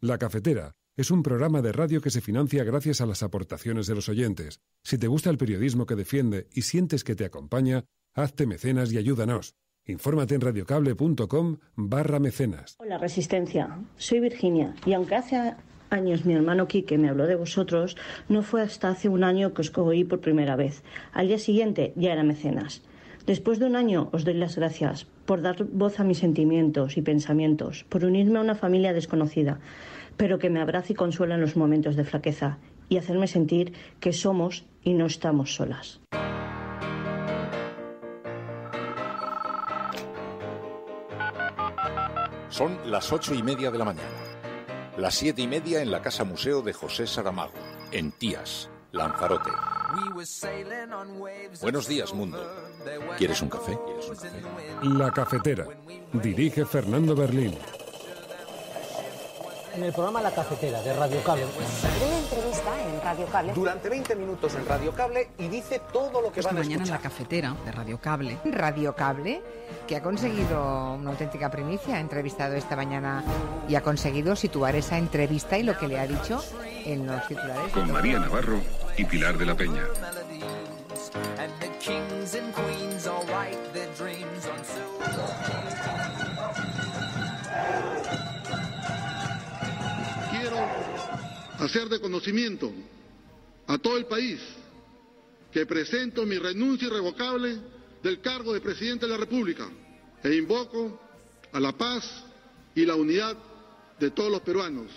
La Cafetera es un programa de radio que se financia gracias a las aportaciones de los oyentes. Si te gusta el periodismo que defiende y sientes que te acompaña, hazte mecenas y ayúdanos. Infórmate en radiocable.com barra mecenas. Hola Resistencia, soy Virginia y aunque hace años mi hermano Quique me habló de vosotros, no fue hasta hace un año que os cogí por primera vez. Al día siguiente ya era mecenas. Después de un año os doy las gracias por dar voz a mis sentimientos y pensamientos, por unirme a una familia desconocida, pero que me abrace y consuela en los momentos de flaqueza y hacerme sentir que somos y no estamos solas. Son las ocho y media de la mañana. Las siete y media en la Casa Museo de José Saramago, en Tías, Lanzarote. Buenos días, mundo. ¿Quieres un café? La cafetera. Dirige Fernando Berlín. En el programa La Cafetera de Radio Cable. Una entrevista en Radio Cable. Durante 20 minutos en Radio Cable y dice todo lo que van a mañana en La Cafetera de Radio Cable. Radio Cable que ha conseguido una auténtica primicia. Ha entrevistado esta mañana y ha conseguido situar esa entrevista y lo que le ha dicho en los titulares. Con María Navarro y Pilar de la Peña. Quiero hacer de conocimiento a todo el país que presento mi renuncia irrevocable del cargo de presidente de la República e invoco a la paz y la unidad de todos los peruanos.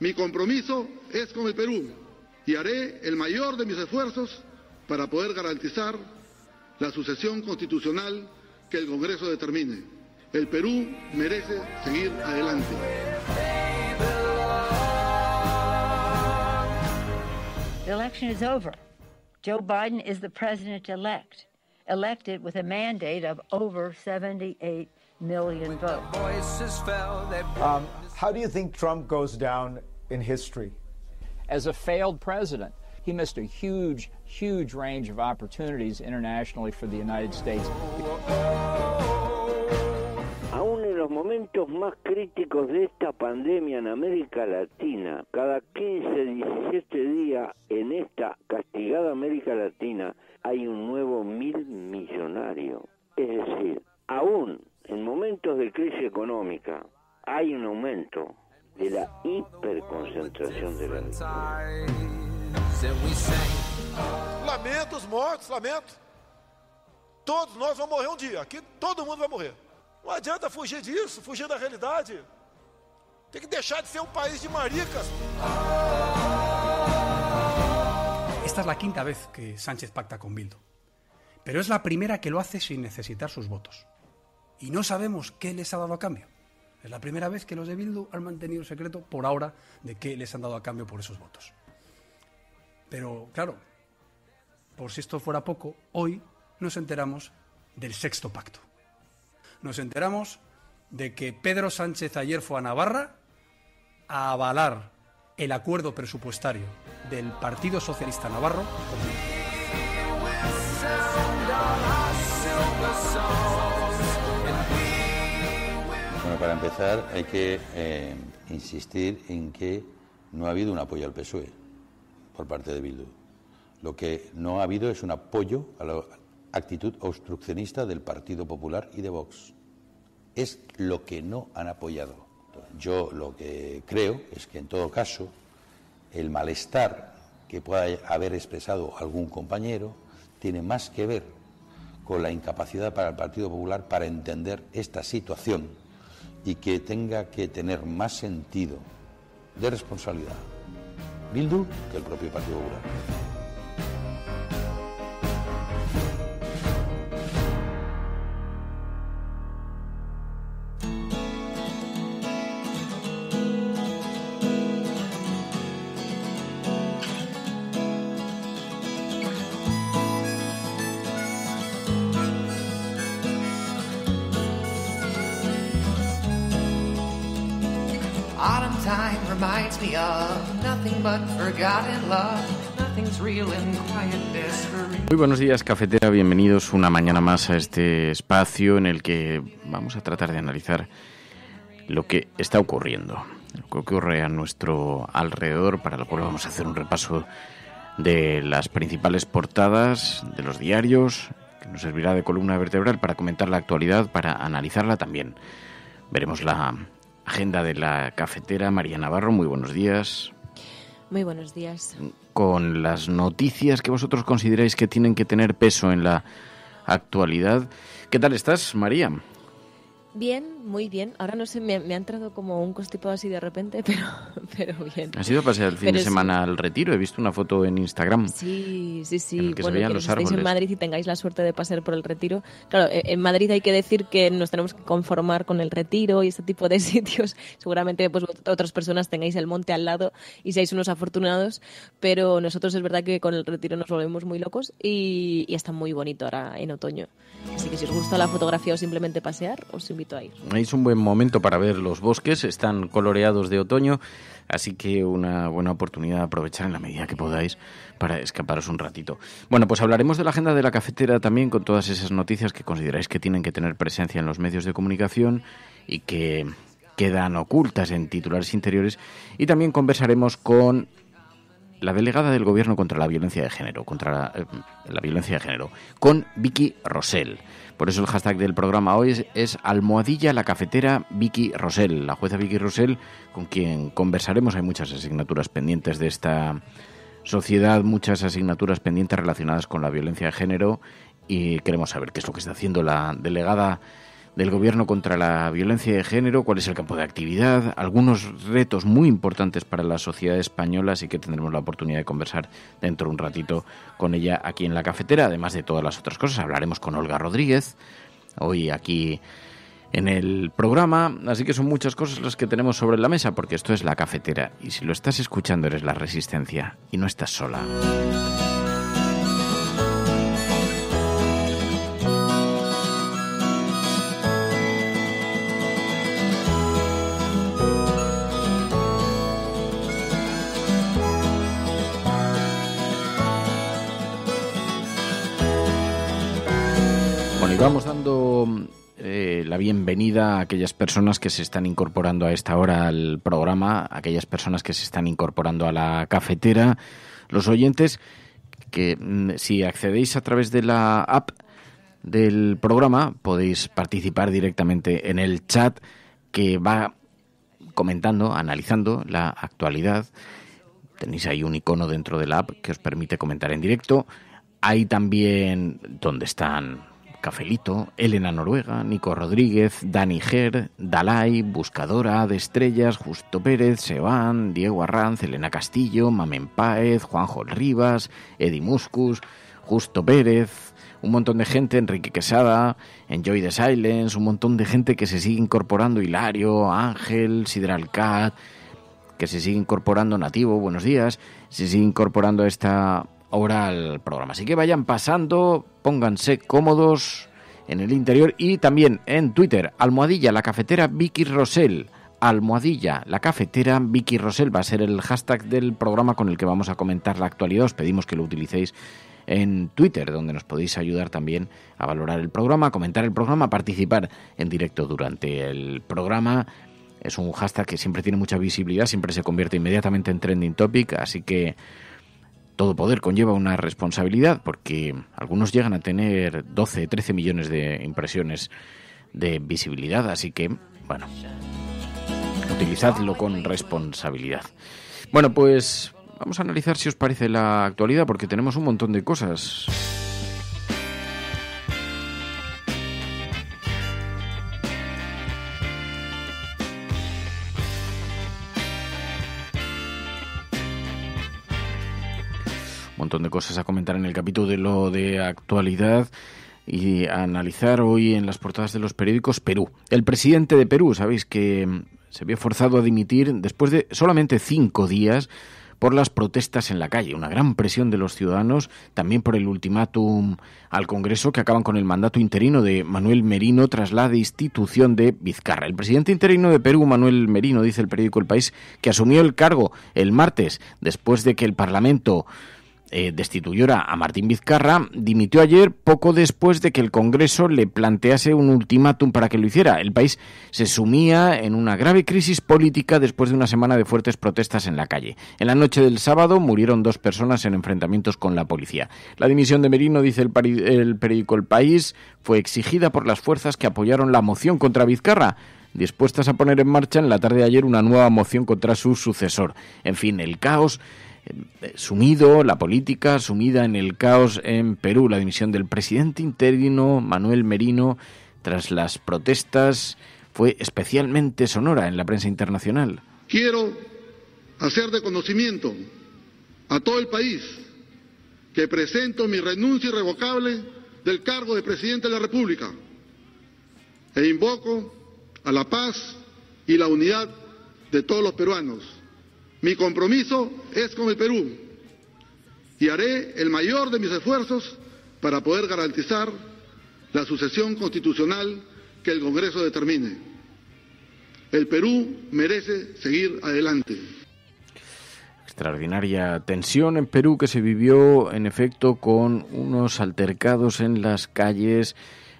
Mi compromiso es con el Perú y haré el mayor de mis esfuerzos para poder garantizar la sucesión constitucional que el Congreso determine. El Perú merece seguir adelante. The election is over. Joe Biden is the president elect, elected with a mandate of over 78 million votes. Um, how do you think Trump goes down in history? as a failed president. He missed a huge, huge range of opportunities internationally for the United States. Aún en los momentos más críticos de esta pandemia en América Latina, cada 15, 17 días en esta castigada América Latina hay un nuevo mil millonario. Es decir, aún en momentos de crisis económica hay un aumento de la hiperconcentración de la oh. Lamento os mortos, lamento. Todos nós vamos morrer um dia. Aqui todo mundo vai morrer. Não adianta fugir disso, fugir da realidade. Tem que deixar de ser um país de maricas. Esta es la quinta vez que Sánchez pacta con Bildu, pero es la primera que lo hace sin necesitar sus votos. Y no sabemos qué les ha dado a cambio. Es la primera vez que los de Bildu han mantenido secreto por ahora de qué les han dado a cambio por esos votos. Pero claro, por si esto fuera poco, hoy nos enteramos del sexto pacto. Nos enteramos de que Pedro Sánchez ayer fue a Navarra a avalar el acuerdo presupuestario del Partido Socialista Navarro. para empezar hay que eh, insistir en que no ha habido un apoyo al PSOE por parte de Bildu. Lo que no ha habido es un apoyo a la actitud obstruccionista del Partido Popular y de Vox. Es lo que no han apoyado. Yo lo que creo es que en todo caso el malestar que pueda haber expresado algún compañero tiene más que ver con la incapacidad para el Partido Popular para entender esta situación y que tenga que tener más sentido de responsabilidad Bildu que el propio Partido Popular. Muy buenos días, cafetera. Bienvenidos una mañana más a este espacio en el que vamos a tratar de analizar lo que está ocurriendo, lo que ocurre a nuestro alrededor, para lo cual vamos a hacer un repaso de las principales portadas de los diarios, que nos servirá de columna vertebral para comentar la actualidad, para analizarla también. Veremos la agenda de la cafetera. María Navarro, muy buenos días. Muy buenos días. Con las noticias que vosotros consideráis que tienen que tener peso en la actualidad. ¿Qué tal estás, María? Bien, muy bien. Ahora no sé, me, me, ha entrado como un constipado así de repente, pero, pero bien. Ha sido pasear el fin de semana al retiro. He visto una foto en Instagram. Sí, sí, sí. En que bueno, se veían que los que en Madrid y tengáis la suerte de pasar por el retiro. Claro, eh, en Madrid hay que decir que nos tenemos que conformar con el retiro y este tipo de sitios. Seguramente pues otras personas tengáis el monte al lado y seáis unos afortunados, pero nosotros es verdad que con el retiro nos volvemos muy locos y está muy bonito ahora en otoño. Así que si os gusta la fotografía o simplemente pasear, os invito a ir es un buen momento para ver los bosques, están coloreados de otoño, así que una buena oportunidad de aprovechar en la medida que podáis para escaparos un ratito. Bueno, pues hablaremos de la agenda de la cafetera también con todas esas noticias que consideráis que tienen que tener presencia en los medios de comunicación y que quedan ocultas en titulares interiores y también conversaremos con la delegada del Gobierno contra la violencia de género, contra la, eh, violencia de género, con Vicky Rosell. Por eso el hashtag del programa hoy es, almohadilla la cafetera Vicky Rosell, la jueza Vicky Rosell, con quien conversaremos. Hay muchas asignaturas pendientes de esta sociedad, muchas asignaturas pendientes relacionadas con la violencia de género y queremos saber qué es lo que está haciendo la delegada del Gobierno contra la violencia de género, cuál es el campo de actividad, algunos retos muy importantes para la sociedad española, así que tendremos la oportunidad de conversar dentro de un ratito con ella aquí en la cafetera, además de todas las otras cosas. Hablaremos con Olga Rodríguez, hoy aquí en el programa, así que son muchas cosas las que tenemos sobre la mesa, porque esto es la cafetera, y si lo estás escuchando eres la resistencia, y no estás sola. Vamos dando eh, la bienvenida a aquellas personas que se están incorporando a esta hora al programa, aquellas personas que se están incorporando a la cafetera, los oyentes que mm, si accedéis a través de la app del programa podéis participar directamente en el chat que va comentando, analizando la actualidad. Tenéis ahí un icono dentro de la app que os permite comentar en directo. Ahí también donde están Cafelito, Elena Noruega, Nico Rodríguez, Dani Ger, Dalai, Buscadora de Estrellas, Justo Pérez, Sebán, Diego Arranz, Elena Castillo, Mamen Páez, Juanjo Rivas, Edi Muscus, Justo Pérez, un montón de gente, Enrique Quesada, Enjoy the Silence, un montón de gente que se sigue incorporando, Hilario, Ángel, Sidralcat, que se sigue incorporando Nativo, buenos días, se sigue incorporando esta ahora al programa. Así que vayan pasando, pónganse cómodos en el interior y también en Twitter, almohadilla la cafetera Vicky Rosell. Almohadilla, la cafetera Vicky Rosell va a ser el hashtag del programa con el que vamos a comentar la actualidad. Os pedimos que lo utilicéis en Twitter, donde nos podéis ayudar también a valorar el programa, a comentar el programa, a participar en directo durante el programa. Es un hashtag que siempre tiene mucha visibilidad, siempre se convierte inmediatamente en trending topic, así que todo poder conlleva una responsabilidad porque algunos llegan a tener 12, 13 millones de impresiones de visibilidad, así que, bueno, utilizadlo con responsabilidad. Bueno, pues vamos a analizar si os parece la actualidad porque tenemos un montón de cosas. Un montón de cosas a comentar en el capítulo de lo de actualidad y a analizar hoy en las portadas de los periódicos Perú. El presidente de Perú, sabéis que mm, se vio forzado a dimitir después de solamente cinco días por las protestas en la calle, una gran presión de los ciudadanos, también por el ultimátum al Congreso que acaban con el mandato interino de Manuel Merino tras la destitución de Vizcarra. El presidente interino de Perú, Manuel Merino, dice el periódico El País, que asumió el cargo el martes después de que el Parlamento eh, a Martín Vizcarra, dimitió ayer poco después de que el Congreso le plantease un ultimátum para que lo hiciera. El país se sumía en una grave crisis política después de una semana de fuertes protestas en la calle. En la noche del sábado murieron dos personas en enfrentamientos con la policía. La dimisión de Merino, dice el, el periódico El País, fue exigida por las fuerzas que apoyaron la moción contra Vizcarra dispuestas a poner en marcha en la tarde de ayer una nueva moción contra su sucesor. En fin, el caos eh, sumido, la política sumida en el caos en Perú, la dimisión del presidente interino Manuel Merino tras las protestas fue especialmente sonora en la prensa internacional. Quiero hacer de conocimiento a todo el país que presento mi renuncia irrevocable del cargo de presidente de la República e invoco a la paz y la unidad de todos los peruanos mi compromiso es con el Perú y haré el mayor de mis esfuerzos para poder garantizar la sucesión constitucional que el Congreso determine. El Perú merece seguir adelante extraordinaria tensión en Perú que se vivió en efecto con unos altercados en las calles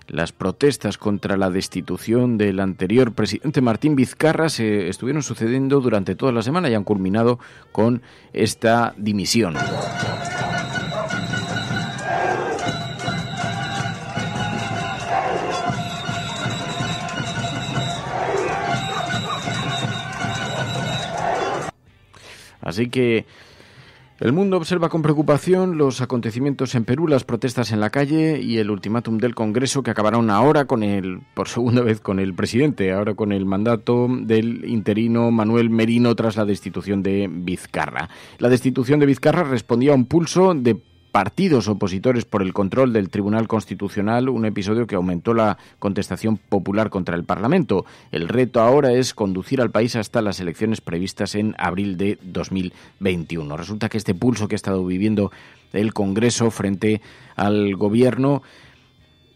las protestas contra la destitución del anterior presidente Martín Vizcarra se estuvieron sucediendo durante toda la semana y han culminado con esta dimisión. Así que el mundo observa con preocupación los acontecimientos en Perú, las protestas en la calle y el ultimátum del Congreso que acabaron ahora con el, por segunda vez con el presidente, ahora con el mandato del interino Manuel Merino tras la destitución de Vizcarra. La destitución de Vizcarra respondía a un pulso de partidos opositores por el control del Tribunal Constitucional, un episodio que aumentó la contestación popular contra el Parlamento. El reto ahora es conducir al país hasta las elecciones previstas en abril de 2021. Resulta que este pulso que ha estado viviendo el Congreso frente al Gobierno,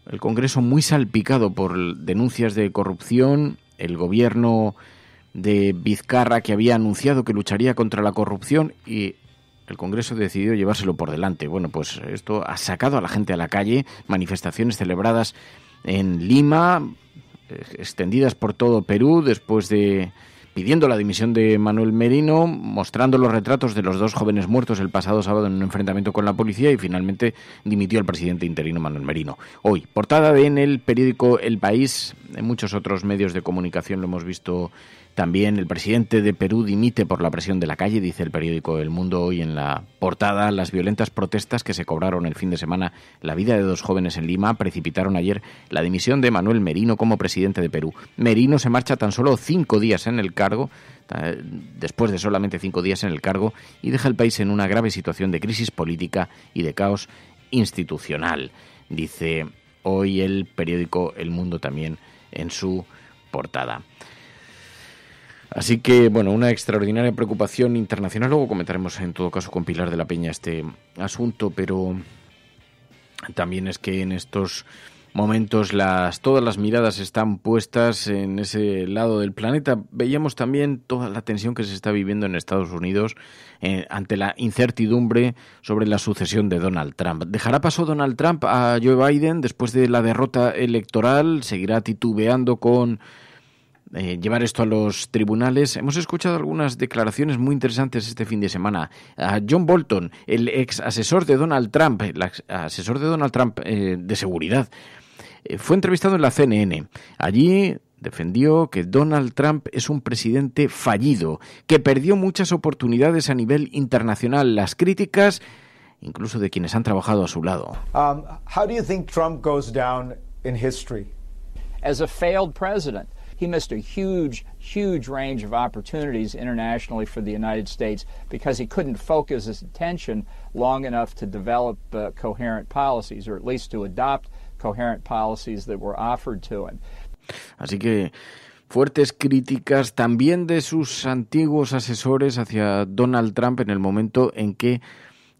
el Congreso muy salpicado por denuncias de corrupción, el Gobierno de Vizcarra que había anunciado que lucharía contra la corrupción y el Congreso decidió llevárselo por delante. Bueno, pues esto ha sacado a la gente a la calle, manifestaciones celebradas en Lima, eh, extendidas por todo Perú, después de pidiendo la dimisión de Manuel Merino, mostrando los retratos de los dos jóvenes muertos el pasado sábado en un enfrentamiento con la policía y finalmente dimitió el presidente interino Manuel Merino. Hoy, portada en el periódico El País, en muchos otros medios de comunicación lo hemos visto también el presidente de Perú dimite por la presión de la calle, dice el periódico El Mundo hoy en la portada. Las violentas protestas que se cobraron el fin de semana la vida de dos jóvenes en Lima precipitaron ayer la dimisión de Manuel Merino como presidente de Perú. Merino se marcha tan solo cinco días en el cargo, después de solamente cinco días en el cargo, y deja el país en una grave situación de crisis política y de caos institucional. Dice hoy el periódico El Mundo también en su portada. Así que, bueno, una extraordinaria preocupación internacional. Luego comentaremos en todo caso con Pilar de la Peña este asunto, pero también es que en estos momentos las todas las miradas están puestas en ese lado del planeta. Veíamos también toda la tensión que se está viviendo en Estados Unidos eh, ante la incertidumbre sobre la sucesión de Donald Trump. ¿Dejará paso Donald Trump a Joe Biden después de la derrota electoral? ¿Seguirá titubeando con eh, llevar esto a los tribunales. Hemos escuchado algunas declaraciones muy interesantes este fin de semana. A John Bolton, el ex asesor de Donald Trump, el asesor de Donald Trump eh, de seguridad, eh, fue entrevistado en la CNN. Allí defendió que Donald Trump es un presidente fallido, que perdió muchas oportunidades a nivel internacional. Las críticas incluso de quienes han trabajado a su lado. Um, how do you think Trump goes down in history? As a failed president. He missed a huge, huge range of opportunities internationally for the United States because he couldn't focus his attention long enough to develop uh, coherent policies, or at least to adopt coherent policies that were offered to him. Así que fuertes críticas también de sus antiguos asesores hacia Donald Trump en el momento en que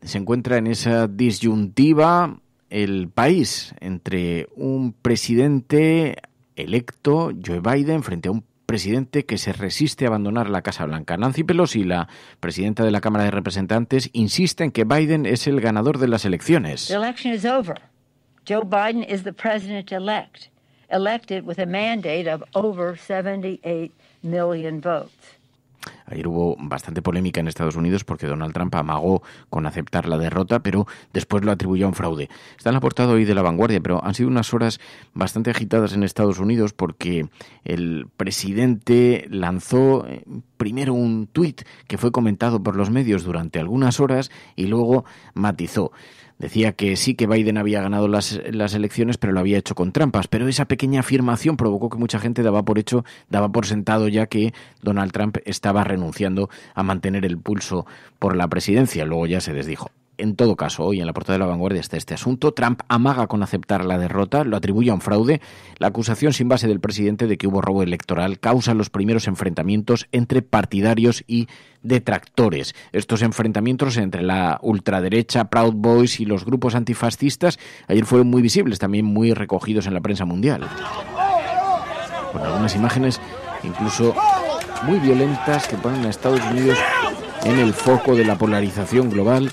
se encuentra en esa disyuntiva el país entre un presidente electo Joe Biden frente a un presidente que se resiste a abandonar la Casa Blanca. Nancy Pelosi, la presidenta de la Cámara de Representantes, insiste en que Biden es el ganador de las elecciones. The election is over. Joe Biden is the president elect, elected with a mandate of over 78 million votes. Ayer hubo bastante polémica en Estados Unidos porque Donald Trump amagó con aceptar la derrota, pero después lo atribuyó a un fraude. Están en la hoy de la vanguardia, pero han sido unas horas bastante agitadas en Estados Unidos porque el presidente lanzó eh, primero un tuit que fue comentado por los medios durante algunas horas y luego matizó. Decía que sí que Biden había ganado las, las, elecciones, pero lo había hecho con trampas. Pero esa pequeña afirmación provocó que mucha gente daba por hecho, daba por sentado ya que Donald Trump estaba renunciando a mantener el pulso por la presidencia. Luego ya se desdijo. En todo caso, hoy en la portada de la vanguardia está este asunto. Trump amaga con aceptar la derrota, lo atribuye a un fraude. La acusación sin base del presidente de que hubo robo electoral causa los primeros enfrentamientos entre partidarios y detractores. Estos enfrentamientos entre la ultraderecha, Proud Boys y los grupos antifascistas ayer fueron muy visibles, también muy recogidos en la prensa mundial. Con algunas imágenes incluso muy violentas que ponen a Estados Unidos en el foco de la polarización global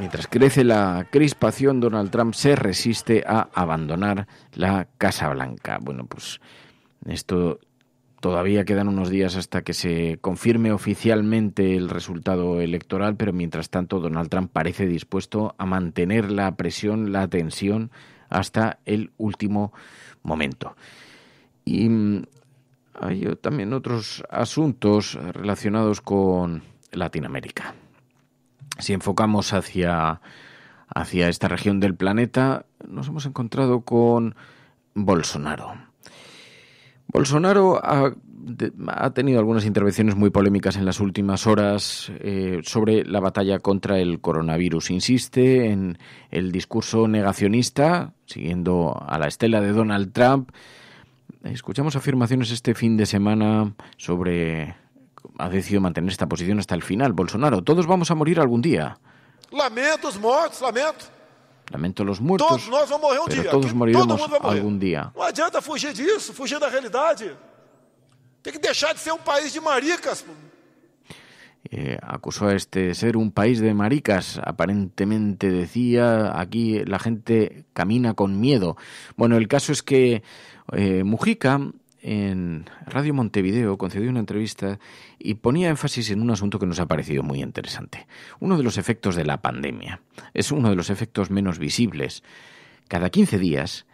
Mientras crece la crispación, Donald Trump se resiste a abandonar la Casa Blanca. Bueno, pues esto Todavía quedan unos días hasta que se confirme oficialmente el resultado electoral, pero mientras tanto Donald Trump parece dispuesto a mantener la presión, la tensión hasta el último momento. Y mm, hay también otros asuntos relacionados con Latinoamérica si enfocamos hacia, hacia esta región del planeta, nos hemos encontrado con Bolsonaro. Bolsonaro ha, tenido algunas intervenciones muy polémicas en las últimas horas eh, sobre la batalla contra el coronavirus. Insiste en el discurso negacionista, siguiendo a la estela de Donald Trump. Escuchamos afirmaciones este fin de semana sobre ha decidido mantener esta posición hasta el final. Bolsonaro, todos vamos a morir algún día. Lamento los muertos, lamento. Lamento los muertos, Todos um pero todos moriremos algún día. No adianta fugir de eso, fugir de la realidad. Tiene que dejar de ser un um país de maricas. Eh, acusó a este ser un país de maricas. Aparentemente decía, aquí la gente camina con miedo. Bueno, el caso es que eh, Mujica en Radio Montevideo concedió una entrevista y ponía énfasis en un asunto que nos ha parecido muy interesante. Uno de los efectos de la pandemia. Es uno de los efectos menos visibles. Cada 15 días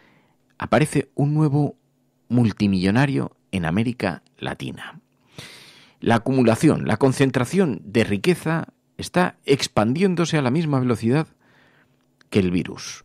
aparece un nuevo multimillonario en América Latina. La acumulación, la concentración de riqueza está expandiéndose a la misma velocidad que el virus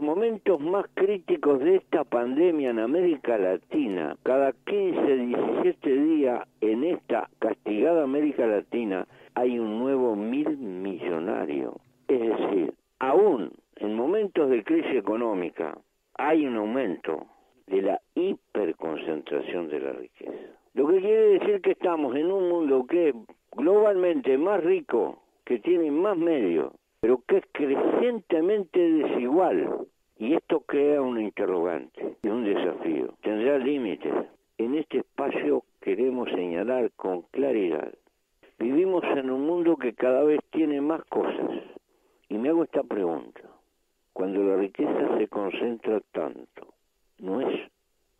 momentos más críticos de esta pandemia en América Latina, cada 15, 17 días en esta castigada América Latina hay un nuevo mil millonario. Es decir, aún en momentos de crisis económica hay un aumento de la hiperconcentración de la riqueza. Lo que quiere decir que estamos en un mundo que es globalmente más rico, que tiene más medios, pero que es crecientemente desigual. Y esto crea un interrogante y un desafío. Tendrá límites. En este espacio queremos señalar con claridad. Vivimos en un mundo que cada vez tiene más cosas. Y me hago esta pregunta. Cuando la riqueza se concentra tanto, ¿no es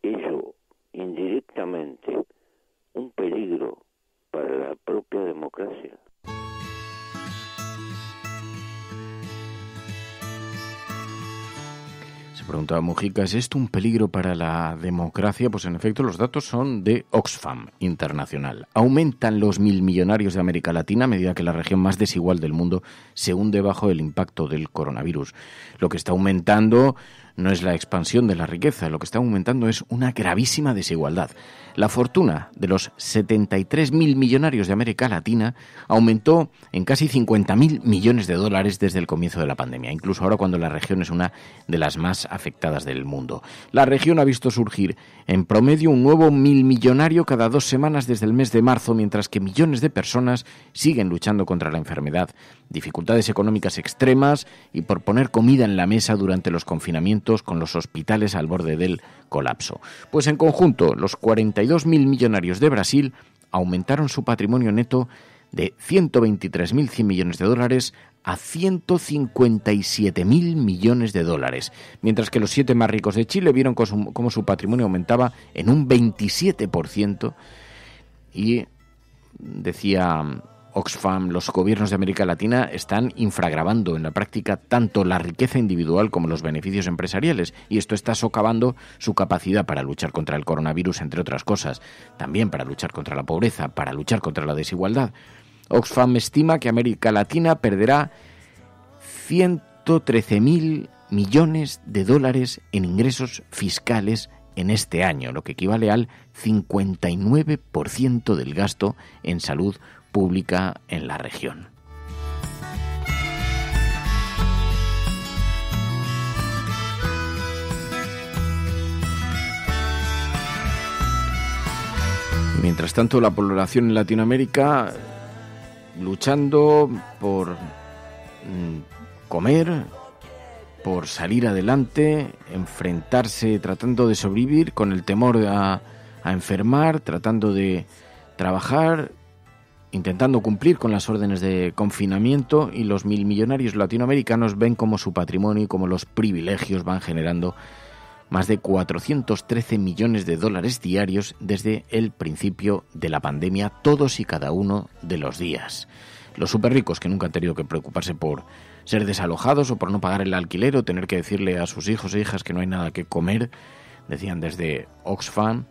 ello indirectamente un peligro para la propia democracia? preguntaba Mujica, ¿es esto un peligro para la democracia? Pues en efecto, los datos son de Oxfam Internacional. Aumentan los mil millonarios de América Latina a medida que la región más desigual del mundo se hunde bajo el impacto del coronavirus. Lo que está aumentando no es la expansión de la riqueza, lo que está aumentando es una gravísima desigualdad. La fortuna de los 73.000 millonarios de América Latina aumentó en casi 50.000 millones de dólares desde el comienzo de la pandemia, incluso ahora cuando la región es una de las más afectadas del mundo. La región ha visto surgir en promedio un nuevo mil millonario cada dos semanas desde el mes de marzo, mientras que millones de personas siguen luchando contra la enfermedad, dificultades económicas extremas y por poner comida en la mesa durante los confinamientos con los hospitales al borde del colapso. Pues en conjunto, los 42.000 millonarios de Brasil aumentaron su patrimonio neto de 123.100 millones de dólares a 157.000 millones de dólares, mientras que los siete más ricos de Chile vieron cómo su patrimonio aumentaba en un 27% y decía Oxfam, los gobiernos de América Latina están infragravando en la práctica tanto la riqueza individual como los beneficios empresariales y esto está socavando su capacidad para luchar contra el coronavirus, entre otras cosas, también para luchar contra la pobreza, para luchar contra la desigualdad. Oxfam estima que América Latina perderá 113.000 millones de dólares en ingresos fiscales en este año, lo que equivale al 59% del gasto en salud pública en la región. Mientras tanto, la población en Latinoamérica luchando por mm, comer, por salir adelante, enfrentarse, tratando de sobrevivir con el temor a, enfermar, tratando de trabajar, intentando cumplir con las órdenes de confinamiento y los mil millonarios latinoamericanos ven como su patrimonio y como los privilegios van generando más de 413 millones de dólares diarios desde el principio de la pandemia todos y cada uno de los días. Los super ricos que nunca han tenido que preocuparse por ser desalojados o por no pagar el alquiler o tener que decirle a sus hijos e hijas que no hay nada que comer, decían desde Oxfam,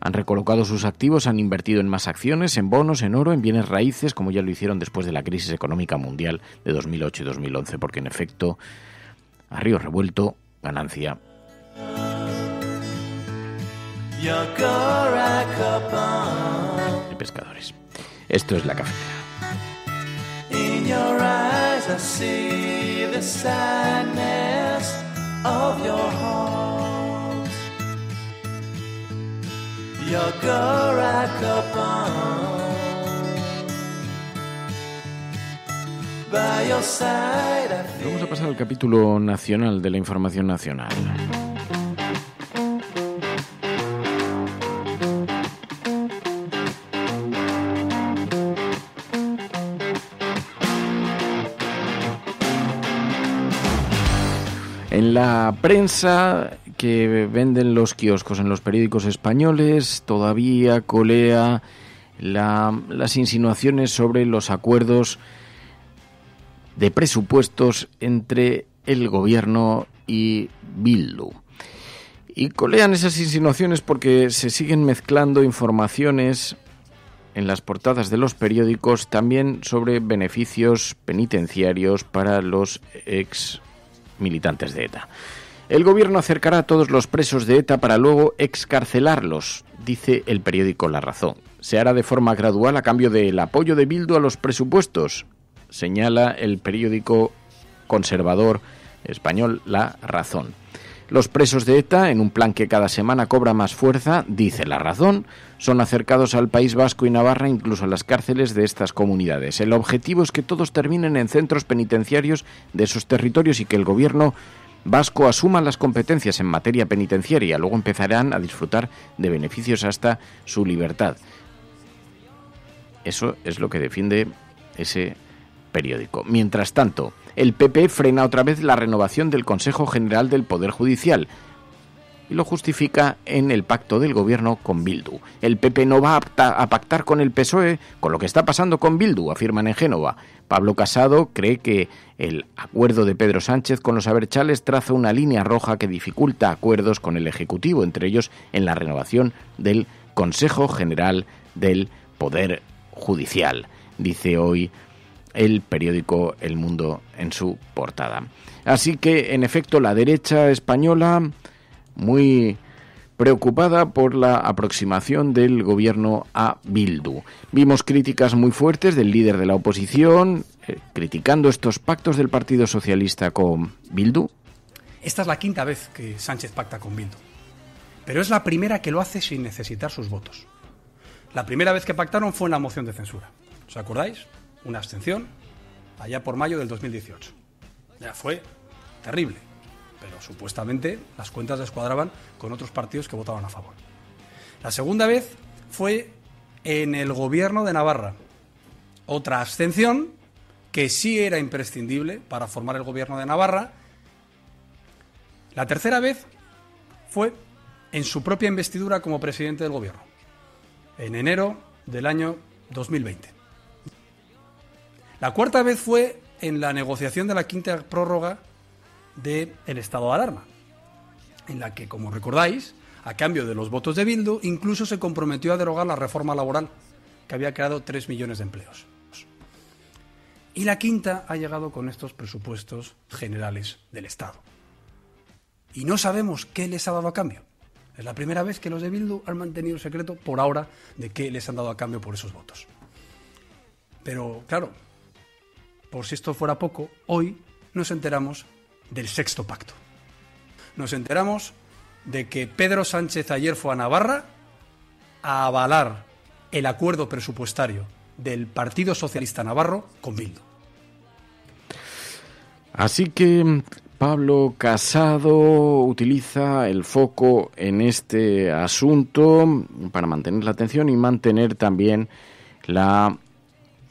han recolocado sus activos, han invertido en más acciones, en bonos, en oro, en bienes raíces, como ya lo hicieron después de la crisis económica mundial de 2008 y 2011, porque en efecto, a río revuelto, ganancia. De pescadores. Esto es la cafetera. Vamos a pasar al capítulo nacional de la información nacional. En la prensa que venden los kioscos en los periódicos españoles, todavía colea las insinuaciones sobre los acuerdos de presupuestos entre el gobierno y Bildu. Y colean esas insinuaciones porque se siguen mezclando informaciones en las portadas de los periódicos también sobre beneficios penitenciarios para los ex militantes de ETA. El gobierno acercará a todos los presos de ETA para luego excarcelarlos, dice el periódico La Razón. Se hará de forma gradual a cambio del apoyo de Bildu a los presupuestos, señala el periódico conservador español La Razón. Los presos de ETA, en un plan que cada semana cobra más fuerza, dice la razón, son acercados al País Vasco y Navarra, incluso a las cárceles de estas comunidades. El objetivo es que todos terminen en centros penitenciarios de esos territorios y que el gobierno vasco asuma las competencias en materia penitenciaria. Luego empezarán a disfrutar de beneficios hasta su libertad. Eso es lo que defiende ese periódico. Mientras tanto, el PP frena otra vez la renovación del Consejo General del Poder Judicial y lo justifica en el pacto del gobierno con Bildu. El PP no va a pactar con el PSOE con lo que está pasando con Bildu, afirman en Génova. Pablo Casado cree que el acuerdo de Pedro Sánchez con los Aberchales traza una línea roja que dificulta acuerdos con el Ejecutivo, entre ellos en la renovación del Consejo General del Poder Judicial, dice hoy el periódico El Mundo en su portada. Así que, en efecto, la derecha española, muy preocupada por la aproximación del gobierno a Bildu. Vimos críticas muy fuertes del líder de la oposición eh, criticando estos pactos del Partido Socialista con Bildu. Esta es la quinta vez que Sánchez pacta con Bildu, pero es la primera que lo hace sin necesitar sus votos. La primera vez que pactaron fue en la moción de censura. ¿Os acordáis? Una abstención allá por mayo del 2018. Ya fue terrible pero supuestamente las cuentas descuadraban con otros partidos que votaban a favor. La segunda vez fue en el gobierno de Navarra. Otra abstención que sí era imprescindible para formar el gobierno de Navarra. La tercera vez fue en su propia investidura como presidente del gobierno, en enero del año 2020. La cuarta vez fue en la negociación de la quinta prórroga del estado de alarma, en la que, como recordáis, a cambio de los votos de Bildu, incluso se comprometió a derogar la reforma laboral, que había creado 3 millones de empleos. Y la quinta ha llegado con estos presupuestos generales del Estado. Y no sabemos qué les ha dado a cambio. Es la primera vez que los de Bildu han mantenido secreto por ahora de qué les han dado a cambio por esos votos. Pero claro, por si esto fuera poco, hoy nos enteramos del sexto pacto. Nos enteramos de que Pedro Sánchez ayer fue a Navarra a avalar el acuerdo presupuestario del Partido Socialista Navarro con Bildu. Así que mm, Pablo Casado utiliza el foco en este asunto para mantener la atención y mantener también la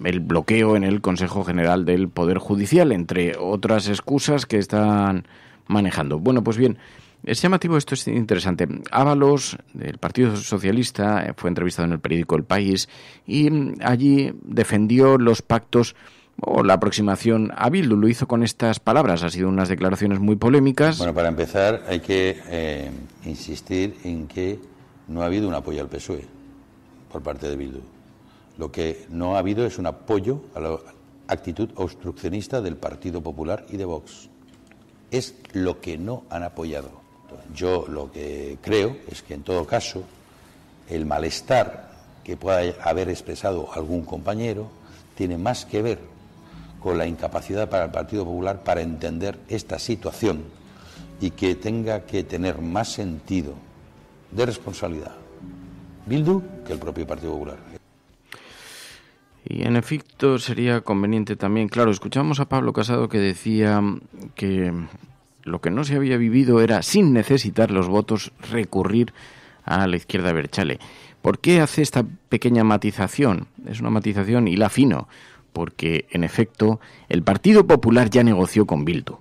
el bloqueo en el Consejo General del Poder Judicial, entre otras excusas que están manejando. Bueno, pues bien, es llamativo, esto es interesante. Ábalos, del Partido Socialista, fue entrevistado en el periódico El País y mm, allí defendió los pactos o la aproximación a Bildu. Lo hizo con estas palabras. Ha sido unas declaraciones muy polémicas. Bueno, para empezar, hay que eh, insistir en que no ha habido un apoyo al PSOE por parte de Bildu. Lo que no ha habido es un apoyo a la actitud obstruccionista del Partido Popular y de Vox. Es lo que no han apoyado. yo lo que creo es que en todo caso el malestar que pueda haber expresado algún compañero tiene más que ver con la incapacidad para el Partido Popular para entender esta situación y que tenga que tener más sentido de responsabilidad Bildu que el propio Partido Popular. Y en efecto sería conveniente también, claro, escuchamos a Pablo Casado que decía que lo que no se había vivido era, sin necesitar los votos, recurrir a la izquierda Berchale. ¿Por qué hace esta pequeña matización? Es una matización y la fino, porque en efecto el Partido Popular ya negoció con Bildu.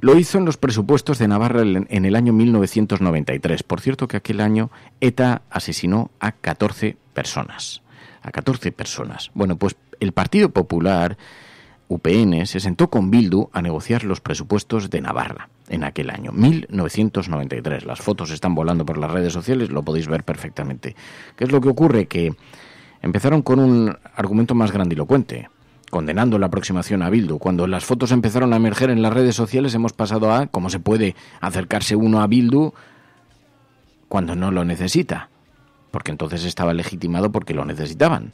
Lo hizo en los presupuestos de Navarra en el año 1993. Por cierto que aquel año ETA asesinó a 14 personas a 14 personas. Bueno, pues el Partido Popular UPN se sentó con Bildu a negociar los presupuestos de Navarra en aquel año, 1993. Las fotos están volando por las redes sociales, lo podéis ver perfectamente. ¿Qué es lo que ocurre? Que empezaron con un argumento más grandilocuente, condenando la aproximación a Bildu. Cuando las fotos empezaron a emerger en las redes sociales hemos pasado a cómo se puede acercarse uno a Bildu cuando no lo necesita porque entonces estaba legitimado porque lo necesitaban.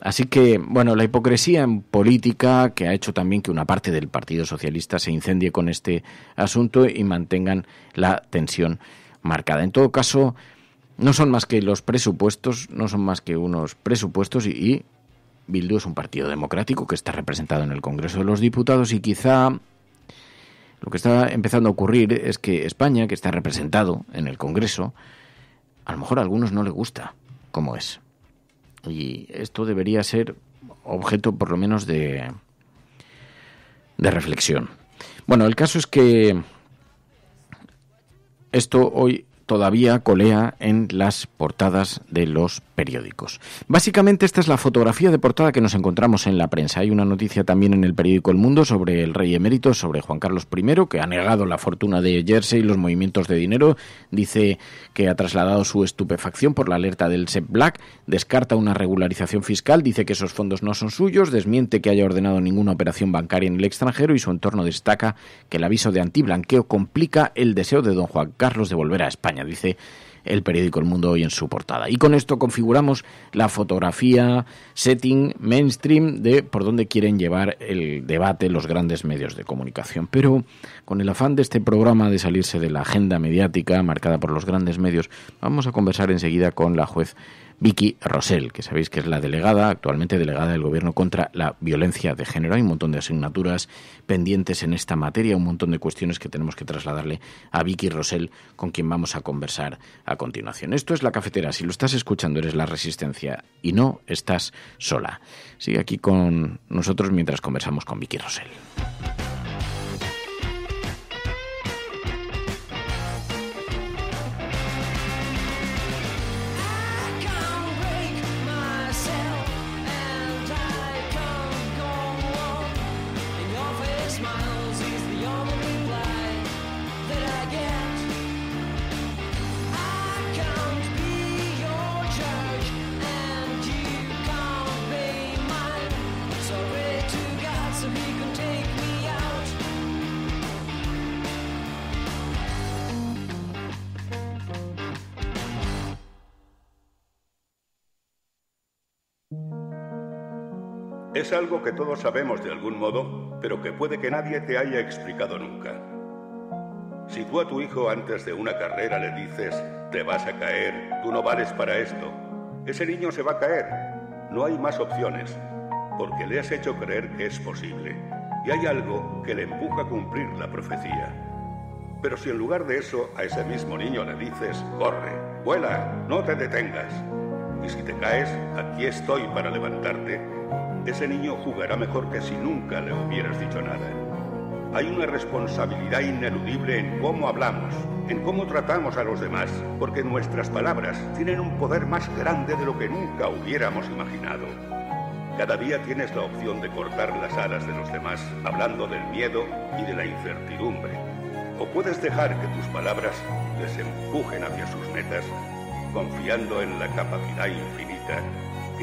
Así que, bueno, la hipocresía en política que ha hecho también que una parte del Partido Socialista se incendie con este asunto y mantengan la tensión marcada. En todo caso, no son más que los presupuestos, no son más que unos presupuestos y, Bildu es un partido democrático que está representado en el Congreso de los Diputados y quizá lo que está empezando a ocurrir es que España, que está representado en el Congreso, a lo mejor a algunos no les gusta como es. Y esto debería ser objeto por lo menos de, de reflexión. Bueno, el caso es que esto hoy todavía colea en las portadas de los periódicos. Básicamente esta es la fotografía de portada que nos encontramos en la prensa. Hay una noticia también en el periódico El Mundo sobre el rey emérito, sobre Juan Carlos I, que ha negado la fortuna de Jersey y los movimientos de dinero. Dice que ha trasladado su estupefacción por la alerta del SEP Black, descarta una regularización fiscal, dice que esos fondos no son suyos, desmiente que haya ordenado ninguna operación bancaria en el extranjero y su entorno destaca que el aviso de antiblanqueo complica el deseo de don Juan Carlos de volver a España dice el periódico El Mundo hoy en su portada. Y con esto configuramos la fotografía, setting, mainstream de por dónde quieren llevar el debate los grandes medios de comunicación. Pero con el afán de este programa de salirse de la agenda mediática marcada por los grandes medios, vamos a conversar enseguida con la juez Vicky Rosell, que sabéis que es la delegada, actualmente delegada del Gobierno contra la violencia de género. Hay un montón de asignaturas pendientes en esta materia, un montón de cuestiones que tenemos que trasladarle a Vicky Rosell, con quien vamos a conversar a continuación. Esto es La Cafetera. Si lo estás escuchando, eres La Resistencia y no estás sola. Sigue aquí con nosotros mientras conversamos con Vicky Rosell. algo que todos sabemos de algún modo, pero que puede que nadie te haya explicado nunca. Si tú a tu hijo antes de una carrera le dices, te vas a caer, tú no vales para esto, ese niño se va a caer. No hay más opciones, porque le has hecho creer que es posible. Y hay algo que le empuja a cumplir la profecía. Pero si en lugar de eso a ese mismo niño le dices, corre, vuela, no te detengas. Y si te caes, aquí estoy para levantarte, ese niño jugará mejor que si nunca le hubieras dicho nada. Hay una responsabilidad ineludible en cómo hablamos, en cómo tratamos a los demás, porque nuestras palabras tienen un poder más grande de lo que nunca hubiéramos imaginado. Cada día tienes la opción de cortar las alas de los demás hablando del miedo y de la incertidumbre. O puedes dejar que tus palabras les empujen hacia sus metas, confiando en la capacidad infinita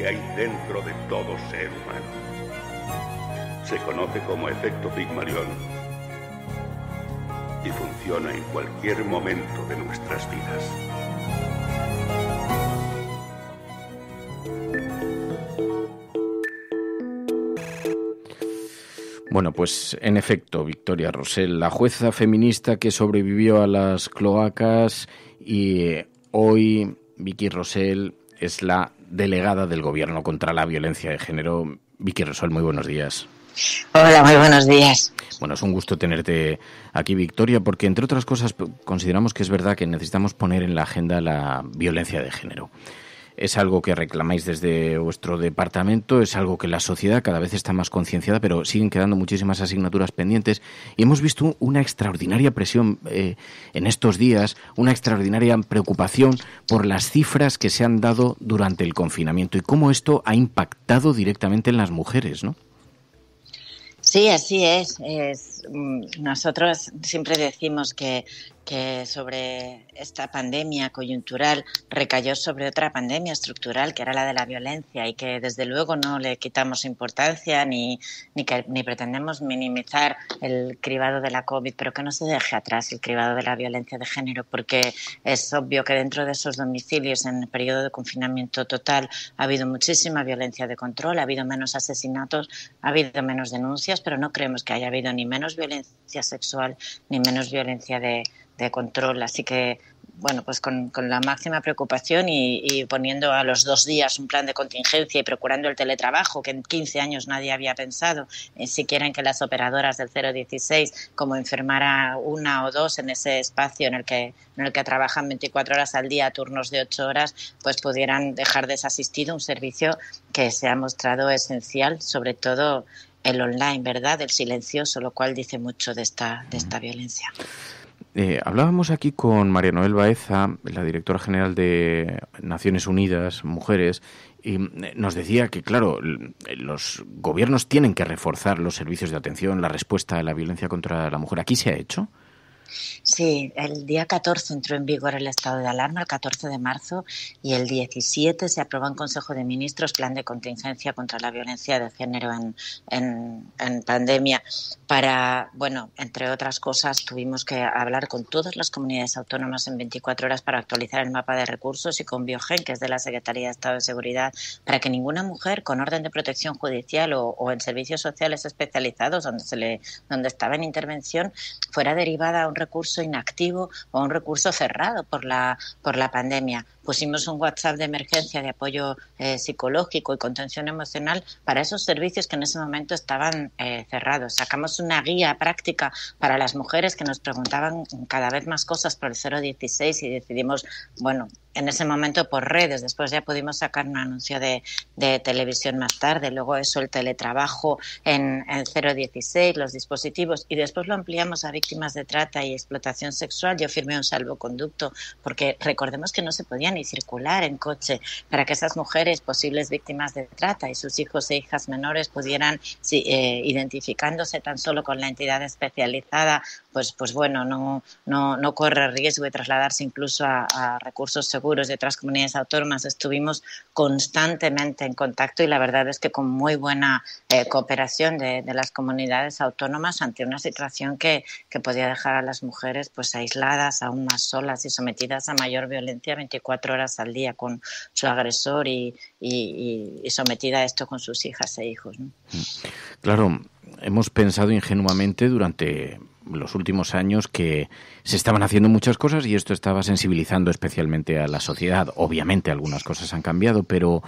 hay dentro de todo ser humano. Se conoce como efecto Pigmalión y funciona en cualquier momento de nuestras vidas. Bueno, pues en efecto, Victoria Rosell, la jueza feminista que sobrevivió a las cloacas y eh, hoy Vicky Rosell es la delegada del Gobierno contra la Violencia de Género, Vicky Resol. Muy buenos días. Hola, muy buenos días. Bueno, es un gusto tenerte aquí, Victoria, porque entre otras cosas consideramos que es verdad que necesitamos poner en la agenda la violencia de género es algo que reclamáis desde vuestro departamento, es algo que la sociedad cada vez está más concienciada, pero siguen quedando muchísimas asignaturas pendientes y hemos visto una extraordinaria presión eh, en estos días, una extraordinaria preocupación por las cifras que se han dado durante el confinamiento y cómo esto ha impactado directamente en las mujeres, ¿no? Sí, así es. Mm, nosotros siempre decimos que que sobre esta pandemia coyuntural recayó sobre otra pandemia estructural, que era la de la violencia, y que desde luego no le quitamos importancia ni, ni, ni pretendemos minimizar el cribado de la COVID, pero que no se deje atrás el cribado de la violencia de género, porque es obvio que dentro de esos domicilios, en el periodo de confinamiento total, ha habido muchísima violencia de control, ha habido menos asesinatos, ha habido menos denuncias, pero no creemos que haya habido ni menos violencia sexual ni menos violencia de, de control. Así que, bueno, pues con, la máxima preocupación y, poniendo a los dos días un plan de contingencia y procurando el teletrabajo, que en 15 años nadie había pensado, ni eh, siquiera en que las operadoras del 016, como enfermara una o dos en ese espacio en el que, en el que trabajan 24 horas al día, turnos de 8 horas, pues pudieran dejar desasistido un servicio que se ha mostrado esencial, sobre todo el online, ¿verdad? El silencioso, lo cual dice mucho de esta, de esta mm. violencia. Eh, hablábamos aquí con María Noel Baeza, la directora general de Naciones Unidas, Mujeres, y mm, nos decía que, claro, los gobiernos tienen que reforzar los servicios de atención, la respuesta a la violencia contra la mujer. ¿Aquí se ha hecho? Sí, el día 14 entró en vigor el estado de alarma, el 14 de marzo, y el 17 se aprobó en Consejo de Ministros plan de contingencia contra la violencia de género en, en, pandemia. Para, bueno, entre otras cosas, tuvimos que hablar con todas las comunidades autónomas en 24 horas para actualizar el mapa de recursos y con Biogen, que es de la Secretaría de Estado de Seguridad, para que ninguna mujer con orden de protección judicial o, en servicios sociales especializados donde, se le, donde estaba en intervención fuera derivada a un recurso inactivo o un recurso cerrado por la, por la pandemia pusimos un WhatsApp de emergencia de apoyo eh, psicológico y contención emocional para esos servicios que en ese momento estaban eh, cerrados. Sacamos una guía práctica para las mujeres que nos preguntaban cada vez más cosas por el 016 y decidimos, bueno, en ese momento por redes, después ya pudimos sacar un anuncio de, de televisión más tarde, luego eso, el teletrabajo en el 016, los dispositivos, y después lo ampliamos a víctimas de trata y explotación sexual. Yo firmé un salvoconducto porque recordemos que no se podían y circular en coche para que esas mujeres posibles víctimas de trata y sus hijos e hijas menores pudieran, eh, identificándose tan solo con la entidad especializada, pues, pues bueno, no, no, no corre riesgo de trasladarse incluso a, recursos seguros de otras comunidades autónomas. Estuvimos constantemente en contacto y la verdad es que con muy buena eh, cooperación de, las comunidades autónomas ante una situación que, que podía dejar a las mujeres pues aisladas, aún más solas y sometidas a mayor violencia 24 horas al día con su agresor y, sometida a esto con sus hijas e hijos. Claro, hemos pensado ingenuamente durante los últimos años que se estaban haciendo muchas cosas y esto estaba sensibilizando especialmente a la sociedad. Obviamente algunas cosas han cambiado, pero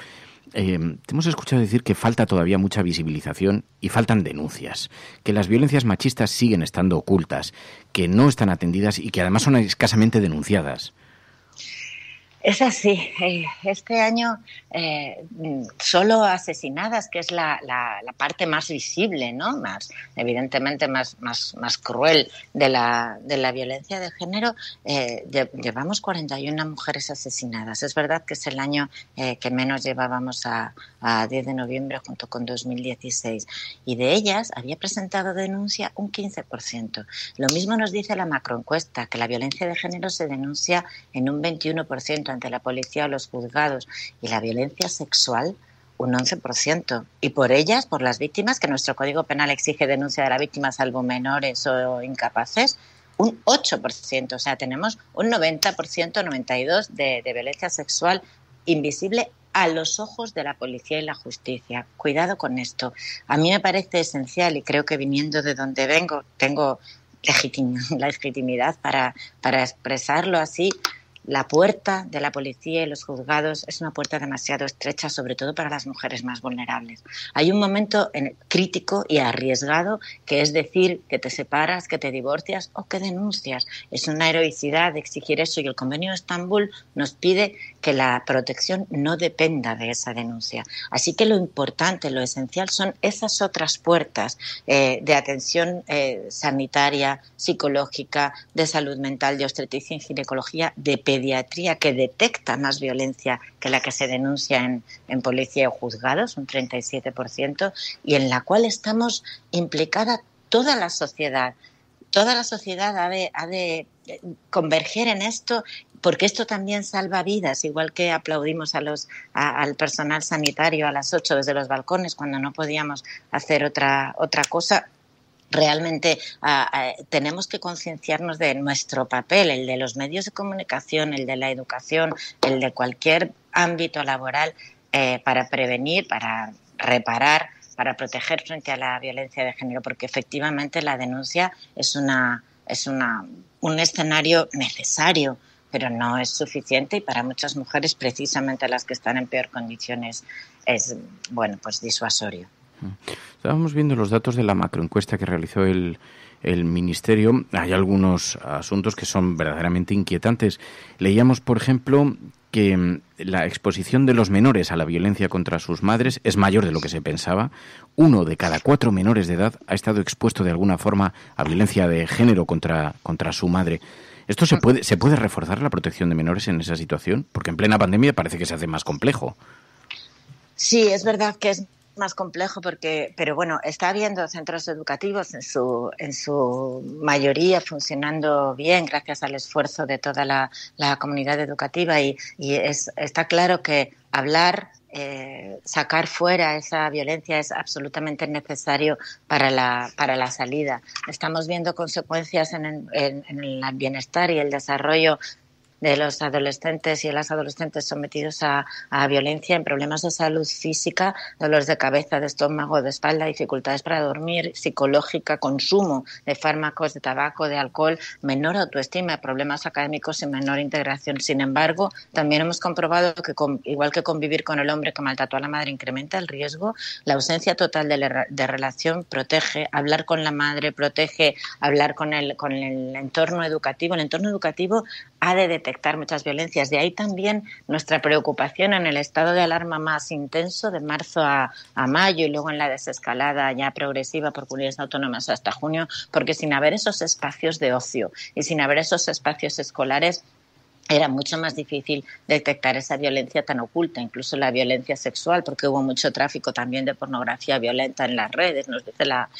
eh, hemos escuchado decir que falta todavía mucha visibilización y faltan denuncias, que las violencias machistas siguen estando ocultas, que no están atendidas y que además son escasamente denunciadas. Es así. Eh, este año eh, solo asesinadas, que es la, parte más visible, ¿no? Más, evidentemente más, más, más cruel de la, de la violencia de género, eh, llevamos 41 mujeres asesinadas. Es verdad que es el año que menos llevábamos a, a 10 de noviembre junto con 2016. Y de ellas había presentado denuncia un 15%. Lo mismo nos dice la macroencuesta, que la violencia de género se denuncia en un 21% ante la policía o los juzgados y la violencia sexual un 11%. Y por ellas, por las víctimas, que nuestro Código Penal exige denuncia de la víctimas salvo menores o incapaces, un 8%. O sea, tenemos un 90%, 92% de, de violencia sexual invisible a los ojos de la policía y la justicia. Cuidado con esto. A mí me parece esencial y creo que viniendo de donde vengo, tengo la legitimidad para expresarlo así, la puerta de la policía y los juzgados es una puerta demasiado estrecha, sobre todo para las mujeres más vulnerables. Hay un momento en, crítico y arriesgado que es decir que te separas, que te divorcias o que denuncias. Es una heroicidad exigir eso y el Convenio de Estambul nos pide que la protección no dependa de esa denuncia. Así que lo importante, lo esencial son esas otras puertas eh, de atención eh, sanitaria, psicológica, de salud mental, de obstetricia y ginecología, de pediatría, que detecta más violencia que la que se denuncia en, policía o juzgados, un 37%, y en la cual estamos implicada toda la sociedad toda la sociedad ha de, eh, converger en esto porque esto también salva vidas, igual que aplaudimos al personal sanitario a las ocho desde los balcones cuando no podíamos hacer otra, otra cosa, realmente tenemos que concienciarnos de nuestro papel, el de los medios de comunicación, el de la educación, el de cualquier ámbito laboral eh, para prevenir, para reparar, para proteger frente a la violencia de género, porque efectivamente la denuncia es una es una, un escenario necesario pero no es suficiente y para muchas mujeres, precisamente las que están en peor condiciones, es bueno, pues disuasorio. Mm. Estábamos viendo los datos de la macroencuesta que realizó el, el Ministerio. Hay algunos asuntos que son verdaderamente inquietantes. Leíamos, por ejemplo, que mm, la exposición de los menores a la violencia contra sus madres es mayor de lo que se pensaba. Uno de cada cuatro menores de edad ha estado expuesto de alguna forma a violencia de género contra, contra su madre. ¿Esto se mm. puede, se puede reforzar la protección de menores en esa situación? Porque en plena pandemia parece que se hace más complejo. Sí, es verdad que es más complejo porque, pero bueno, está habiendo centros educativos en su, en su mayoría funcionando bien gracias al esfuerzo de toda la, comunidad educativa y, y es, está claro que hablar, eh, sacar fuera esa violencia es absolutamente necesario para la, para la salida. Estamos viendo consecuencias en, en el bienestar y el desarrollo de los adolescentes y de las adolescentes sometidos a, a violencia en problemas de salud física, dolores de cabeza, de estómago, de espalda, dificultades para dormir, psicológica, consumo de fármacos, de tabaco, de alcohol, menor autoestima, problemas académicos y menor integración. Sin embargo, también hemos comprobado que, igual que convivir con el hombre que maltrató a la madre incrementa el riesgo, la ausencia total de, de relación protege, hablar con la madre protege, hablar con el, con el entorno educativo. El entorno educativo ha de detectar detectar muchas violencias. De ahí también nuestra preocupación en el estado de alarma más intenso de marzo a, mayo y luego en la desescalada ya progresiva por comunidades autónomas hasta junio, porque sin haber esos espacios de ocio y sin haber esos espacios escolares era mucho más difícil detectar esa violencia tan oculta, incluso la violencia sexual, porque hubo mucho tráfico también de pornografía violenta en las redes, nos dice la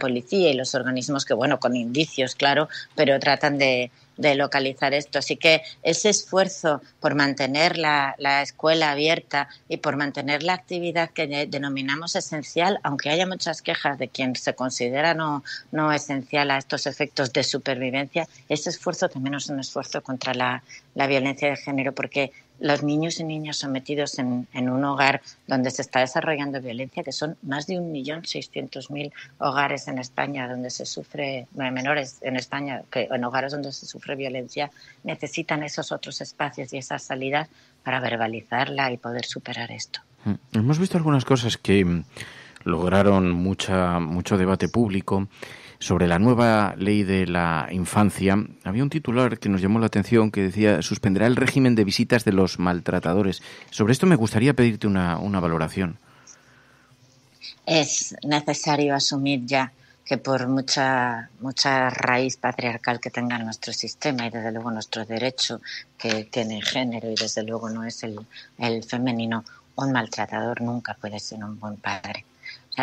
policía y los organismos que, bueno, con indicios, claro, pero tratan de, de localizar esto. Así que ese esfuerzo por mantener la, escuela abierta y por mantener la actividad que denominamos esencial, aunque haya muchas quejas de quien se considera no, no esencial a estos efectos de supervivencia, ese esfuerzo también es un esfuerzo contra la, la violencia de género, porque los niños y niñas sometidos en, un hogar donde se está desarrollando violencia, que son más de 1.600.000 hogares en España donde se sufre, menores en España, que en hogares donde se sufre violencia, necesitan esos otros espacios y esas salidas para verbalizarla y poder superar esto. Mm. Hemos visto algunas cosas que mm, lograron mucha, mucho debate público sobre la nueva ley de la infancia, había un titular que nos llamó la atención que decía suspenderá el régimen de visitas de los maltratadores. Sobre esto me gustaría pedirte una, valoración. Es necesario asumir ya que por mucha, mucha raíz patriarcal que tenga nuestro sistema y desde luego nuestro derecho que tiene género y desde luego no es el, el femenino, un maltratador nunca puede ser un buen padre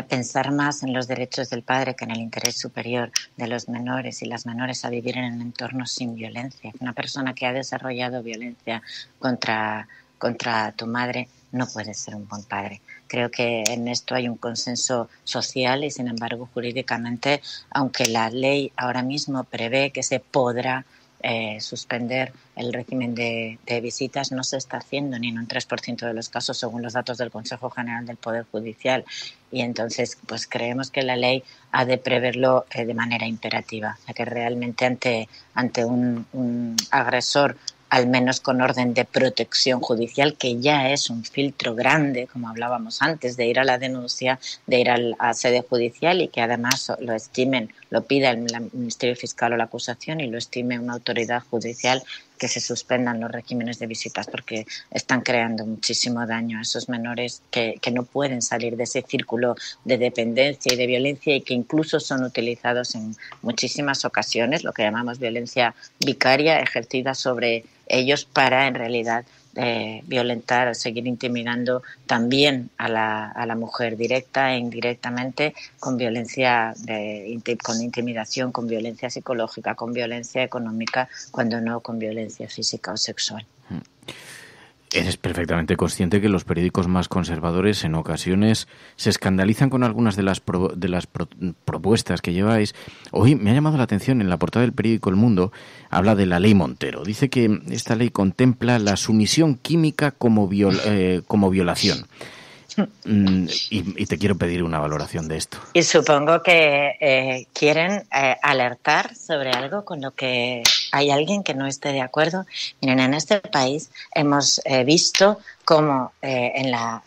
pensar más en los derechos del padre que en el interés superior de los menores y las menores a vivir en un entorno sin violencia. Una persona que ha desarrollado violencia contra, contra tu madre no puede ser un buen padre. Creo que en esto hay un consenso social y, sin embargo, jurídicamente, aunque la ley ahora mismo prevé que se podrá eh, suspender el régimen de, visitas no se está haciendo ni en un 3% de los casos, según los datos del Consejo General del Poder Judicial. Y entonces, pues creemos que la ley ha de preverlo eh, de manera imperativa, que realmente ante, ante un agresor al menos con orden de protección judicial, que ya es un filtro grande, como hablábamos antes, de ir a la denuncia, de ir a la sede judicial y que además lo estimen, lo pida el Ministerio Fiscal o la acusación y lo estime una autoridad judicial que se suspendan los regímenes de visitas porque están creando muchísimo daño a esos menores que, que no pueden salir de ese círculo de dependencia y de violencia y que incluso son utilizados en muchísimas ocasiones, lo que llamamos violencia vicaria ejercida sobre ellos para en realidad violentar eh, violentar, seguir intimidando también a la, a la, mujer directa e indirectamente con violencia, de, con intimidación, con violencia psicológica, con violencia económica, cuando no con violencia física o sexual. Mm. Eres perfectamente consciente que los periódicos más conservadores en ocasiones se escandalizan con algunas de las, de las propuestas que lleváis. Hoy me ha llamado la atención en la portada del periódico El Mundo, habla de la ley Montero. Dice que esta ley contempla la sumisión química como, eh, como violación. Mm, y, te quiero pedir una valoración de esto. Y supongo que eh, quieren eh, alertar sobre algo con lo que hay alguien que no esté de acuerdo. Miren, en este país hemos eh, visto como eh, en la,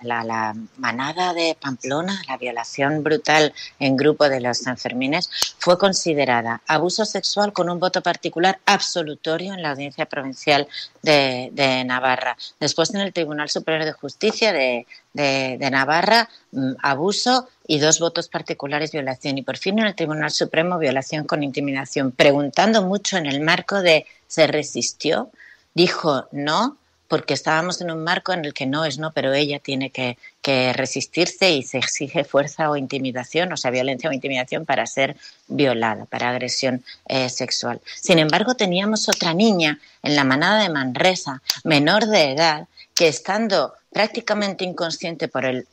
manada de Pamplona, la violación brutal en grupo de los Sanfermines, fue considerada abuso sexual con un voto particular absolutorio en la Audiencia Provincial de, Navarra. Después en el Tribunal Superior de Justicia de, de Navarra, mm, abuso y dos votos particulares, violación. Y por fin en el Tribunal Supremo, violación con intimidación. Preguntando mucho en el marco de se resistió, dijo no porque estábamos en un marco en el que no es no, pero ella tiene que, resistirse y se exige fuerza o intimidación, o sea, violencia o intimidación para ser violada, para agresión eh, sexual. Sin embargo, teníamos otra niña en la manada de Manresa, menor de edad, que estando prácticamente inconsciente por el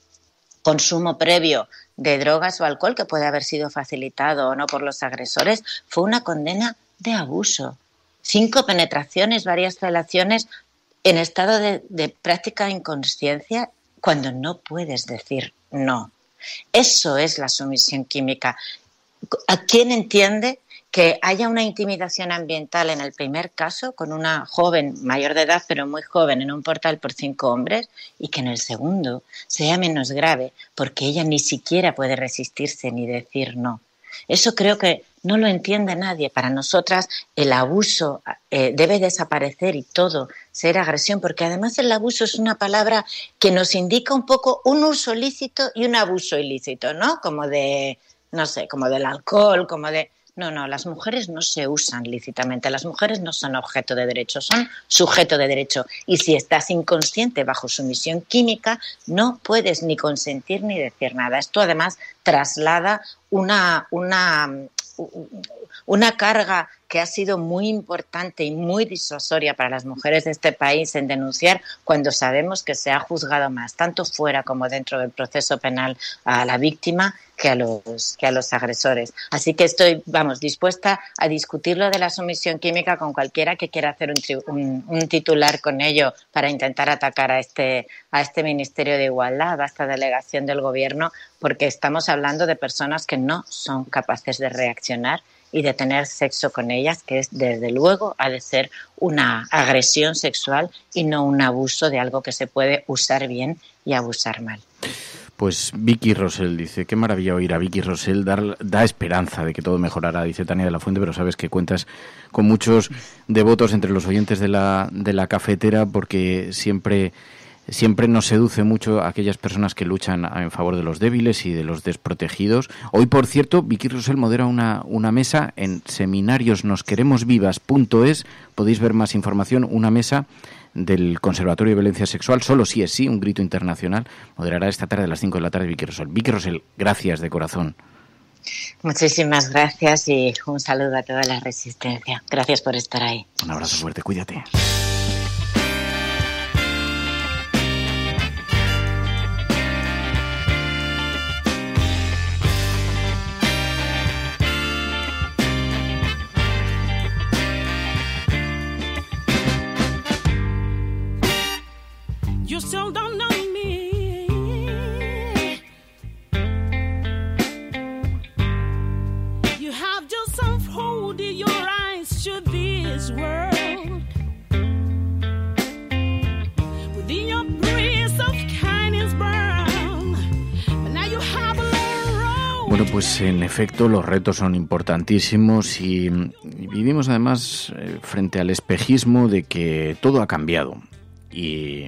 consumo previo de drogas o alcohol que puede haber sido facilitado o no por los agresores, fue una condena de abuso. Cinco penetraciones, varias relaciones en estado de, práctica inconsciencia cuando no puedes decir no. Eso es la sumisión química. ¿A quién entiende que haya una intimidación ambiental en el primer caso con una joven mayor de edad pero muy joven en un portal por cinco hombres y que en el segundo sea menos grave porque ella ni siquiera puede resistirse ni decir no. Eso creo que no lo entiende nadie. Para nosotras el abuso eh, debe desaparecer y todo ser agresión, porque además el abuso es una palabra que nos indica un poco un uso lícito y un abuso ilícito, ¿no? Como de, no sé, como del alcohol, como de... No, no, las mujeres no se usan lícitamente, las mujeres no son objeto de derecho, son sujeto de derecho. Y si estás inconsciente bajo sumisión química, no puedes ni consentir ni decir nada. Esto además traslada una, una, una carga que ha sido muy importante y muy disuasoria para las mujeres de este país en denunciar cuando sabemos que se ha juzgado más, tanto fuera como dentro del proceso penal, a la víctima que a los, que a los agresores. Así que estoy, vamos, dispuesta a discutirlo de la sumisión química con cualquiera que quiera hacer un, titular con ello para intentar atacar a este, a este Ministerio de Igualdad, a esta delegación del Gobierno, porque estamos hablando de personas que no son capaces de reaccionar y de tener sexo con ellas, que es, desde luego ha de ser una agresión sexual y no un abuso de algo que se puede usar bien y abusar mal. Pues Vicky Rosell dice, qué maravilla oír a Vicky Rosell dar, da esperanza de que todo mejorará, dice Tania de la Fuente, pero sabes que cuentas con muchos devotos entre los oyentes de de la cafetera porque siempre siempre nos seduce mucho a aquellas personas que luchan en favor de los débiles y de los desprotegidos. Hoy, por cierto, Vicky Rosel modera una, una mesa en seminariosnosqueremosvivas.es. Podéis ver más información, una mesa del Conservatorio de Violencia Sexual, solo sí es sí, un grito internacional, moderará esta tarde a las 5 de la tarde Vicky Rosell. Vicky Rosel, gracias de corazón. Muchísimas gracias y un saludo a toda la resistencia. Gracias por estar ahí. Un abrazo fuerte, cuídate. efecto, los retos son importantísimos y, vivimos además eh, frente al espejismo de que todo ha cambiado y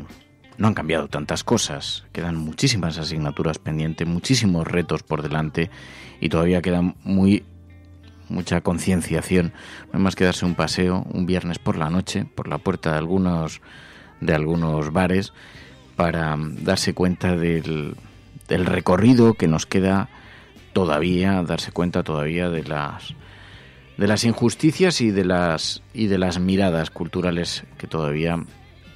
no han cambiado tantas cosas. Quedan muchísimas asignaturas pendientes, muchísimos retos por delante y todavía queda muy mucha concienciación. No hay más que darse un paseo un viernes por la noche por la puerta de algunos de algunos bares para darse cuenta del recorrido que nos queda todavía, darse cuenta todavía de las de las injusticias y de las y de las miradas culturales que todavía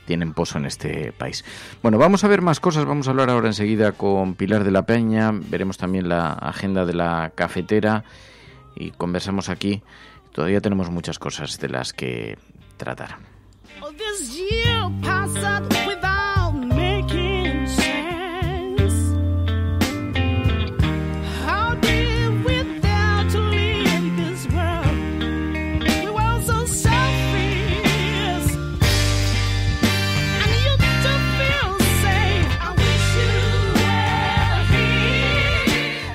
tienen pozo en este país. Bueno, vamos a ver más cosas, vamos a hablar ahora enseguida con Pilar de la Peña, veremos también la agenda de la cafetera y conversamos aquí. Todavía tenemos muchas cosas de las que tratar.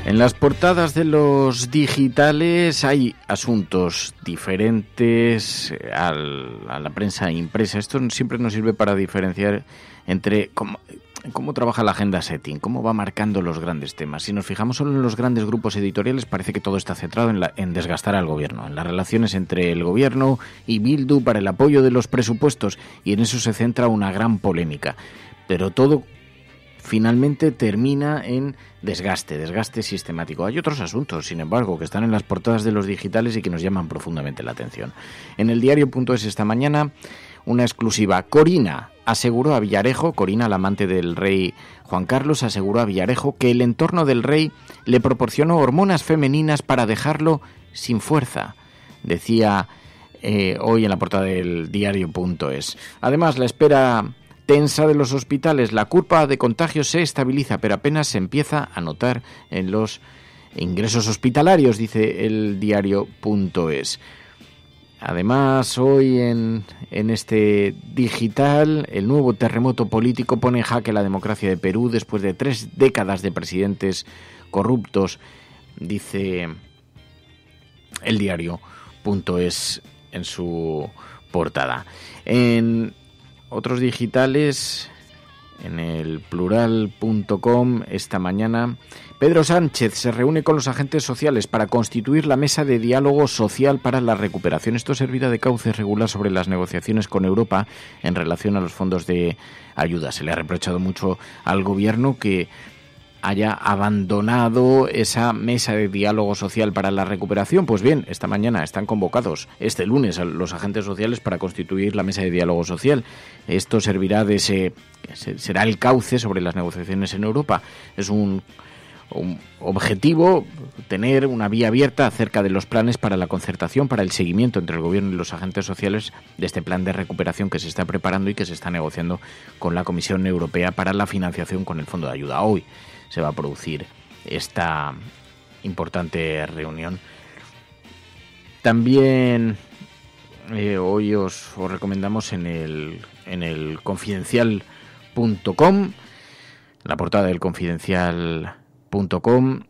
En las portadas de los digitales hay asuntos diferentes eh, a la prensa impresa. Esto siempre nos sirve para diferenciar entre cómo, trabaja la agenda setting, cómo va marcando los grandes temas. Si nos fijamos solo en los grandes grupos editoriales, parece que todo está centrado en, en desgastar al gobierno, en las relaciones entre el gobierno y Bildu para el apoyo de los presupuestos, y en eso se centra una gran polémica pero todo finalmente termina en desgaste, desgaste sistemático. Hay otros asuntos, sin embargo, que están en las portadas de los digitales y que nos llaman profundamente la atención. En el diario.es esta mañana, una exclusiva. Corina aseguró a Villarejo, Corina, la amante del rey Juan Carlos, aseguró a Villarejo que el entorno del rey le proporcionó hormonas femeninas para dejarlo sin fuerza. Decía eh, hoy en la portada del diario.es. Además, la espera tensa de los hospitales. La curva de contagios se estabiliza, pero apenas se empieza a notar en los ingresos hospitalarios, dice el diario.es. Además, hoy en, en, este digital, el nuevo terremoto político pone en jaque la democracia de Perú después de tres décadas de presidentes corruptos, dice el diario.es en su portada. En otros digitales en el plural.com esta mañana. Pedro Sánchez se reúne con los agentes sociales para constituir la mesa de diálogo social para la recuperación. Esto servirá de cauce regular sobre las negociaciones con Europa en relación a los fondos de ayuda. Se le ha reprochado mucho al gobierno que haya abandonado esa mesa de diálogo social para la recuperación. Pues bien, esta mañana están convocados este lunes los agentes sociales para constituir la mesa de diálogo social. Esto servirá de ese será el cauce sobre las negociaciones en Europa. Es un objetivo tener una vía abierta acerca de los planes para la concertación, para el seguimiento entre el Gobierno y los agentes sociales de este plan de recuperación que se está preparando y que se está negociando con la Comisión Europea para la financiación con el Fondo de Ayuda. Hoy se va a producir esta importante reunión. También eh, hoy os, recomendamos en el, en el confidencial.com, la portada del confidencial.com,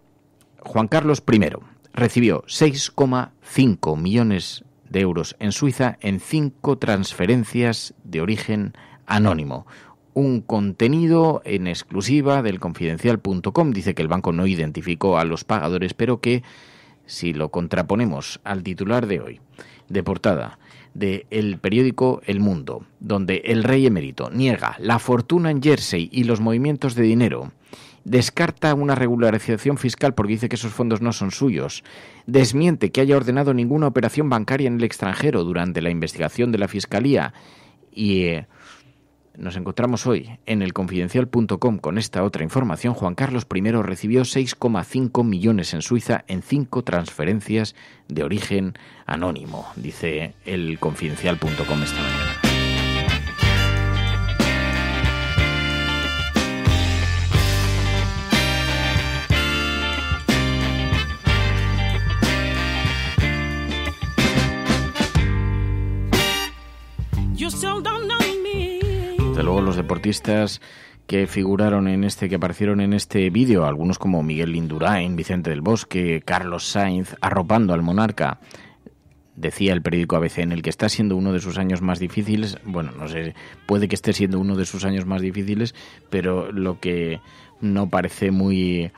Juan Carlos I recibió 6,5 millones de euros en Suiza en cinco transferencias de origen anónimo. Un contenido en exclusiva del confidencial.com dice que el banco no identificó a los pagadores, pero que si lo contraponemos al titular de hoy, de portada, del periódico El Mundo, donde el rey emérito niega la fortuna en Jersey y los movimientos de dinero descarta una regularización fiscal porque dice que esos fondos no son suyos, desmiente que haya ordenado ninguna operación bancaria en el extranjero durante la investigación de la Fiscalía y eh, nos encontramos hoy en el confidencial.com con esta otra información. Juan Carlos I recibió 6,5 millones en Suiza en cinco transferencias de origen anónimo, dice el confidencial.com esta mañana. Desde luego los deportistas que figuraron en este, que aparecieron en este vídeo, algunos como Miguel Indurain, Vicente del Bosque, Carlos Sainz, arropando al monarca. Decía el periódico ABC en el que está siendo uno de sus años más difíciles. Bueno, no sé, puede que esté siendo uno de sus años más difíciles, pero lo que no parece muy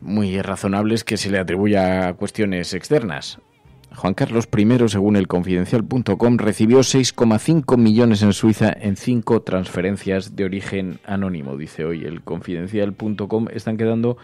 muy razonable es que se le atribuya a cuestiones externas. Juan Carlos I, según el confidencial.com, recibió 6,5 millones en Suiza en cinco transferencias de origen anónimo, dice hoy el confidencial.com. Están quedando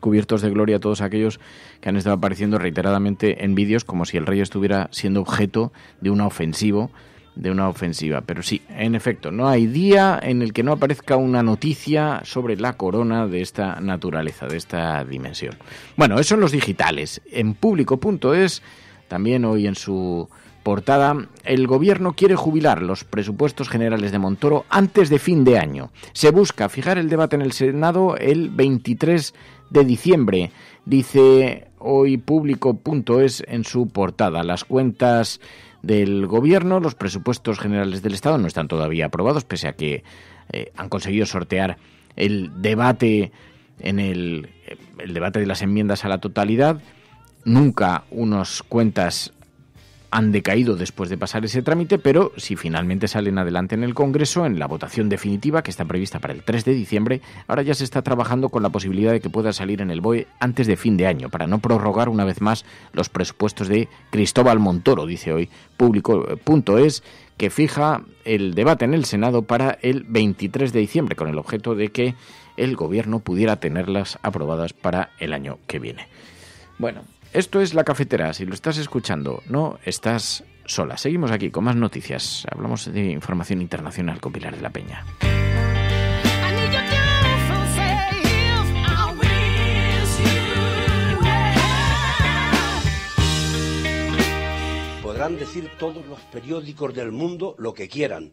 cubiertos de gloria todos aquellos que han estado apareciendo reiteradamente en vídeos como si el rey estuviera siendo objeto de una ofensivo, de una ofensiva. Pero sí, en efecto, no hay día en el que no aparezca una noticia sobre la corona de esta naturaleza, de esta dimensión. Bueno, eso en los digitales. En público.es también hoy en su portada, el gobierno quiere jubilar los presupuestos generales de Montoro antes de fin de año. Se busca fijar el debate en el Senado el 23 de diciembre. Dice hoy es en su portada. Las cuentas del gobierno, los presupuestos generales del Estado no están todavía aprobados, pese a que eh, han conseguido sortear el debate en el, eh, el debate de las enmiendas a la totalidad Nunca unas cuentas han decaído después de pasar ese trámite, pero si finalmente salen adelante en el Congreso, en la votación definitiva que está prevista para el 3 de diciembre, ahora ya se está trabajando con la posibilidad de que pueda salir en el BOE antes de fin de año, para no prorrogar una vez más los presupuestos de Cristóbal Montoro, dice hoy eh, es que fija el debate en el Senado para el 23 de diciembre, con el objeto de que el Gobierno pudiera tenerlas aprobadas para el año que viene. Bueno, esto es La Cafetera, si lo estás escuchando, no estás sola. Seguimos aquí con más noticias. Hablamos de información internacional con Pilar de la Peña. Podrán decir todos los periódicos del mundo lo que quieran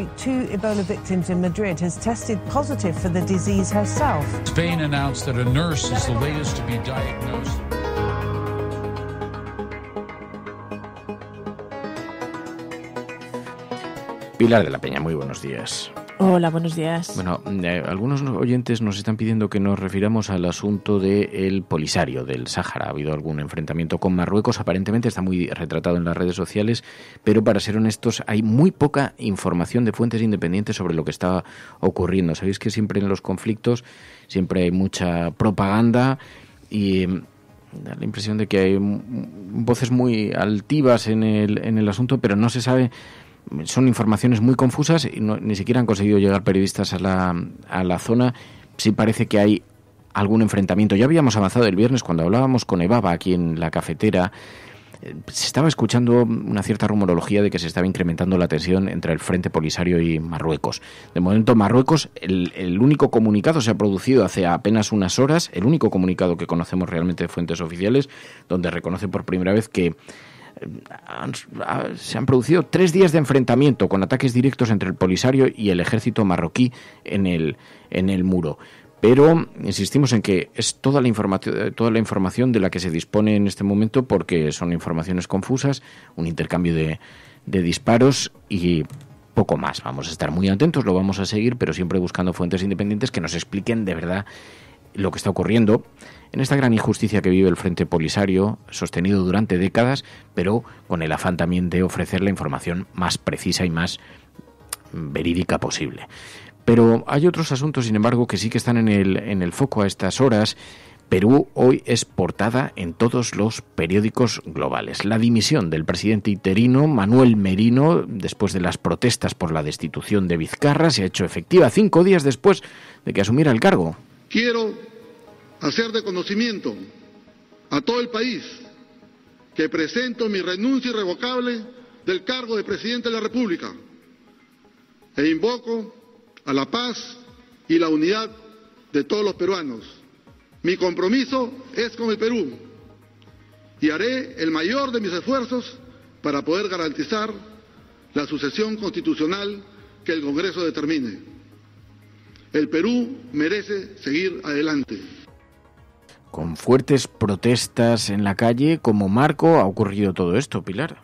treat two Ebola victims in Madrid has tested positive for the disease herself. Spain announced that a nurse is the latest to be diagnosed. Pilar de la Peña, muy buenos días. Hola, buenos días. Bueno, eh, algunos oyentes nos están pidiendo que nos refiramos al asunto del Polisario del Sáhara. Ha habido algún enfrentamiento con Marruecos, aparentemente está muy retratado en las redes sociales, pero para ser honestos, hay muy poca información de fuentes independientes sobre lo que está ocurriendo. Sabéis que siempre en los conflictos siempre hay mucha propaganda y em, da la impresión de que hay voces muy altivas en el, en el asunto, pero no se sabe son informaciones muy confusas y ni siquiera han conseguido llegar periodistas a la, a la zona. Sí parece que hay algún enfrentamiento. Ya habíamos avanzado el viernes cuando hablábamos con Evaba aquí en la cafetera. Eh, se estaba escuchando una cierta rumorología de que se estaba incrementando la tensión entre el Frente Polisario y Marruecos. De momento, Marruecos, el, el único comunicado se ha producido hace apenas unas horas, el único comunicado que conocemos realmente de fuentes oficiales, donde reconoce por primera vez que se han producido tres días de enfrentamiento con ataques directos entre el Polisario y el ejército marroquí en el, en el muro. Pero insistimos en que es toda la, información, toda la información de la que se dispone en este momento porque son informaciones confusas, un intercambio de disparos y poco más. Vamos a estar muy atentos, lo vamos a seguir, pero siempre buscando fuentes independientes que nos expliquen de verdad lo que está ocurriendo en esta gran injusticia que vive el Frente Polisario, sostenido durante décadas, pero con el afán también de ofrecer la información más precisa y más verídica posible. Pero hay otros asuntos, sin embargo, que sí que están en el, en el foco a estas horas. Perú hoy es portada en todos los periódicos globales. La dimisión del presidente interino Manuel Merino, después de las protestas por la destitución de Vizcarra, se ha hecho efectiva cinco días después de que asumiera el cargo. Quiero hacer de conocimiento a todo el país que presento mi renuncia irrevocable del cargo de presidente de la República e invoco a la paz y la unidad de todos los peruanos. Mi compromiso es con el Perú y haré el mayor de mis esfuerzos para poder garantizar la sucesión constitucional que el Congreso determine. El Perú merece seguir adelante con fuertes protestas en la calle como marco ha ocurrido todo esto, Pilar.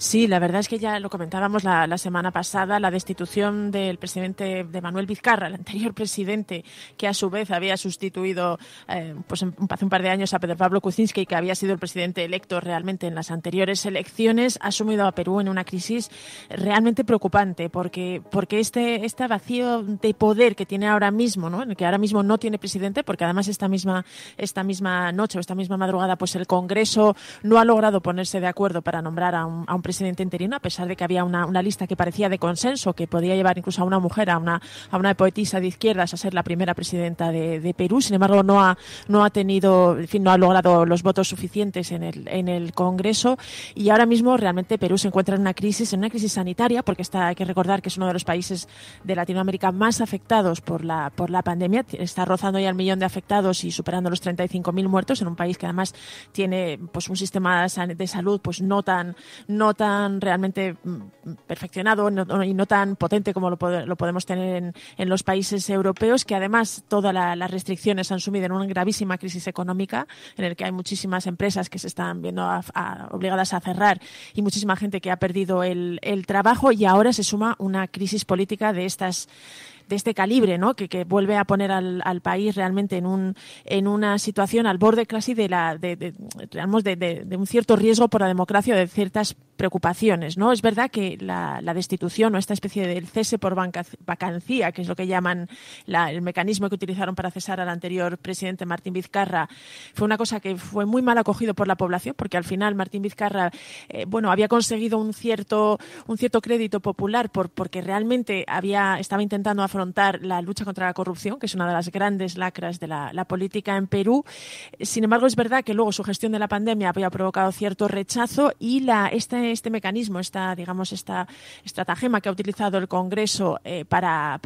Sí, la verdad es que ya lo comentábamos la, semana pasada, la destitución del presidente de Manuel Vizcarra, el anterior presidente, que a su vez había sustituido eh, pues hace un par de años a Pedro Pablo Kuczynski, que había sido el presidente electo realmente en las anteriores elecciones, ha sumido a Perú en una crisis realmente preocupante, porque, porque este, este vacío de poder que tiene ahora mismo, ¿no? que ahora mismo no tiene presidente, porque además esta misma, esta misma noche o esta misma madrugada, pues el Congreso no ha logrado ponerse de acuerdo para nombrar a un, a un presidente presidente interino, a pesar de que había una, lista que parecía de consenso, que podía llevar incluso a una mujer, a una, a una poetisa de izquierdas, a ser la primera presidenta de, Perú. Sin embargo, no ha, no ha tenido, en fin, no ha logrado los votos suficientes en el, en el Congreso. Y ahora mismo realmente Perú se encuentra en una crisis, en una crisis sanitaria, porque está, hay que recordar que es uno de los países de Latinoamérica más afectados por la, por la pandemia. Está rozando ya el millón de afectados y superando los 35.000 muertos en un país que además tiene pues, un sistema de salud pues, no tan, no tan realmente mm, mm, perfeccionado y no tan potente como lo, podemos tener en, los países europeos, que además todas las restricciones han sumido en una gravísima crisis económica, en el que hay muchísimas empresas que se están viendo obligadas a cerrar y muchísima gente que ha perdido el, trabajo y ahora se suma una crisis política de estas de este calibre, ¿no? que, vuelve a poner al, país realmente en, un, en una situación al borde casi de, la, de, de, de un cierto riesgo por la democracia, de ciertas preocupaciones. ¿no? Es verdad que la, destitución o esta especie del cese por vacancia, vacancía, que es lo que llaman el mecanismo que utilizaron para cesar al anterior presidente Martín Vizcarra, fue una cosa que fue muy mal acogido por la población, porque al final Martín Vizcarra eh, bueno, había conseguido un cierto, un cierto crédito popular por, porque realmente había, estaba intentando afrontar la lucha contra la corrupción, que es una de las grandes lacras de la, política en Perú. Sin embargo, es verdad que luego su gestión de la pandemia había provocado cierto rechazo y la, este este mecanismo, esta, digamos, esta estratagema que ha utilizado el Congreso eh, para,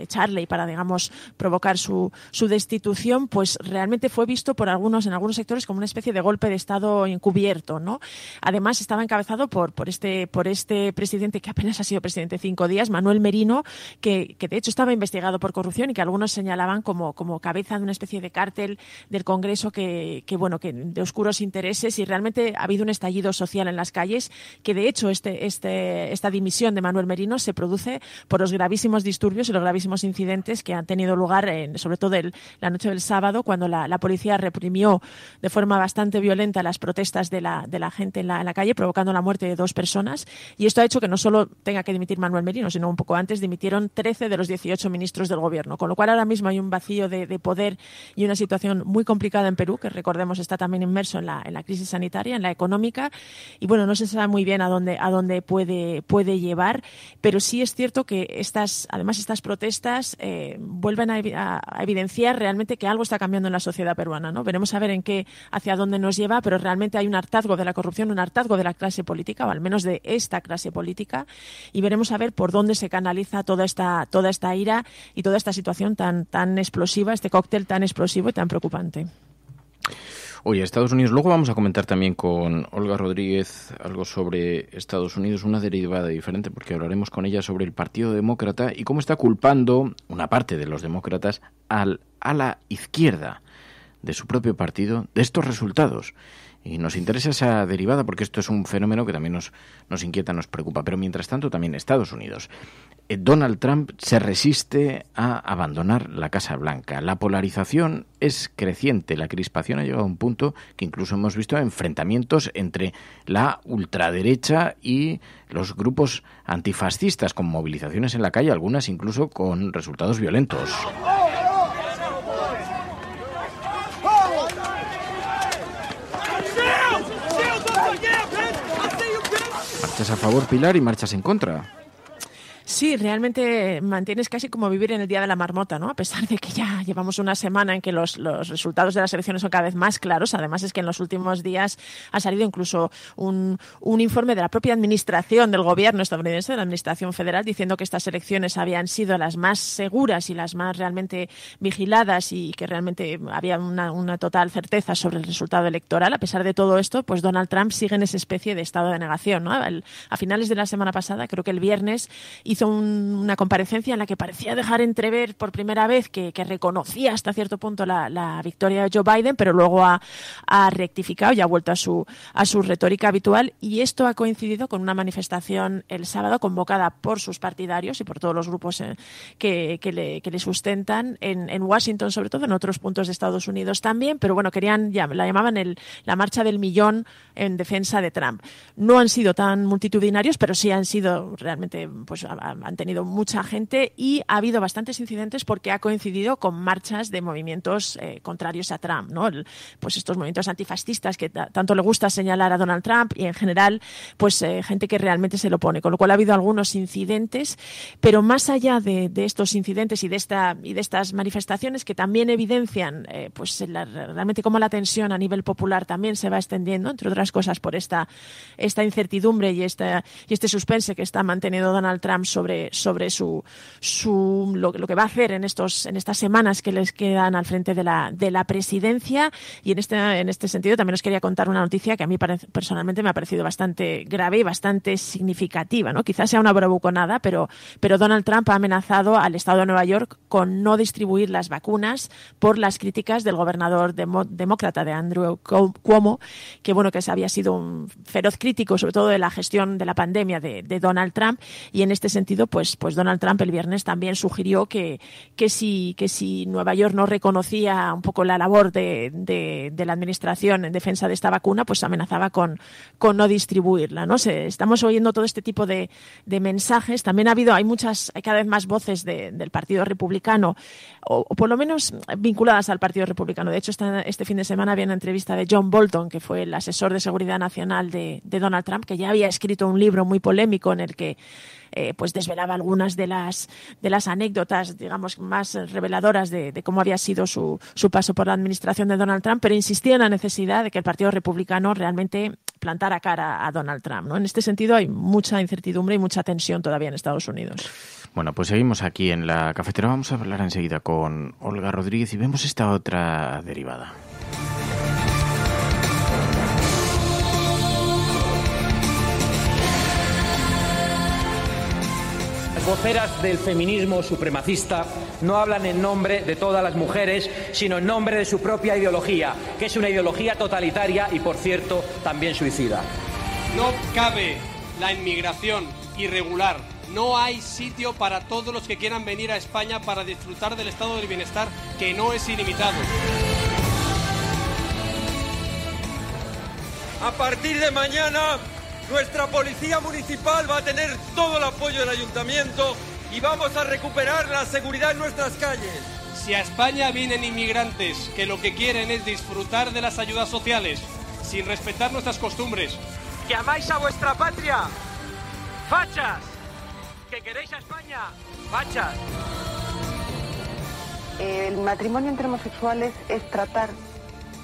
echarle y para, digamos, provocar su, destitución, pues realmente fue visto por algunos, en algunos sectores, como una especie de golpe de Estado encubierto, ¿no? Además, estaba encabezado por, por, este, por este presidente que apenas ha sido presidente cinco días, Manuel Merino, que, de hecho estaba investigado por corrupción y que algunos señalaban como, como cabeza de una especie de cártel del Congreso que, que bueno, que de oscuros intereses y realmente ha habido un estallido social en las calles que, de hecho, este, este, esta dimisión de Manuel Merino se produce por los gravísimos disturbios y los gravísimos incidentes que han tenido lugar, en, sobre todo el, la noche del sábado, cuando la, policía reprimió de forma bastante violenta las protestas de la, gente en la, calle, provocando la muerte de dos personas. Y esto ha hecho que no solo tenga que dimitir Manuel Merino, sino un poco antes dimitieron 13 de los 18 ministros del gobierno. Con lo cual, ahora mismo hay un vacío de, poder y una situación muy complicada en Perú, que recordemos está también inmerso en la, en la crisis sanitaria, en la económica. Y bueno, no se sabe muy bien a dónde, a dónde puede, llevar, pero sí es cierto que estas, además estas protestas eh, vuelven a, evidenciar realmente que algo está cambiando en la sociedad peruana. ¿no? Veremos a ver en qué, hacia dónde nos lleva, pero realmente hay un hartazgo de la corrupción, un hartazgo de la clase política, o al menos de esta clase política, y veremos a ver por dónde se canaliza toda esta, toda esta ira y toda esta situación tan, tan explosiva, este cóctel tan explosivo y tan preocupante. Oye, Estados Unidos, luego vamos a comentar también con Olga Rodríguez algo sobre Estados Unidos, una derivada diferente, porque hablaremos con ella sobre el Partido Demócrata y cómo está culpando una parte de los demócratas al, a la izquierda de su propio partido de estos resultados. Y nos interesa esa derivada porque esto es un fenómeno que también nos, nos inquieta, nos preocupa. Pero mientras tanto, también Estados Unidos. Eh, Donald Trump se resiste a abandonar la Casa Blanca. La polarización es creciente, la crispación ha llegado a un punto que incluso hemos visto enfrentamientos entre la ultraderecha y los grupos antifascistas, con movilizaciones en la calle, algunas incluso con resultados violentos. Marchas a favor, Pilar, y marchas en contra. Sí, realmente mantienes casi como vivir en el día de la marmota, ¿no? A pesar de que ya llevamos una semana en que los, los resultados de las elecciones son cada vez más claros. Además, es que en los últimos días ha salido incluso un, informe de la propia administración del gobierno estadounidense, de la administración federal, diciendo que estas elecciones habían sido las más seguras y las más realmente vigiladas y que realmente había una, total certeza sobre el resultado electoral. A pesar de todo esto, pues Donald Trump sigue en esa especie de estado de negación, ¿no? a finales de la semana pasada, creo que el viernes, hizo una comparecencia en la que parecía dejar entrever por primera vez que, reconocía hasta cierto punto la, victoria de Joe Biden, pero luego ha, rectificado y ha vuelto a su, a su retórica habitual. Y esto ha coincidido con una manifestación el sábado convocada por sus partidarios y por todos los grupos eh, que, le, sustentan en, Washington, sobre todo en otros puntos de Estados Unidos también, pero bueno, querían, ya, la llamaban el, la marcha del millón en defensa de Trump. No han sido tan multitudinarios, pero sí han sido realmente pues han tenido mucha gente y ha habido bastantes incidentes porque ha coincidido con marchas de movimientos eh, contrarios a Trump, ¿no? pues estos movimientos antifascistas que tanto le gusta señalar a Donald Trump y en general, pues eh, gente que realmente se lo pone. Con lo cual ha habido algunos incidentes, pero más allá de, estos incidentes y de esta y de estas manifestaciones que también evidencian, eh, pues realmente cómo la tensión a nivel popular también se va extendiendo, entre otras cosas por esta esta incertidumbre y esta y este suspense que está manteniendo Donald Trump sobre, sobre su, su lo, lo, que va a hacer en, estos, en estas semanas que les quedan al frente de la, de la presidencia. Y en este, en este sentido también os quería contar una noticia que a mí personalmente me ha parecido bastante grave y bastante significativa. ¿no? Quizás sea una bravuconada, pero, pero Donald Trump ha amenazado al Estado de Nueva York con no distribuir las vacunas por las críticas del gobernador demócrata de Andrew Cuomo, que bueno, que había sido un feroz crítico, sobre todo de la gestión de la pandemia de, de Donald Trump. Y en este sentido, pues, pues Donald Trump el viernes también sugirió que, que, si, que si Nueva York no reconocía un poco la labor de, de, la Administración en defensa de esta vacuna, pues amenazaba con, con no distribuirla. ¿no? Se, estamos oyendo todo este tipo de, de, mensajes. También ha habido, hay muchas, hay cada vez más voces del Partido Republicano, o, por lo menos vinculadas al Partido Republicano. De hecho, este fin de semana había una entrevista de John Bolton, que fue el asesor de Seguridad Nacional de Donald Trump, que ya había escrito un libro muy polémico en el que eh, pues desvelaba algunas de las, de las anécdotas, digamos, más reveladoras de, cómo había sido su, su paso por la administración de Donald Trump, pero insistía en la necesidad de que el Partido Republicano realmente plantara cara a Donald Trump. ¿no? En este sentido hay mucha incertidumbre y mucha tensión todavía en Estados Unidos. Bueno, pues seguimos aquí en la cafetera. Vamos a hablar enseguida con Olga Rodríguez y vemos esta otra derivada. voceras del feminismo supremacista no hablan en nombre de todas las mujeres, sino en nombre de su propia ideología, que es una ideología totalitaria y, por cierto, también suicida. No cabe la inmigración irregular. No hay sitio para todos los que quieran venir a España para disfrutar del estado del bienestar que no es ilimitado. A partir de mañana nuestra policía municipal va a tener todo el apoyo del ayuntamiento y vamos a recuperar la seguridad en nuestras calles. Si a España vienen inmigrantes que lo que quieren es disfrutar de las ayudas sociales, sin respetar nuestras costumbres, que amáis a vuestra patria, fachas, que queréis a España, fachas. El matrimonio entre homosexuales es tratar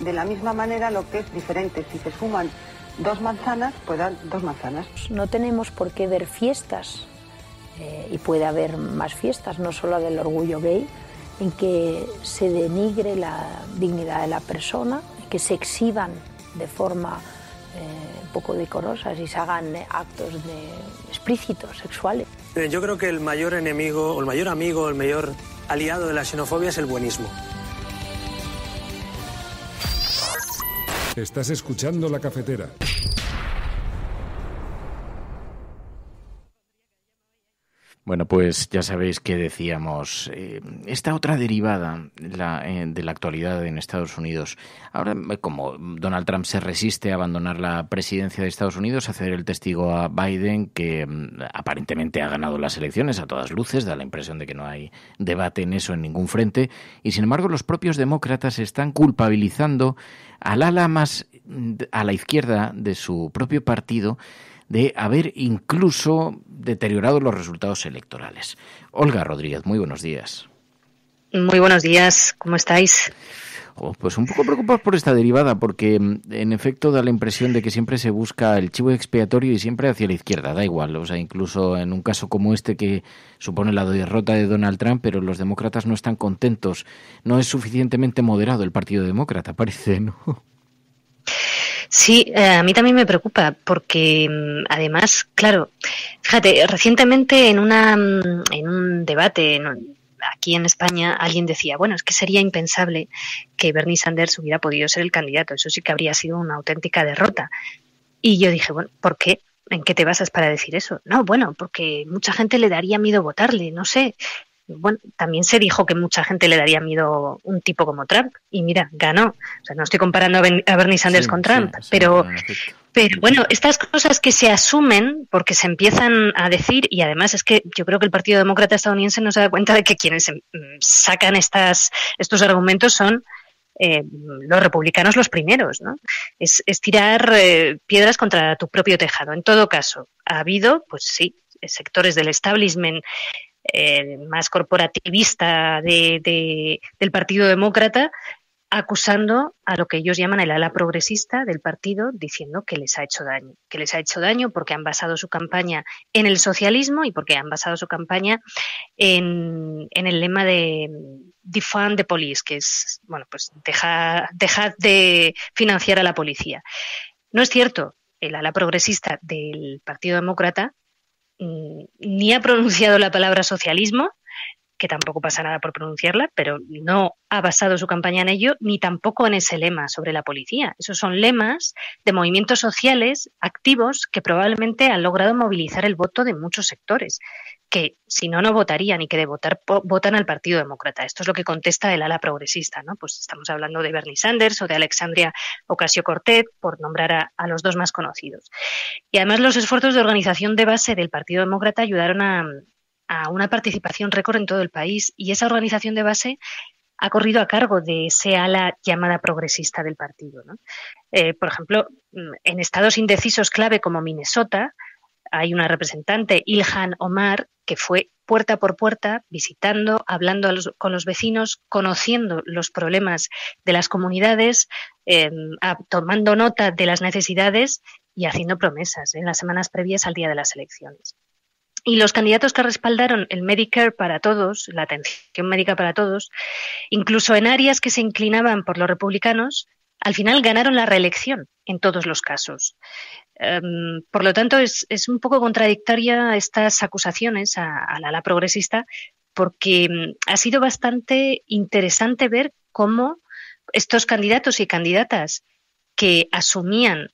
de la misma manera lo que es diferente. Si se suman dos manzanas, pues dos manzanas. No tenemos por qué ver fiestas, eh, y puede haber más fiestas, no solo del orgullo gay, en que se denigre la dignidad de la persona, que se exhiban de forma eh, un poco decorosa y se hagan actos explícitos, sexuales. Yo creo que el mayor enemigo, o el mayor amigo, el mayor aliado de la xenofobia es el buenismo. Estás escuchando la cafetera. Bueno, pues ya sabéis que decíamos, eh, esta otra derivada eh, de la actualidad en Estados Unidos, ahora como Donald Trump se resiste a abandonar la presidencia de Estados Unidos, a ceder el testigo a Biden, que mm, aparentemente ha ganado las elecciones a todas luces, da la impresión de que no hay debate en eso en ningún frente, y sin embargo los propios demócratas están culpabilizando al ala más a la izquierda de su propio partido de haber incluso deteriorado los resultados electorales. Olga Rodríguez, muy buenos días. Muy buenos días, ¿cómo estáis? Pues, pues un poco preocupados por esta derivada, porque mm, en efecto da la impresión de que siempre se busca el chivo expiatorio y siempre hacia la izquierda, da igual. O sea, incluso en un caso como este que supone la derrota de Donald Trump, pero los demócratas no están contentos. No es suficientemente moderado el Partido Demócrata, parece, ¿no? Sí, eh, a mí también me preocupa porque mm, además, claro, fíjate, recientemente en una mm, en un debate en, aquí en España alguien decía, bueno, es que sería impensable que Bernie Sanders hubiera podido ser el candidato, eso sí que habría sido una auténtica derrota. Y yo dije, bueno, ¿por qué? ¿En qué te basas para decir eso? No, bueno, porque mucha gente le daría miedo votarle, no sé. Bueno, también se dijo que mucha gente le daría miedo un tipo como Trump y mira, ganó. O sea, no estoy comparando a, Bernie Sanders con Trump, pero pero bueno, estas cosas que se asumen porque se empiezan a decir, y además es que yo creo que el Partido Demócrata estadounidense no se da cuenta de que quienes em, sacan estos argumentos son eh, los republicanos los primeros, ¿no? Es, tirar eh, piedras contra tu propio tejado. En todo caso, ha habido, pues sí, sectores del establishment eh, más corporativista del Partido Demócrata acusando a lo que ellos llaman el ala progresista del partido, diciendo que les ha hecho daño, que les ha hecho daño porque han basado su campaña en el socialismo y porque han basado su campaña en, el lema de mm, defund the police, que es, bueno, pues deja dejad de financiar a la policía. No es cierto, el ala progresista del Partido Demócrata mm, ni ha pronunciado la palabra socialismo, que tampoco pasa nada por pronunciarla, pero no ha basado su campaña en ello, ni tampoco en ese lema sobre la policía. Esos son lemas de movimientos sociales activos que probablemente han logrado movilizar el voto de muchos sectores, que si no, no votarían y que de votar votan al Partido Demócrata. Esto es lo que contesta el ala progresista, ¿no? Pues estamos hablando de Bernie Sanders o de Alexandria Ocasio Cortez, por nombrar a los dos más conocidos. Y además los esfuerzos de organización de base del Partido Demócrata ayudaron a, a una participación récord en todo el país y esa organización de base ha corrido a cargo de esa ala llamada progresista del partido. Eh, por ejemplo, mm, en estados indecisos clave como Minnesota, hay una representante, Ilhan Omar, que fue puerta por puerta, visitando, hablando con los vecinos, conociendo los problemas de las comunidades, em, tomando nota de las necesidades y haciendo promesas en las semanas previas al día de las elecciones. Y los candidatos que respaldaron el Medicare para todos, la atención médica para todos, incluso en áreas que se inclinaban por los republicanos, al final ganaron la reelección en todos los casos. Em, por lo tanto, es, un poco contradictoria estas acusaciones a, la ala progresista porque em, ha sido bastante interesante ver cómo estos candidatos y candidatas que asumían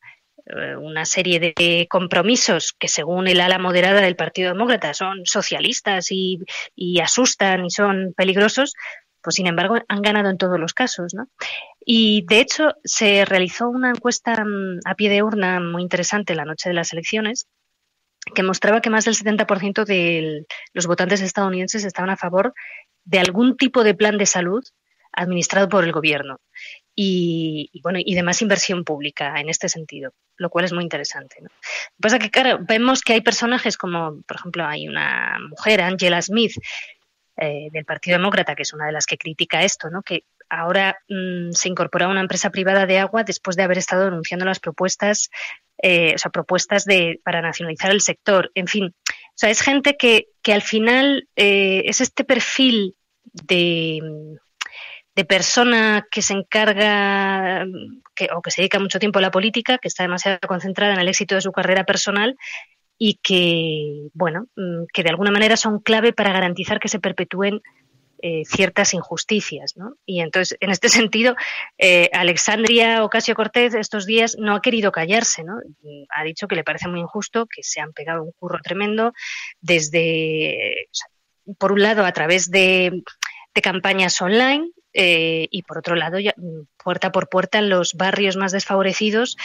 eh, una serie de compromisos que según el ala moderada del Partido Demócrata son socialistas y, asustan y son peligrosos, pues sin embargo han ganado en todos los casos. ¿no? Y de hecho se realizó una encuesta mm, a pie de urna muy interesante la noche de las elecciones que mostraba que más del 70% de los votantes estadounidenses estaban a favor de algún tipo de plan de salud administrado por el gobierno y, bueno, y de inversión pública en este sentido, lo cual es muy interesante. pasa que, vemos que hay personajes como, por ejemplo, hay una mujer, Angela Smith, eh, del Partido Demócrata, que es una de las que critica esto, ¿no? que ahora mm, se incorpora a una empresa privada de agua después de haber estado denunciando las propuestas, eh, o sea, propuestas de, para nacionalizar el sector. En fin, o es gente que, al final eh, es este perfil de de persona que se encarga o que se dedica mucho tiempo a la política, que está demasiado concentrada en el éxito de su carrera personal y que, bueno, mm, que de alguna manera son clave para garantizar que se perpetúen eh, ciertas injusticias. ¿no? Y entonces, en este sentido, eh, Alexandria Ocasio Cortez estos días no ha querido callarse. ¿no? Ha dicho que le parece muy injusto, que se han pegado un curro tremendo desde, por un lado, a través de, de campañas online eh, y por otro lado, mm, puerta por puerta en los barrios más desfavorecidos,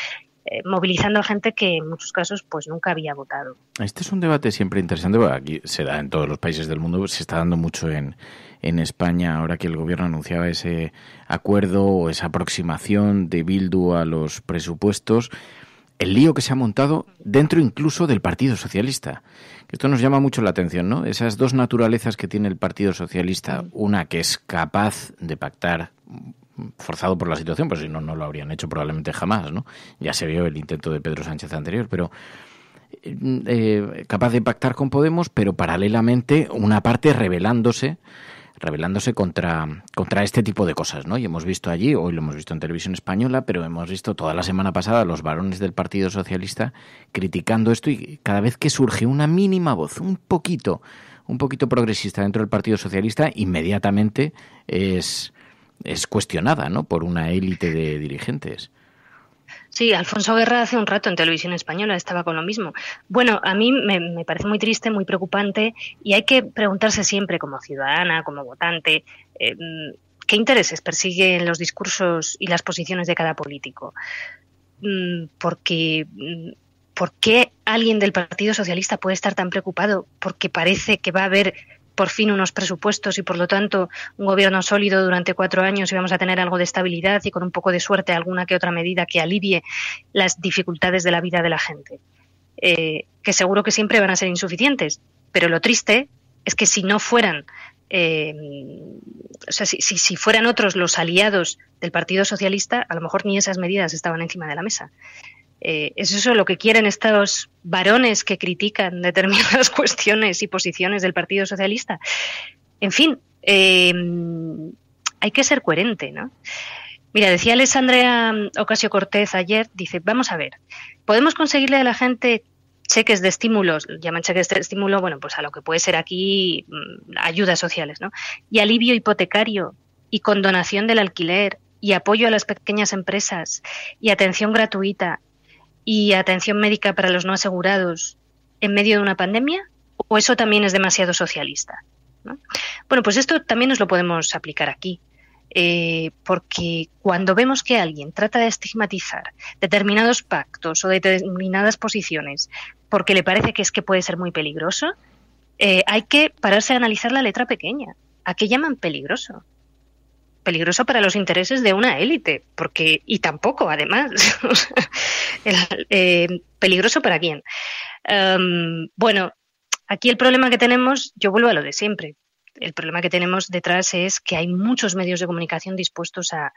eh, movilizando a gente que en muchos casos pues nunca había votado. Este es un debate siempre interesante, aquí se da en todos los países del mundo, se está dando mucho en, en España, ahora que el gobierno anunciaba ese acuerdo o esa aproximación de Bildu a los presupuestos el lío que se ha montado dentro incluso del Partido Socialista. Esto nos llama mucho la atención, ¿no? Esas dos naturalezas que tiene el Partido Socialista, una que es capaz de pactar forzado por la situación, pues si no, no lo habrían hecho probablemente jamás, ¿no? Ya se vio el intento de Pedro Sánchez anterior, pero eh, capaz de pactar con Podemos, pero paralelamente una parte revelándose rebelándose contra, contra este tipo de cosas, ¿no? Y hemos visto allí, hoy lo hemos visto en televisión española, pero hemos visto toda la semana pasada a los varones del Partido Socialista criticando esto y cada vez que surge una mínima voz, un poquito, un poquito progresista dentro del Partido Socialista, inmediatamente es, es cuestionada, ¿no? Por una élite de dirigentes. Sí, Alfonso Guerra hace un rato en televisión española estaba con lo mismo. Bueno, a mí me, parece muy triste, muy preocupante y hay que preguntarse siempre como ciudadana, como votante, eh, qué intereses persiguen los discursos y las posiciones de cada político. Mm, porque mm, ¿por qué alguien del Partido Socialista puede estar tan preocupado? Porque parece que va a haber por fin unos presupuestos y por lo tanto un gobierno sólido durante cuatro años y vamos a tener algo de estabilidad y con un poco de suerte alguna que otra medida que alivie las dificultades de la vida de la gente, eh, que seguro que siempre van a ser insuficientes. Pero lo triste es que si no fueran eh, si, fueran otros los aliados del Partido Socialista, a lo mejor ni esas medidas estaban encima de la mesa. Eh, ¿Es eso lo que quieren estos varones que critican determinadas cuestiones y posiciones del Partido Socialista? En fin, eh, hay que ser coherente, ¿no? Mira, decía Alessandra Ocasio Cortez ayer, dice, vamos a ver, ¿podemos conseguirle a la gente cheques de estímulos? Llaman cheques de estímulo, bueno, pues a lo que puede ser aquí mm, ayudas sociales, ¿no? Y alivio hipotecario y condonación del alquiler y apoyo a las pequeñas empresas y atención gratuita y atención médica para los no asegurados en medio de una pandemia? ¿O eso también es demasiado socialista? Bueno, pues esto también nos lo podemos aplicar aquí. Eh, porque cuando vemos que alguien trata de estigmatizar determinados pactos o determinadas posiciones porque le parece que es que puede ser muy peligroso, eh, hay que pararse a analizar la letra pequeña. ¿A qué llaman peligroso? peligroso para los intereses de una élite, porque y tampoco, además, eh, peligroso para quién. Em, bueno, aquí el problema que tenemos, yo vuelvo a lo de siempre. El problema que tenemos detrás es que hay muchos medios de comunicación dispuestos a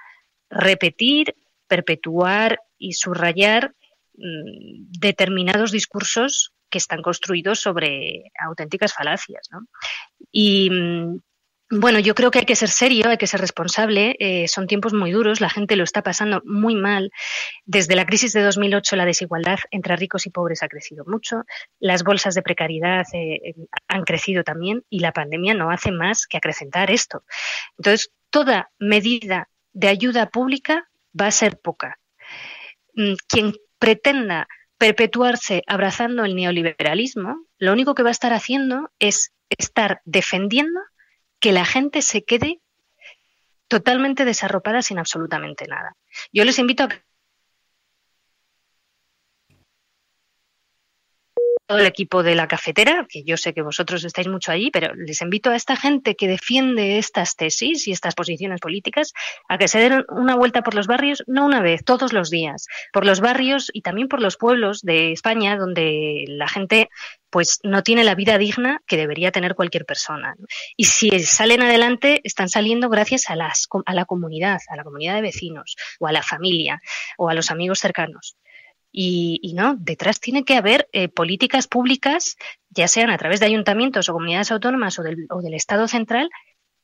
repetir, perpetuar y subrayar mm, determinados discursos que están construidos sobre auténticas falacias. ¿no? Y mm, bueno, yo creo que hay que ser serio, hay que ser responsable. Eh, son tiempos muy duros, la gente lo está pasando muy mal. Desde la crisis de 2008 la desigualdad entre ricos y pobres ha crecido mucho, las bolsas de precariedad eh, eh, han crecido también y la pandemia no hace más que acrecentar esto. Entonces, toda medida de ayuda pública va a ser poca. Mm, quien pretenda perpetuarse abrazando el neoliberalismo, lo único que va a estar haciendo es estar defendiendo que la gente se quede totalmente desarropada sin absolutamente nada. Yo les invito a el equipo de la cafetera, que yo sé que vosotros estáis mucho allí, pero les invito a esta gente que defiende estas tesis y estas posiciones políticas a que se den una vuelta por los barrios, no una vez, todos los días, por los barrios y también por los pueblos de España donde la gente pues no tiene la vida digna que debería tener cualquier persona. Y si salen adelante, están saliendo gracias a, las, a la comunidad, a la comunidad de vecinos, o a la familia, o a los amigos cercanos. Y, no, detrás tiene que haber eh, políticas públicas, ya sean a través de ayuntamientos o comunidades autónomas o del, o del Estado central,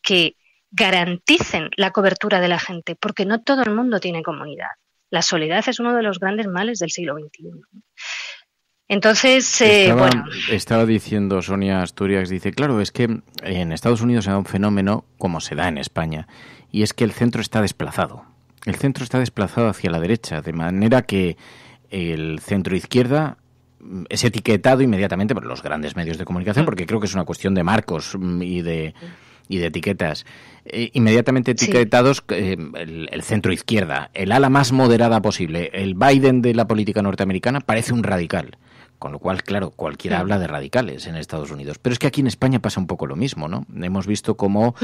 que garanticen la cobertura de la gente, porque no todo el mundo tiene comunidad. La soledad es uno de los grandes males del siglo XXI. Entonces, eh, estaba, Estaba diciendo Sonia Asturias, dice, claro, es que en Estados Unidos se da un fenómeno como se da en España, y es que el centro está desplazado. El centro está desplazado hacia la derecha, de manera que el centro izquierda mm, es etiquetado inmediatamente por los grandes medios de comunicación, porque creo que es una cuestión de marcos mm, y de, y de etiquetas. Eh, inmediatamente etiquetados eh, el, centro izquierda, el ala más moderada posible, el Biden de la política norteamericana parece un radical. Con lo cual, claro, cualquiera habla de radicales en Estados Unidos. Pero es que aquí en España pasa un poco lo mismo, ¿no? Hemos visto cómo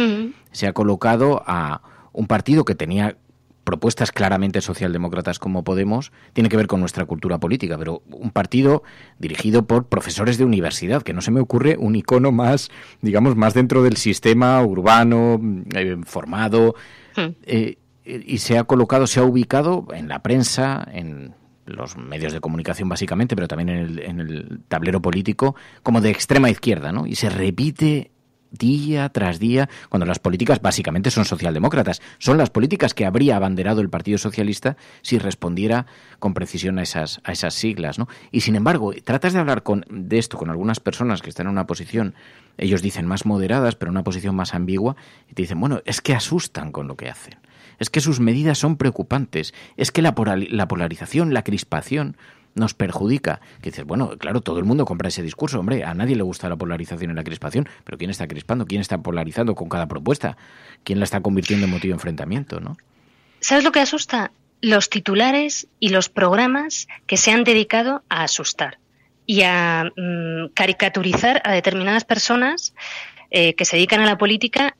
se ha colocado a un partido que tenía propuestas claramente socialdemócratas como Podemos tiene que ver con nuestra cultura política, pero un partido dirigido por profesores de universidad, que no se me ocurre un icono más, digamos, más dentro del sistema urbano, eh, formado, hmm. eh, y se ha colocado, se ha ubicado en la prensa, en los medios de comunicación básicamente, pero también en el, en el tablero político, como de extrema izquierda, ¿no? Y se repite día tras día, cuando las políticas básicamente son socialdemócratas. Son las políticas que habría abanderado el Partido Socialista si respondiera con precisión a esas, a esas siglas. ¿no? Y sin embargo, tratas de hablar con, de esto con algunas personas que están en una posición, ellos dicen más moderadas, pero una posición más ambigua, y te dicen, bueno, es que asustan con lo que hacen es que sus medidas son preocupantes, es que la, polarización, la crispación nos perjudica. Que dices, bueno, claro, todo el mundo compra ese discurso, hombre, a nadie le gusta la polarización y la crispación, pero ¿quién está crispando? ¿Quién está polarizando con cada propuesta? ¿Quién la está convirtiendo en motivo de enfrentamiento? ¿no? ¿Sabes lo que asusta? Los titulares y los programas que se han dedicado a asustar y a mm, caricaturizar a determinadas personas eh, que se dedican a la política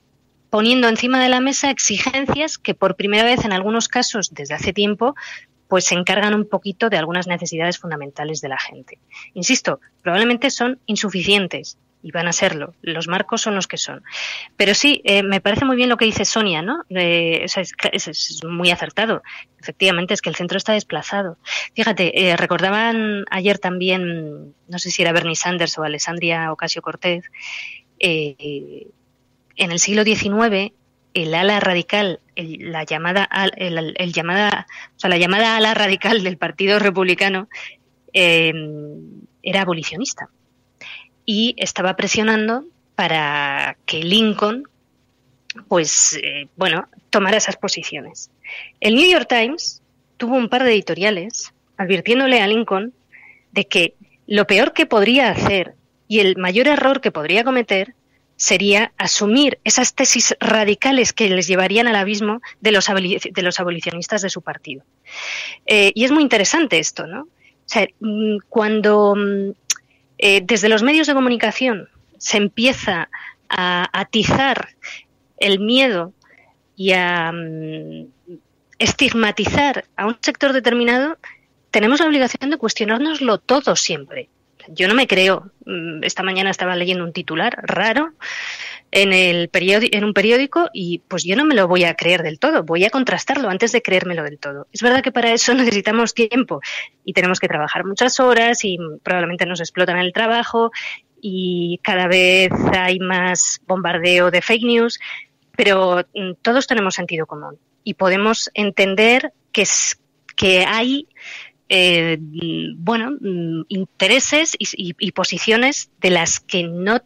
poniendo encima de la mesa exigencias que por primera vez en algunos casos desde hace tiempo pues se encargan un poquito de algunas necesidades fundamentales de la gente. Insisto, probablemente son insuficientes y van a serlo. Los marcos son los que son. Pero sí, eh, me parece muy bien lo que dice Sonia, ¿no? Eh, es, muy acertado. Efectivamente, es que el centro está desplazado. Fíjate, eh, recordaban ayer también, no sé si era Bernie Sanders o Alessandria Ocasio Cortez, en el siglo XIX el ala radical, la llamada, el, llamada, o sea, la llamada ala radical del Partido Republicano em, era abolicionista y estaba presionando para que Lincoln, pues, eh, bueno, tomara esas posiciones. El New York Times tuvo un par de editoriales advirtiéndole a Lincoln de que lo peor que podría hacer y el mayor error que podría cometer sería asumir esas tesis radicales que les llevarían al abismo de los, abolicionistas de su partido. Eh, y es muy interesante esto, ¿no? O sea, mm, cuando mm, eh, desde los medios de comunicación se empieza a atizar el miedo y a mm, estigmatizar a un sector determinado, tenemos la obligación de cuestionárnoslo todo siempre. Yo no me creo. Mm, esta mañana estaba leyendo un titular raro en, el en un periódico y pues yo no me lo voy a creer del todo. Voy a contrastarlo antes de creérmelo del todo. Es verdad que para eso necesitamos tiempo y tenemos que trabajar muchas horas y mm, probablemente nos explotan el trabajo y cada vez hay más bombardeo de fake news, pero mm, todos tenemos sentido común y podemos entender que, que hay eh, bueno, mm, intereses y, posiciones de las que no, o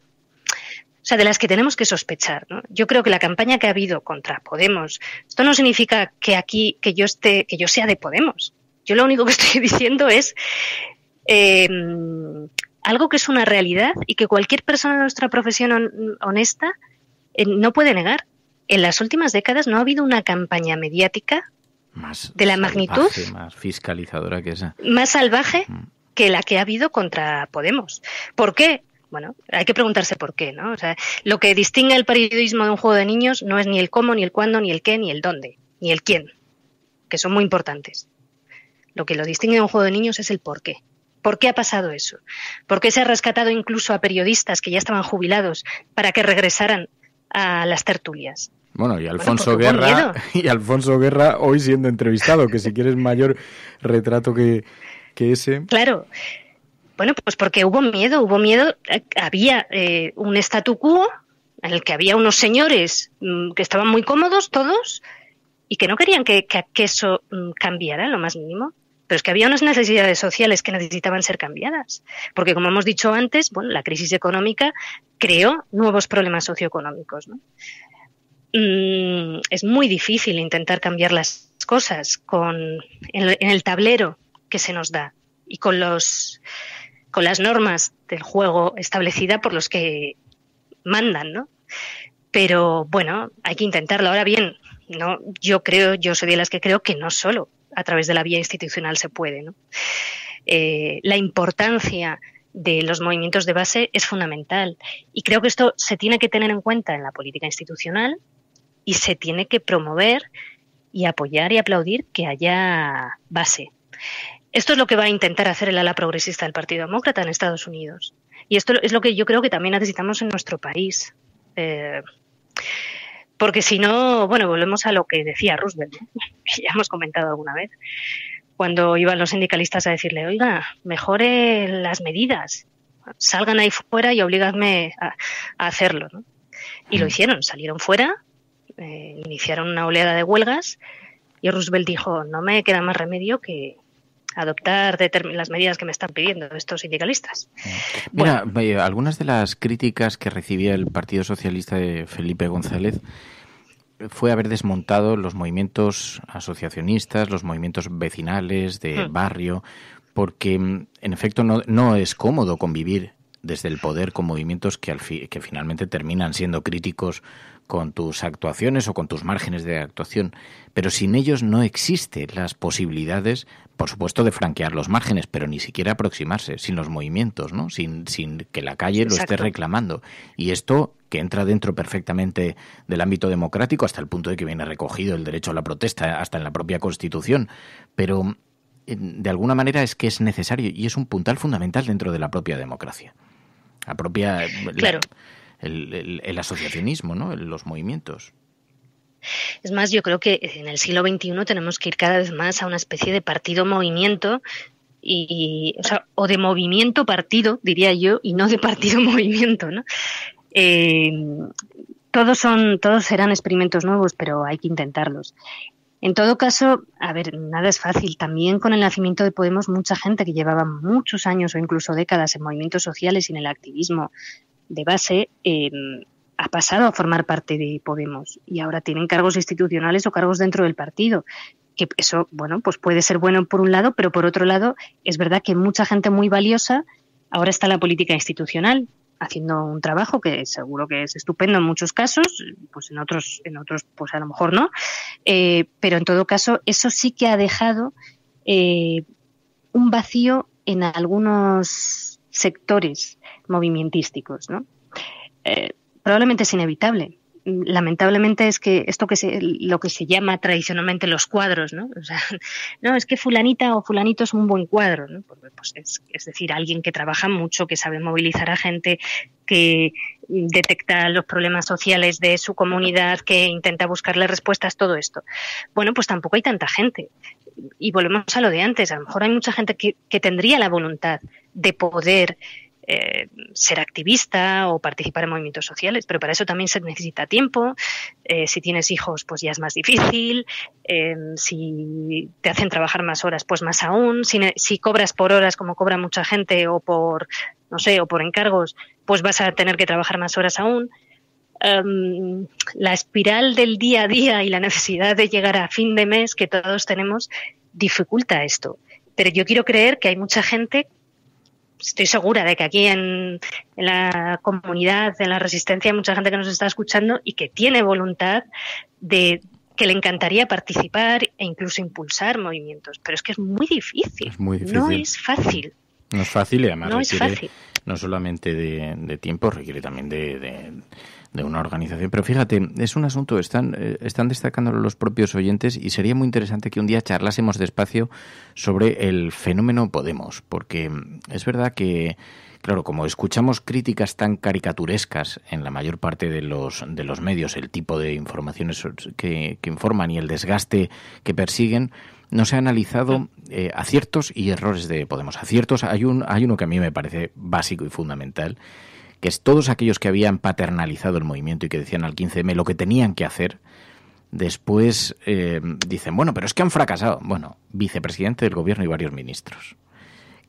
sea, de las que tenemos que sospechar. ¿no? Yo creo que la campaña que ha habido contra Podemos, esto no significa que aquí que yo esté, que yo sea de Podemos. Yo lo único que estoy diciendo es em, algo que es una realidad y que cualquier persona de nuestra profesión honesta eh, no puede negar. En las últimas décadas no ha habido una campaña mediática de la magnitud más fiscalizadora que esa. Más salvaje mm. que la que ha habido contra Podemos. ¿Por qué? Bueno, hay que preguntarse por qué, ¿no? O sea, lo que distingue el periodismo de un juego de niños no es ni el cómo, ni el cuándo, ni el qué, ni el dónde, ni el quién, que son muy importantes. Lo que lo distingue de un juego de niños es el por qué. ¿Por qué ha pasado eso? ¿Por qué se ha rescatado incluso a periodistas que ya estaban jubilados para que regresaran a las tertulias? Bueno, y Alfonso Guerra y Alfonso Guerra hoy siendo entrevistado, que si quieres mayor retrato que, ese. Claro. Bueno, pues porque hubo miedo, hubo miedo. Eh, había eh, un statu quo en el que había unos señores mm, que estaban muy cómodos todos y que no querían que, que, eso mm, cambiara lo más mínimo. Pero es que había unas necesidades sociales que necesitaban ser cambiadas. Porque, como hemos dicho antes, bueno, la crisis económica creó nuevos problemas socioeconómicos. ¿no? Mm, es muy difícil intentar cambiar las cosas en, el tablero que se nos da y con, los, con las normas del juego establecida por los que mandan, ¿no? Pero bueno, hay que intentarlo. Ahora bien, no, yo creo, yo soy de las que creo que no solo a través de la vía institucional se puede, eh, la importancia de los movimientos de base es fundamental. Y creo que esto se tiene que tener en cuenta en la política institucional, y se tiene que promover y apoyar y aplaudir que haya base. Esto es lo que va a intentar hacer el ala progresista del Partido Demócrata en Estados Unidos. Y esto es lo que yo creo que también necesitamos en nuestro país. Eh, porque si no, bueno, volvemos a lo que decía Roosevelt, ya hemos comentado alguna vez, cuando iban los sindicalistas a decirle, oiga, mejore las medidas, salgan ahí fuera y obligadme a, hacerlo. Y lo hicieron, salieron fuera eh, iniciaron una oleada de huelgas y Roosevelt dijo, no me queda más remedio que adoptar las medidas que me están pidiendo estos sindicalistas. Ah, Mira, bueno, eh, algunas de las críticas que recibía el Partido Socialista de Felipe González eh, fue haber desmontado los movimientos asociacionistas, los movimientos vecinales, de hmm. barrio, porque mm, en efecto no, es cómodo convivir desde el poder con movimientos que, que finalmente terminan siendo críticos con tus actuaciones o con tus márgenes de actuación, pero sin ellos no existen las posibilidades, por supuesto, de franquear los márgenes, pero ni siquiera aproximarse, sin los movimientos, ¿no? sin, que la calle lo esté reclamando. Y esto que entra dentro perfectamente del ámbito democrático hasta el punto de que viene recogido el derecho a la protesta, hasta en la propia Constitución, pero de alguna manera es que es necesario y es un puntal fundamental dentro de la propia democracia. La propia... Claro el, asociacionismo, ¿no? los movimientos. Es más, yo creo que en el siglo XXI tenemos que ir cada vez más a una especie de partido-movimiento y, o, de movimiento-partido, diría yo, y no de partido-movimiento, eh, todos son, todos serán experimentos nuevos, pero hay que intentarlos. En todo caso, a ver, nada es fácil. También con el nacimiento de Podemos, mucha gente que llevaba muchos años o incluso décadas en movimientos sociales y en el activismo de base, eh, ha pasado a formar parte de Podemos y ahora tienen cargos institucionales o cargos dentro del partido. Que eso, bueno, pues puede ser bueno por un lado, pero por otro lado, es verdad que mucha gente muy valiosa ahora está en la política institucional haciendo un trabajo que seguro que es estupendo en muchos casos, pues en otros, en otros, pues a lo mejor no, eh, pero en todo caso, eso sí que ha dejado eh, un vacío en algunos sectores movimentísticos. ¿no? Eh, probablemente es inevitable. Lamentablemente es que esto que se, lo que se llama tradicionalmente los cuadros, ¿no? no, es que fulanita o fulanito es un buen cuadro, Pues es, es decir, alguien que trabaja mucho, que sabe movilizar a gente, que detecta los problemas sociales de su comunidad, que intenta buscarle respuestas, todo esto. Bueno, pues tampoco hay tanta gente y volvemos a lo de antes, a lo mejor hay mucha gente que, tendría la voluntad de poder eh, ser activista o participar en movimientos sociales, pero para eso también se necesita tiempo. Eh, si tienes hijos, pues ya es más difícil. Eh, si te hacen trabajar más horas, pues más aún. Si, cobras por horas, como cobra mucha gente, o por, no sé, o por encargos, pues vas a tener que trabajar más horas aún. Em, la espiral del día a día y la necesidad de llegar a fin de mes que todos tenemos dificulta esto. Pero yo quiero creer que hay mucha gente, estoy segura de que aquí en, la comunidad, en la resistencia, hay mucha gente que nos está escuchando y que tiene voluntad de, que le encantaría participar e incluso impulsar movimientos, pero es que es muy difícil. No es fácil. No es fácil y además no es fácil. no solamente de, tiempo, requiere también de de una organización. Pero fíjate, es un asunto, están, eh, están destacándolo los propios oyentes y sería muy interesante que un día charlásemos despacio sobre el fenómeno Podemos, porque mm, es verdad que... Claro, como escuchamos críticas tan caricaturescas en la mayor parte de los, de los medios, el tipo de informaciones que, que informan y el desgaste que persiguen, no se ha analizado eh, aciertos y errores de Podemos. Aciertos, hay, un, hay uno que a mí me parece básico y fundamental, que es todos aquellos que habían paternalizado el movimiento y que decían al 15M lo que tenían que hacer, después eh, dicen, bueno, pero es que han fracasado. Bueno, vicepresidente del gobierno y varios ministros,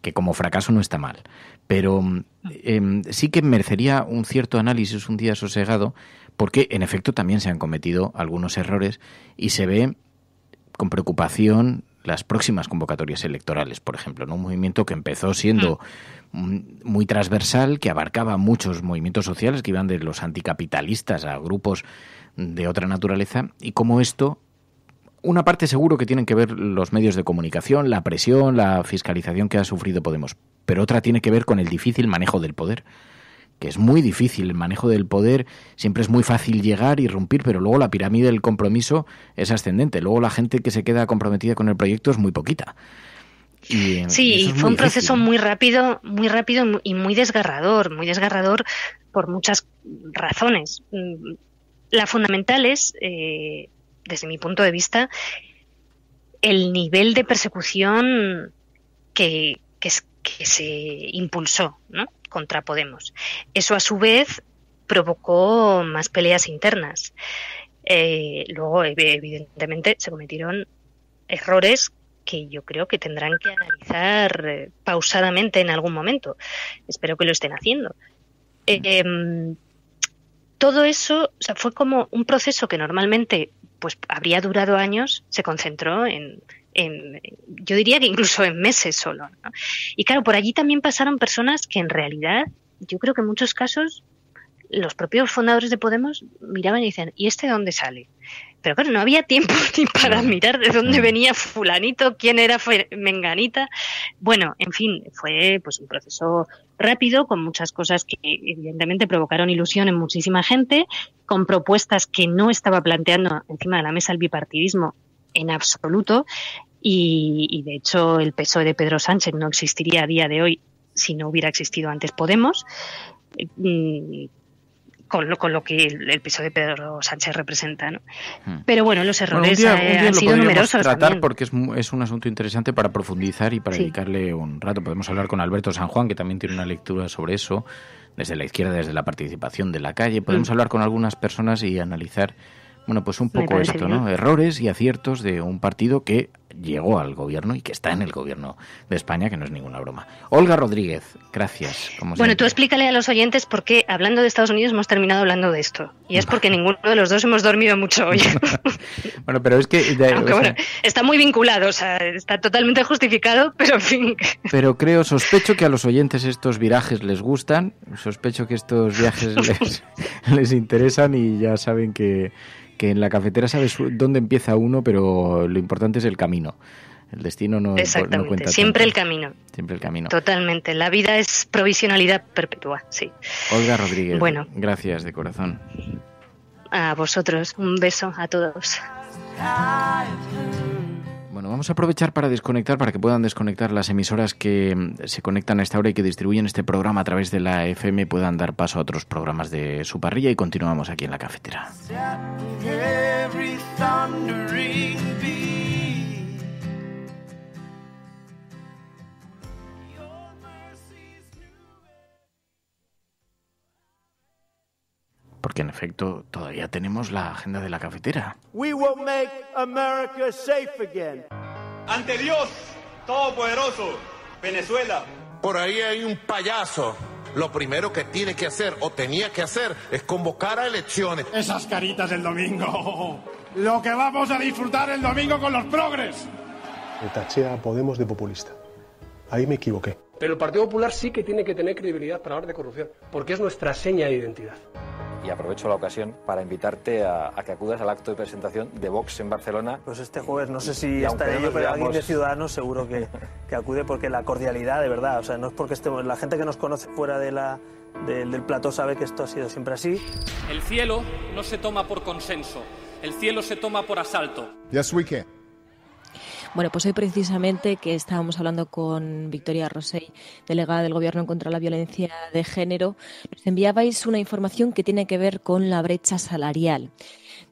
que como fracaso no está mal. Pero mm, em, sí que merecería un cierto análisis un día sosegado, porque en efecto también se han cometido algunos errores y se ve con preocupación las próximas convocatorias electorales, por ejemplo, un movimiento que empezó siendo mm muy transversal que abarcaba muchos movimientos sociales que iban de los anticapitalistas a grupos de otra naturaleza y como esto una parte seguro que tienen que ver los medios de comunicación, la presión, la fiscalización que ha sufrido Podemos, pero otra tiene que ver con el difícil manejo del poder, que es muy difícil el manejo del poder, siempre es muy fácil llegar y romper pero luego la pirámide del compromiso es ascendente, luego la gente que se queda comprometida con el proyecto es muy poquita. Eh, sí, y fue un proceso muy rápido, muy rápido y muy desgarrador, muy desgarrador por muchas razones. Mm, la fundamental es, eh, desde mi punto de vista, el nivel de persecución que, se impulsó contra Podemos. Eso, a su vez, provocó más peleas internas. Eh, luego, evidentemente, se cometieron errores que yo creo que tendrán que analizar eh, pausadamente en algún momento. Espero que lo estén haciendo. Em, todo eso fue como un proceso que normalmente pues habría durado años, se concentró en, yo diría que incluso en meses solo. Y claro, por allí también pasaron personas que en realidad, yo creo que en muchos casos, los propios fundadores de Podemos miraban y decían, ¿y este de dónde sale? Pero claro, no había tiempo ni para mirar de dónde venía fulanito, quién era menganita. Bueno, en fin, fue pues un proceso rápido con muchas cosas que evidentemente provocaron ilusión en muchísima gente, con propuestas que no estaba planteando encima de la mesa el bipartidismo en absoluto. Y, y de hecho el PSOE de Pedro Sánchez no existiría a día de hoy si no hubiera existido antes Podemos eh, mm, con lo, con lo que el, piso de Pedro Sánchez representa. ¿no? Hmm. Pero bueno, los errores eh, han sido numerosos. tratar porque es, un asunto interesante para profundizar y para dedicarle un rato. Podemos hablar con Alberto San Juan, que también tiene una lectura sobre eso, desde la izquierda, desde la participación de la calle. Podemos hmm. hablar con algunas personas y analizar. Bueno, pues un poco esto, ¿no? Errores y aciertos de un partido que llegó al gobierno y que está en el gobierno de España, que no es ninguna broma. Olga Rodríguez, gracias. bueno, tú explícale a los oyentes por qué, hablando de Estados Unidos, hemos terminado hablando de esto. Y es porque ninguno de los dos hemos dormido mucho hoy. bueno, pero es que... está muy vinculado, o sea, está totalmente justificado, pero en fin... pero creo, sospecho que a los oyentes estos virajes les gustan, sospecho que estos viajes les, les interesan y ya saben que que en la cafetera sabes dónde empieza uno, pero lo importante es el camino. El destino no, es siempre el camino. Siempre el camino. Totalmente. La vida es provisionalidad perpetua, sí. Olga Rodríguez. Bueno. Gracias de corazón. A vosotros. Un beso a todos. Bueno, vamos a aprovechar para desconectar, para que puedan desconectar las emisoras que mm, se conectan a esta hora y que distribuyen este programa a través de la FM, puedan dar paso a otros programas de su parrilla y continuamos aquí en la cafetera. porque en efecto todavía tenemos la agenda de la cafetera. We will make America safe again. Ante Dios Todopoderoso, Venezuela. Por ahí hay un payaso. Lo primero que tiene que hacer o tenía que hacer es convocar a elecciones. Esas caritas del domingo. Lo que vamos a disfrutar el domingo con los progres. Me a Podemos de populista. Ahí me equivoqué. Pero el Partido Popular sí que tiene que tener credibilidad para hablar de corrupción, porque es nuestra seña de identidad y aprovecho la ocasión para invitarte a, que acudas al acto de presentación de Vox en Barcelona. Pues este jueves, no sé si estaré yo, pero alguien de Ciudadanos seguro que, que, acude porque la cordialidad, de verdad, o sea, no es porque estemos, la gente que nos conoce fuera de la, del plató sabe que esto ha sido siempre así. El cielo no se toma por consenso, el cielo se toma por asalto. Yes, we bueno, pues hoy precisamente que estábamos hablando con Victoria Rosell, delegada del Gobierno contra la Violencia de Género, nos enviabais una información que tiene que ver con la brecha salarial.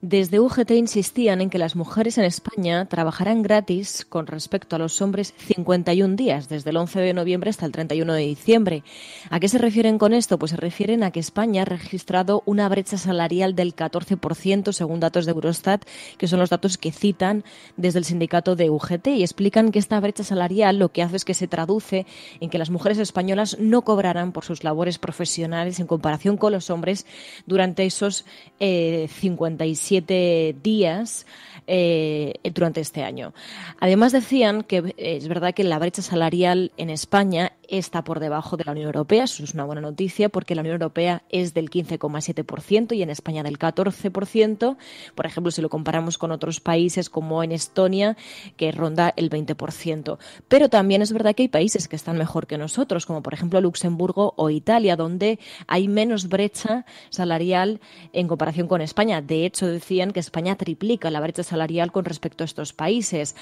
Desde UGT insistían en que las mujeres en España trabajarán gratis con respecto a los hombres 51 días, desde el 11 de noviembre hasta el 31 de diciembre. ¿A qué se refieren con esto? Pues se refieren a que España ha registrado una brecha salarial del 14% según datos de Eurostat, que son los datos que citan desde el sindicato de UGT y explican que esta brecha salarial lo que hace es que se traduce en que las mujeres españolas no cobrarán por sus labores profesionales en comparación con los hombres durante esos eh, 57 siete días eh, durante este año. Además decían que eh, es verdad que la brecha salarial en España está por debajo de la Unión Europea. Eso es una buena noticia porque la Unión Europea es del 15,7% y en España del 14%. Por ejemplo, si lo comparamos con otros países como en Estonia, que ronda el 20%. Pero también es verdad que hay países que están mejor que nosotros, como por ejemplo Luxemburgo o Italia, donde hay menos brecha salarial en comparación con España. De hecho, decían que España triplica la brecha salarial con respecto a estos países.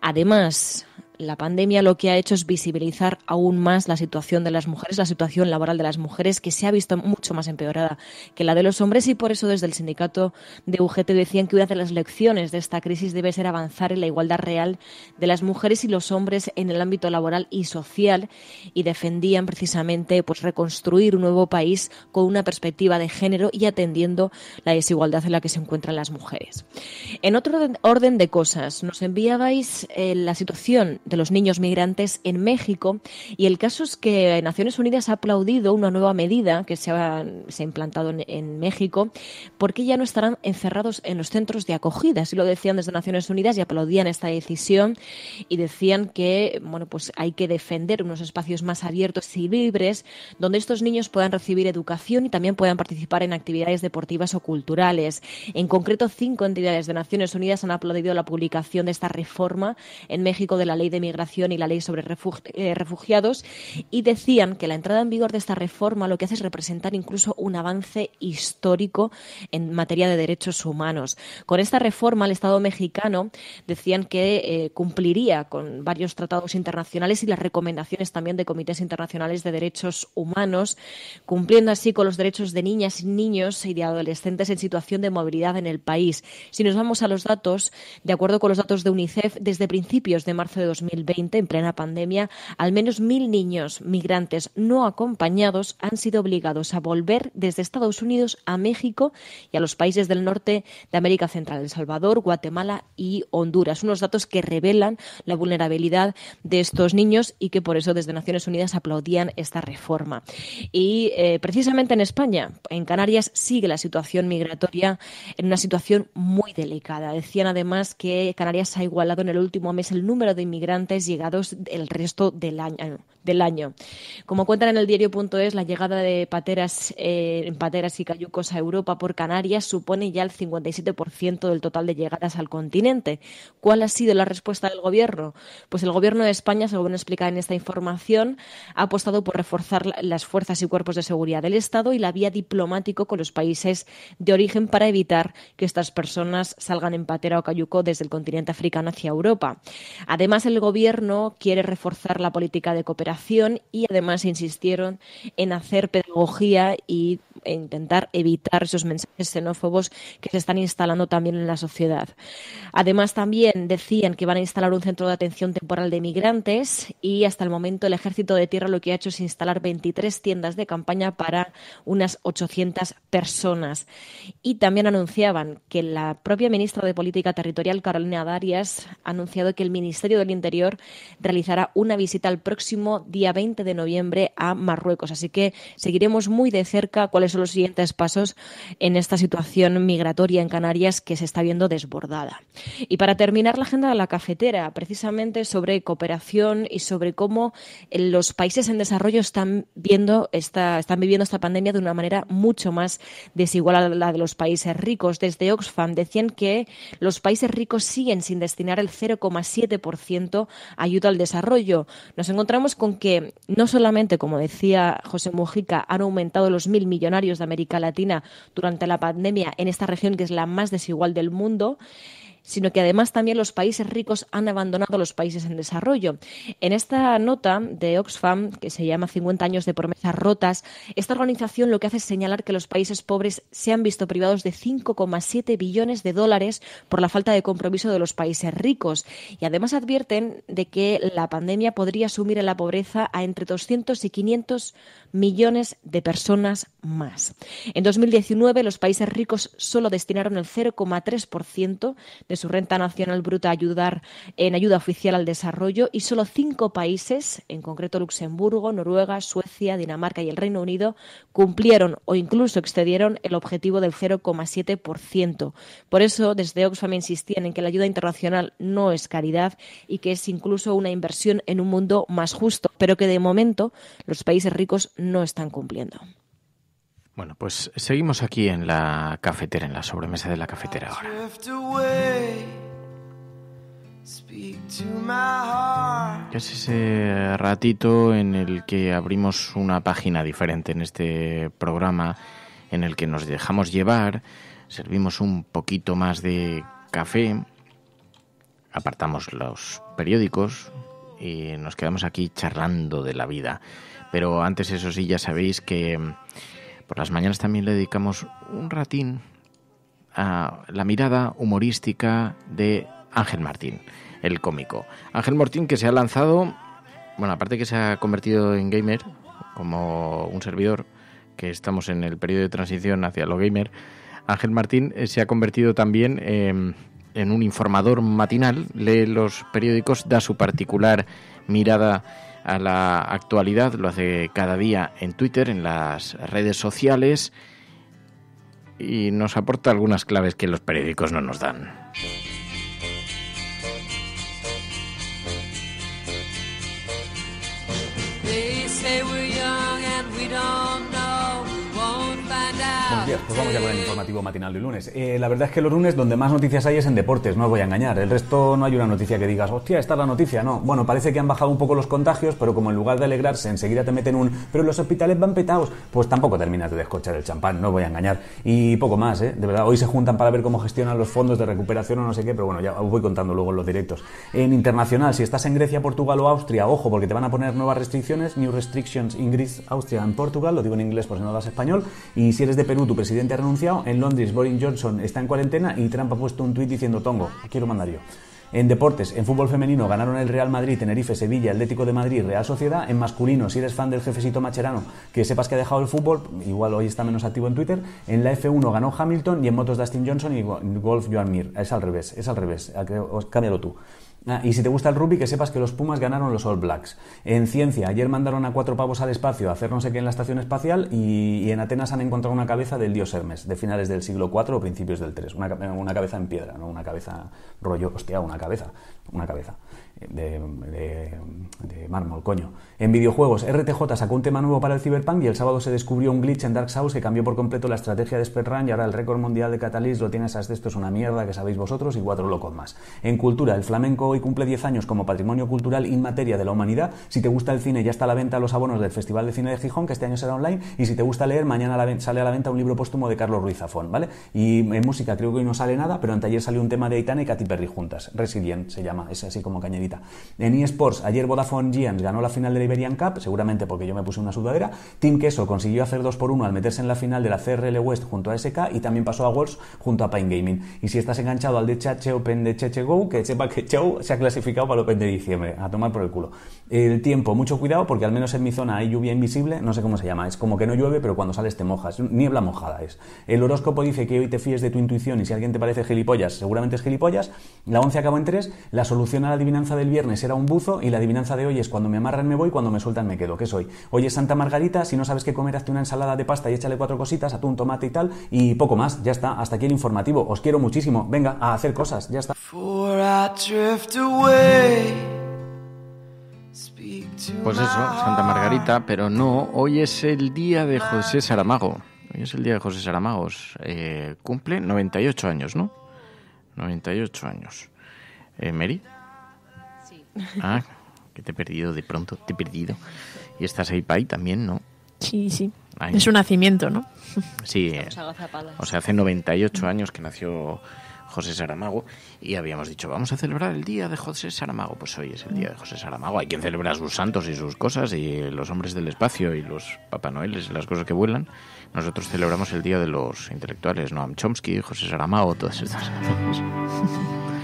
Además, la pandemia lo que ha hecho es visibilizar aún más la situación de las mujeres, la situación laboral de las mujeres, que se ha visto mucho más empeorada que la de los hombres y por eso desde el sindicato de UGT decían que una de las lecciones de esta crisis debe ser avanzar en la igualdad real de las mujeres y los hombres en el ámbito laboral y social y defendían precisamente pues reconstruir un nuevo país con una perspectiva de género y atendiendo la desigualdad en la que se encuentran las mujeres. En otro orden de cosas, nos enviabais eh, la situación de los niños migrantes en México. Y el caso es que Naciones Unidas ha aplaudido una nueva medida que se ha, se implantado en, México porque ya no estarán encerrados en los centros de acogida. Así lo decían desde Naciones Unidas y aplaudían esta decisión y decían que bueno, pues hay que defender unos espacios más abiertos y libres donde estos niños puedan recibir educación y también puedan participar en actividades deportivas o culturales. En concreto, cinco entidades de Naciones Unidas han aplaudido la publicación de esta reforma en México de la ley de Migración y la Ley sobre eh, Refugiados, y decían que la entrada en vigor de esta reforma lo que hace es representar incluso un avance histórico en materia de derechos humanos. Con esta reforma, el Estado mexicano decían que eh, cumpliría con varios tratados internacionales y las recomendaciones también de comités internacionales de derechos humanos, cumpliendo así con los derechos de niñas y niños y de adolescentes en situación de movilidad en el país. Si nos vamos a los datos, de acuerdo con los datos de UNICEF, desde principios de marzo de 2020, en plena pandemia, al menos mil niños migrantes no acompañados han sido obligados a volver desde Estados Unidos a México y a los países del norte de América Central, El Salvador, Guatemala y Honduras. Unos datos que revelan la vulnerabilidad de estos niños y que por eso desde Naciones Unidas aplaudían esta reforma. Y eh, precisamente en España, en Canarias, sigue la situación migratoria en una situación muy delicada. Decían además que Canarias ha igualado en el último mes el número de inmigrantes llegados el resto del año. Eh, del año. Como cuentan en el diario.es, la llegada de pateras, eh, pateras y cayucos a Europa por Canarias supone ya el 57% del total de llegadas al continente. ¿Cuál ha sido la respuesta del Gobierno? Pues el Gobierno de España, según explica en esta información, ha apostado por reforzar las fuerzas y cuerpos de seguridad del Estado y la vía diplomático con los países de origen para evitar que estas personas salgan en patera o cayuco desde el continente africano hacia Europa. Además, el el gobierno quiere reforzar la política de cooperación y además insistieron en hacer pedagogía y e intentar evitar esos mensajes xenófobos que se están instalando también en la sociedad. Además, también decían que van a instalar un centro de atención temporal de migrantes y hasta el momento el Ejército de Tierra lo que ha hecho es instalar 23 tiendas de campaña para unas 800 personas. Y también anunciaban que la propia ministra de Política Territorial, Carolina Darias, ha anunciado que el Ministerio del Interior realizará una visita el próximo día 20 de noviembre a Marruecos. Así que seguiremos muy de cerca cuáles son los siguientes pasos en esta situación migratoria en Canarias que se está viendo desbordada. Y para terminar, la agenda de la cafetera, precisamente sobre cooperación y sobre cómo los países en desarrollo están, viendo esta, están viviendo esta pandemia de una manera mucho más desigual a la de los países ricos. Desde Oxfam decían que los países ricos siguen sin destinar el 0,7% ayuda al desarrollo. Nos encontramos con que no solamente, como decía José Mujica, han aumentado los mil millonarios de América Latina durante la pandemia en esta región que es la más desigual del mundo, sino que además también los países ricos han abandonado a los países en desarrollo. En esta nota de Oxfam, que se llama 50 años de promesas rotas, esta organización lo que hace es señalar que los países pobres se han visto privados de 5,7 billones de dólares por la falta de compromiso de los países ricos. Y además advierten de que la pandemia podría sumir en la pobreza a entre 200 y 500 millones de personas más. En 2019, los países ricos solo destinaron el 0,3% de su renta nacional bruta ayudar en ayuda oficial al desarrollo y solo cinco países, en concreto Luxemburgo, Noruega, Suecia, Dinamarca y el Reino Unido, cumplieron o incluso excedieron el objetivo del 0,7%. Por eso, desde Oxfam insistían en que la ayuda internacional no es caridad y que es incluso una inversión en un mundo más justo, pero que de momento los países ricos no están cumpliendo. Bueno, pues seguimos aquí en la cafetera, en la sobremesa de la cafetera ahora. Es ese ratito en el que abrimos una página diferente en este programa, en el que nos dejamos llevar, servimos un poquito más de café, apartamos los periódicos y nos quedamos aquí charlando de la vida. Pero antes, eso sí, ya sabéis que por las mañanas también le dedicamos un ratín a la mirada humorística de Ángel Martín, el cómico. Ángel Martín que se ha lanzado, bueno, aparte que se ha convertido en gamer, como un servidor, que estamos en el periodo de transición hacia lo gamer, Ángel Martín eh, se ha convertido también en un informador matinal, lee los periódicos, da su particular mirada a la actualidad, lo hace cada día en Twitter, en las redes sociales y nos aporta algunas claves que los periódicos no nos dan. pues vamos a con el informativo matinal de lunes. Eh, la verdad es que los lunes donde más noticias hay es en deportes, no os voy a engañar. El resto no hay una noticia que digas, hostia, esta es la noticia, no. Bueno, parece que han bajado un poco los contagios, pero como en lugar de alegrarse enseguida te meten un, pero los hospitales van petados, pues tampoco terminas de descorchar el champán, no os voy a engañar. Y poco más, ¿eh? De verdad, hoy se juntan para ver cómo gestionan los fondos de recuperación o no sé qué, pero bueno, ya os voy contando luego en los directos. En internacional, si estás en Grecia, Portugal o Austria, ojo, porque te van a poner nuevas restricciones, new restrictions in Greece, Austria and Portugal, lo digo en inglés por si no das español, y si eres de Perú, presidente ha renunciado. En Londres, Boris Johnson está en cuarentena y Trump ha puesto un tuit diciendo: Tongo, quiero mandar yo. En deportes, en fútbol femenino ganaron el Real Madrid, Tenerife, Sevilla, Atlético de Madrid, Real Sociedad. En masculino, si eres fan del jefecito Macherano, que sepas que ha dejado el fútbol, igual hoy está menos activo en Twitter. En la F1 ganó Hamilton y en motos Dustin Johnson y en golf Joan Mir. Es al revés, es al revés. Cámbialo tú. Ah, y si te gusta el rugby, que sepas que los Pumas ganaron los All Blacks. En ciencia, ayer mandaron a cuatro pavos al espacio a hacer no sé qué en la estación espacial y, en Atenas han encontrado una cabeza del dios Hermes, de finales del siglo IV o principios del III. Una, una cabeza en piedra, no una cabeza rollo, hostia, una cabeza, una cabeza de, mármol, coño. En videojuegos, RTJ sacó un tema nuevo para el Cyberpunk y el sábado se descubrió un glitch en Dark Souls que cambió por completo la estrategia de Speedrun y ahora el récord mundial de Catalyst lo tiene esas este, esto es una mierda que sabéis vosotros y cuatro locos más. En cultura, el flamenco hoy cumple 10 años como patrimonio cultural inmateria de la humanidad. Si te gusta el cine, ya está a la venta los abonos del Festival de Cine de Gijón, que este año será online. Y si te gusta leer, mañana sale a la venta un libro póstumo de Carlos Ruiz Zafón, ¿vale? Y en música creo que hoy no sale nada, pero anteayer salió un tema de Aitana y Katy Perry juntas. Resilient se llama, es así como cañadito en eSports, ayer Vodafone Giants ganó la final la Iberian Cup, seguramente porque yo me puse una sudadera. Team Queso consiguió hacer 2 por 1 al meterse en la final de la CRL West junto a SK y también pasó a Worlds junto a Pine Gaming. Y si estás enganchado al de Chache Open de Cheche Go, que sepa que Chau se ha clasificado para el Open de diciembre. A tomar por el culo. El tiempo, mucho cuidado porque al menos en mi zona hay lluvia invisible, no sé cómo se llama. Es como que no llueve, pero cuando sales te mojas. Niebla mojada es. El horóscopo dice que hoy te fíes de tu intuición y si alguien te parece gilipollas, seguramente es gilipollas. La 11 acabó en 3. La solución a la adivinanza del viernes era un buzo y la adivinanza de hoy es cuando me amarran me voy, cuando me sueltan me quedo. ¿Qué soy? Hoy es Santa Margarita, si no sabes qué comer, hazte una ensalada de pasta y échale cuatro cositas, a un tomate y tal, y poco más. Ya está, hasta aquí el informativo. Os quiero muchísimo. Venga, a hacer cosas. Ya está. Pues eso, Santa Margarita, pero no, hoy es el día de José Saramago. Hoy es el día de José Saramago eh, cumple 98 años, ¿no? 98 años. Eh, ¿Mary? Ah, que te he perdido de pronto, te he perdido. Y estás ahí pai también, ¿no? Sí, sí. Es un nacimiento, ¿no? Sí. o sea, hace 98 años que nació José Saramago y habíamos dicho, vamos a celebrar el día de José Saramago. Pues hoy es el día de José Saramago. Hay quien celebra sus santos y sus cosas y los hombres del espacio y los Papá Noel, las cosas que vuelan. Nosotros celebramos el día de los intelectuales, Noam Chomsky, José Saramago, todas estas cosas.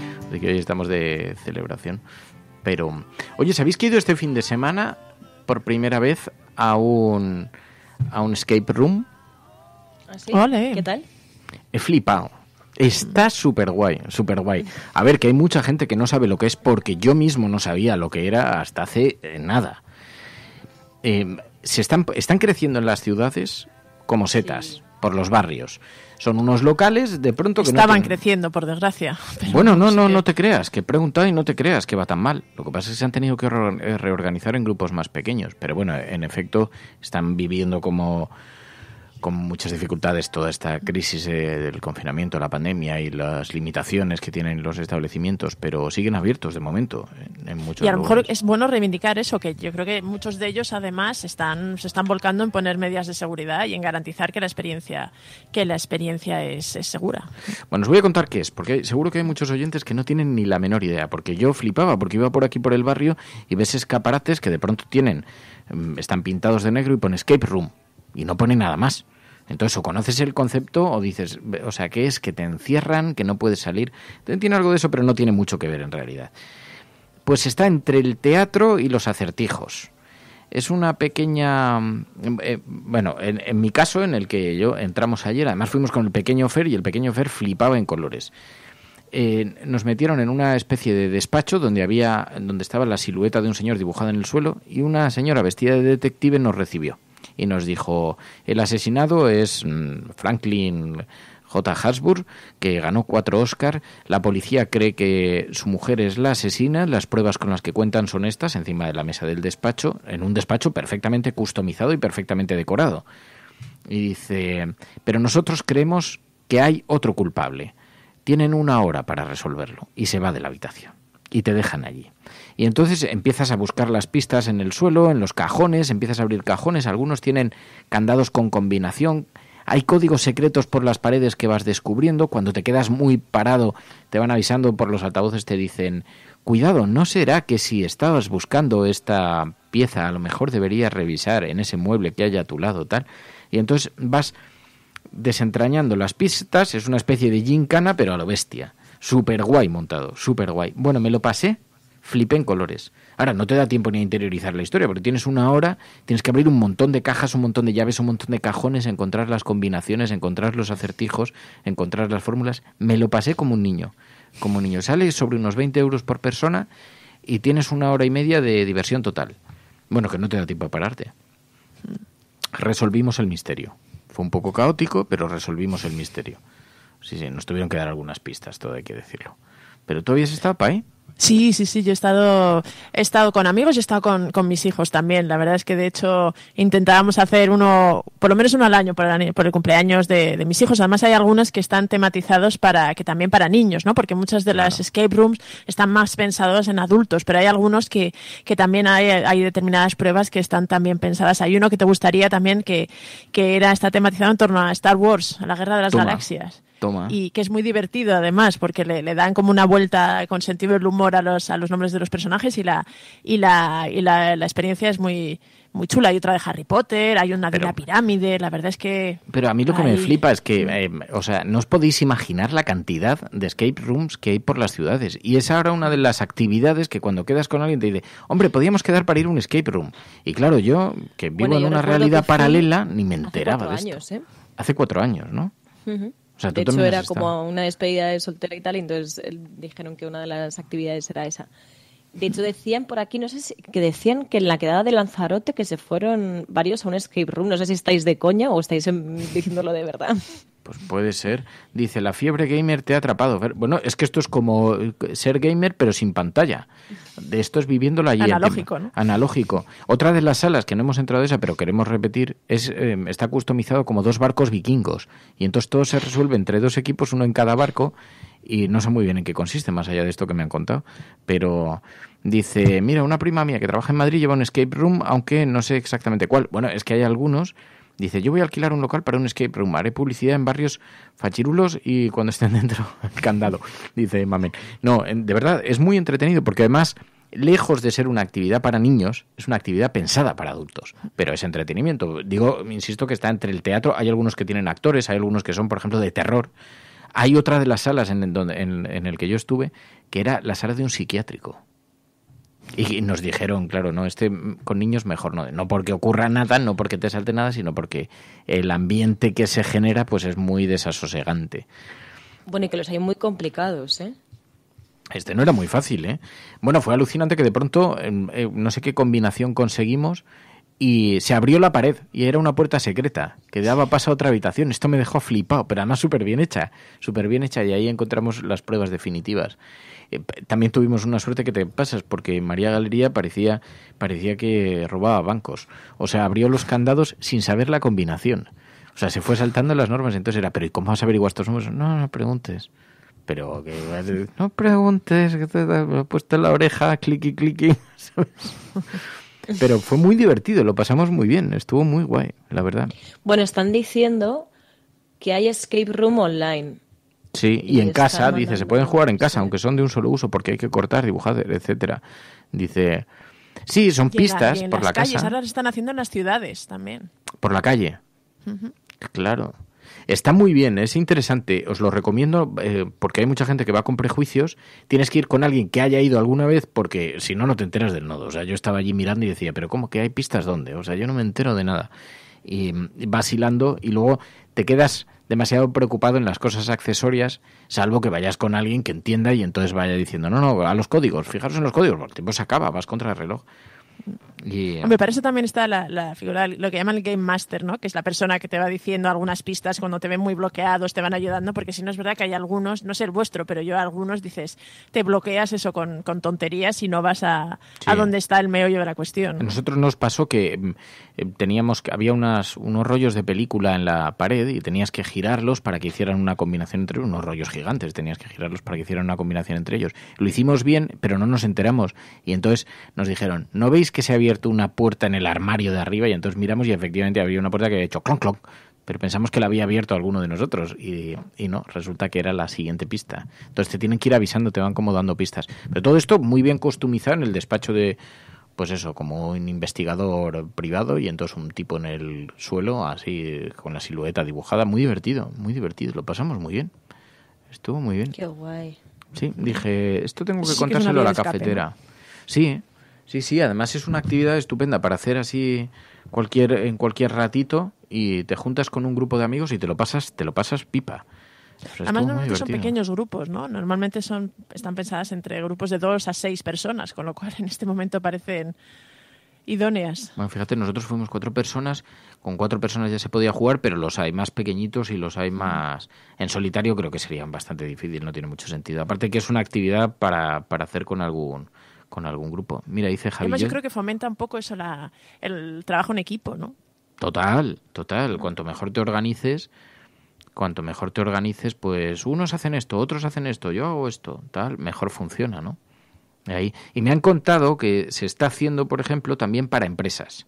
Así que hoy estamos de celebración. Pero, oye, ¿sabéis que he ido este fin de semana por primera vez a un, a un escape room? ¿Ah, ¿Qué tal? He flipado. Está súper guay, súper guay. A ver, que hay mucha gente que no sabe lo que es porque yo mismo no sabía lo que era hasta hace eh, nada. Eh, se están, creciendo en las ciudades como setas por los barrios. Son unos locales de pronto que estaban creciendo por desgracia. Bueno, no, no, no te creas, que he preguntado y no te creas que va tan mal. Lo que pasa es que se han tenido que eh, reorganizar en grupos más pequeños, pero bueno, en efecto están viviendo como con muchas dificultades toda esta crisis eh, del confinamiento, la pandemia y las limitaciones que tienen los establecimientos, pero siguen abiertos de momento en, Y a lo mejor es bueno reivindicar eso, que yo creo que muchos de ellos además están, se están volcando en poner medidas de seguridad y en garantizar que la experiencia, que la experiencia es, segura. Bueno, os voy a contar qué es, porque seguro que hay muchos oyentes que no tienen ni la menor idea, porque yo flipaba, porque iba por aquí por el barrio y ves escaparates que de pronto tienen, mm, están pintados de negro y ponen escape room y no pone nada más. Entonces, o conoces el concepto o dices, o sea, ¿qué es? Que te encierran, que no puedes salir. Tiene algo de eso, pero no tiene mucho que ver en realidad. Pues está entre el teatro y los acertijos. Es una pequeña... Mm, eh, bueno, en, mi caso, en el que yo entramos ayer, además fuimos con el pequeño Fer y el pequeño Fer flipaba en colores. Eh, nos metieron en una especie de despacho donde había, donde estaba la silueta de un señor dibujada en el suelo y una señora vestida de detective nos recibió y nos dijo, el asesinado es mm, Franklin J. Hasburg, que ganó cuatro Oscar. La policía cree que su mujer es la asesina. Las pruebas con las que cuentan son estas, encima de la mesa del despacho, en un despacho perfectamente customizado y perfectamente decorado. Y dice, pero nosotros creemos que hay otro culpable. Tienen una hora para resolverlo. Y se va de la habitación. Y te dejan allí. Y entonces empiezas a buscar las pistas en el suelo, en los cajones, empiezas a abrir cajones, algunos tienen candados con combinación. Hay códigos secretos por las paredes que vas descubriendo. Cuando te quedas muy parado, te van avisando por los altavoces, te dicen, cuidado, ¿no será que si estabas buscando esta pieza, a lo mejor deberías revisar en ese mueble que haya a tu lado, tal? Y entonces vas desentrañando las pistas, es una especie de gincana, pero a lo bestia. Súper guay montado, súper guay. Bueno, me lo pasé Flipen en colores. Ahora, no te da tiempo ni a interiorizar la historia, porque tienes una hora, tienes que abrir un montón de cajas, un montón de llaves, un montón de cajones, encontrar las combinaciones, encontrar los acertijos, encontrar las fórmulas. Me lo pasé como un niño. Como un niño. Sale sobre unos 20 euros por persona y tienes una hora y media de diversión total. Bueno, que no te da tiempo a pararte. Resolvimos el misterio. Fue un poco caótico, pero resolvimos el misterio. Sí, sí, nos tuvieron que dar algunas pistas, todo hay que decirlo. Pero todavía se está, ¿eh? Sí, sí, sí, yo he estado, he estado con amigos y he estado con, con, mis hijos también. La verdad es que de hecho intentábamos hacer uno, por lo menos uno al año por el, cumpleaños de, de, mis hijos. Además hay algunos que están tematizados para, que también para niños, ¿no? Porque muchas de las escape rooms están más pensadas en adultos, pero hay algunos que, que también hay, hay, determinadas pruebas que están también pensadas. Hay uno que te gustaría también que, que era, está tematizado en torno a Star Wars, a la Guerra de las Galaxias. Y que es muy divertido además, porque le, dan como una vuelta con sentido del humor a los, a los nombres de los personajes y la, y la, y la, experiencia es muy, muy chula. Hay otra de Harry Potter, hay una de la pirámide, la verdad es que... Pero a mí lo que me flipa es que, eh, o sea, no os podéis imaginar la cantidad de escape rooms que hay por las ciudades. Y es ahora una de las actividades que cuando quedas con alguien te dice, hombre, podríamos quedar para ir a un escape room. Y claro, yo, que vivo en una realidad paralela, ni me enteraba hace cuatro Años, ¿eh? Hace cuatro años, ¿no? de hecho, era como una despedida de soltera y tal, y entonces dijeron que una de las actividades era esa. De hecho, decían por aquí, no sé si, que decían que en la quedada de Lanzarote que se fueron varios a un escape room. No sé si estáis de coña o estáis diciéndolo de verdad. Pues puede ser. Dice, la fiebre gamer te ha atrapado. Bueno, es que esto es como eh, ser gamer, pero sin pantalla. De esto es la allí. Analógico, ¿no? Analógico. Otra de las salas que no hemos entrado esa, pero queremos repetir, es em, está customizado como dos barcos vikingos. Y entonces todo se resuelve entre dos equipos, uno en cada barco. Y no sé muy bien en qué consiste, más allá de esto que me han contado. Pero dice, mira, una prima mía que trabaja en Madrid lleva un escape room, aunque no sé exactamente cuál. Bueno, es que hay algunos Dice, yo voy a alquilar un local para un escape room, haré publicidad en barrios fachirulos y cuando estén dentro, candado, dice Mamen. No, de verdad, es muy entretenido porque además lejos de ser una actividad para niños, es una actividad pensada para adultos, pero es entretenimiento. Digo, insisto que está entre el teatro, hay algunos que tienen actores, hay algunos que son, por ejemplo, de terror. Hay otra de las salas en, donde, en el que yo estuve, que era la sala de un psiquiátrico. Y nos dijeron, claro, no, este con niños mejor no, no porque ocurra nada, no porque te salte nada, sino porque el ambiente que se genera pues es muy desasosegante. Bueno, y que los hay muy complicados, ¿eh? Este no era muy fácil, ¿eh? Bueno, fue alucinante que de pronto, eh, no sé qué combinación conseguimos, y se abrió la pared y era una puerta secreta que daba paso a otra habitación. Esto me dejó flipado, pero además súper bien hecha, súper bien hecha y ahí encontramos las pruebas definitivas. Eh, también tuvimos una suerte que te pasas, porque María Galería parecía, parecía que robaba bancos. O sea, abrió los candados sin saber la combinación. O sea, se fue saltando las normas. Entonces era, pero ¿y cómo vas a averiguar estos números? No, no preguntes. Pero no preguntes, que te puesto la oreja, cliqui, cliqui. ¿sabes? Pero fue muy divertido, lo pasamos muy bien, estuvo muy guay, la verdad. Bueno, están diciendo que hay escape room online. Sí, y, en casa, dice, se pueden jugar en casa, aunque son de un solo uso, porque hay que cortar, dibujar, etcétera. Dice, sí, son pistas por la calles, casa. Ahora están haciendo en las ciudades también. Por la calle. Claro. Está muy bien, es interesante, os lo recomiendo eh, porque hay mucha gente que va con prejuicios, tienes que ir con alguien que haya ido alguna vez porque si no, no te enteras del nodo. O sea, yo estaba allí mirando y decía, pero ¿cómo que hay pistas dónde? O sea, yo no me entero de nada. Y, mm, vacilando y luego te quedas demasiado preocupado en las cosas accesorias, salvo que vayas con alguien que entienda y entonces vaya diciendo, no, no, a los códigos, fijaros en los códigos, el tiempo se acaba, vas contra el reloj. Eh, Hombre, para eso también está la, figura, lo que llaman el Game Master, ¿no? Que es la persona que te va diciendo algunas pistas cuando te ven muy bloqueados, te van ayudando, porque si no es verdad que hay algunos, no sé el vuestro, pero yo algunos dices, te bloqueas eso con, tonterías y no vas a, a donde está el meollo de la cuestión. A nosotros nos pasó que mm, eh, teníamos había unas, unos rollos de película en la pared y tenías que girarlos para que hicieran una combinación entre unos rollos gigantes, tenías que girarlos para que hicieran una combinación entre ellos. Lo hicimos bien, pero no nos enteramos y entonces nos dijeron, "¿No veis que se ha abierto una puerta en el armario de arriba?" Y entonces miramos y efectivamente había una puerta que había hecho clon clon pero pensamos que la había abierto alguno de nosotros y, y, no, resulta que era la siguiente pista. Entonces te tienen que ir avisando, te van como dando pistas. Pero todo esto muy bien costumizado en el despacho de, pues eso, como un investigador privado y entonces un tipo en el suelo, así con la silueta dibujada. Muy divertido, muy divertido. Lo pasamos muy bien. Estuvo muy bien. Qué guay. Sí, dije, esto tengo que contárselo a la cafetera. Sí, sí, sí. Además es una actividad estupenda para hacer así cualquier en cualquier ratito y te juntas con un grupo de amigos y te lo pasas, te lo pasas pipa. Además, normalmente son pequeños grupos, ¿no? Normalmente son, están pensadas entre grupos de dos a seis personas, con lo cual en este momento parecen idóneas. Bueno, fíjate, nosotros fuimos cuatro personas, con cuatro personas ya se podía jugar, pero los hay más pequeñitos y los hay más en solitario creo que serían bastante difícil, no tiene mucho sentido. Aparte que es una actividad para, para hacer con algún con algún grupo. Mira, dice Javier. yo creo que fomenta un poco eso el trabajo en equipo, ¿no? Total, total. Cuanto mejor te organices, cuanto mejor te organices, pues unos hacen esto, otros hacen esto, yo hago esto, tal, mejor funciona, ¿no? Ahí. Y me han contado que se está haciendo, por ejemplo, también para empresas.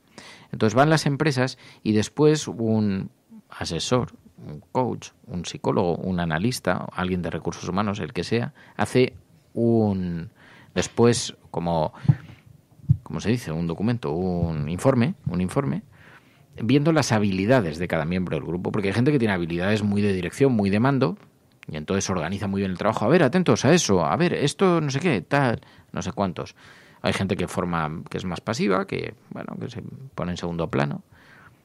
Entonces van las empresas y después un asesor, un coach, un psicólogo, un analista, alguien de recursos humanos, el que sea, hace un después como se dice? un documento, un informe, un informe viendo las habilidades de cada miembro del grupo, porque hay gente que tiene habilidades muy de dirección, muy de mando, y entonces organiza muy bien el trabajo. A ver, atentos a eso, a ver, esto no sé qué, tal, no sé cuántos. Hay gente que forma, que es más pasiva, que, bueno, que se pone en segundo plano.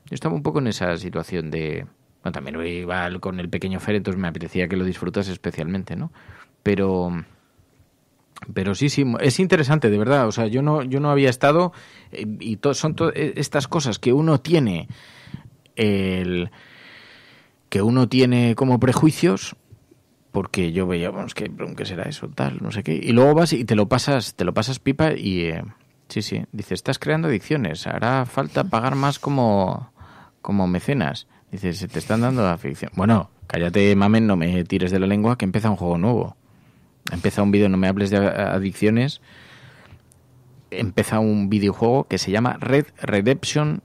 Yo estaba un poco en esa situación de... Bueno, también iba con el pequeño Fer, entonces me apetecía que lo disfrutase especialmente, ¿no? Pero pero sí, sí, es interesante, de verdad. O sea, yo no, yo no había estado eh, y son todas eh, estas cosas que uno tiene el que uno tiene como prejuicios porque yo veía, bueno, que ¿qué será eso, tal, no sé qué. Y luego vas y te lo pasas, te lo pasas pipa y eh, sí, sí, dice, estás creando adicciones, hará falta pagar más como como mecenas. Dice, se te están dando la ficción. Bueno, cállate, mamen, no me tires de la lengua que empieza un juego nuevo. Empieza un vídeo, no me hables de adicciones. Empieza un videojuego que se llama Red Redemption.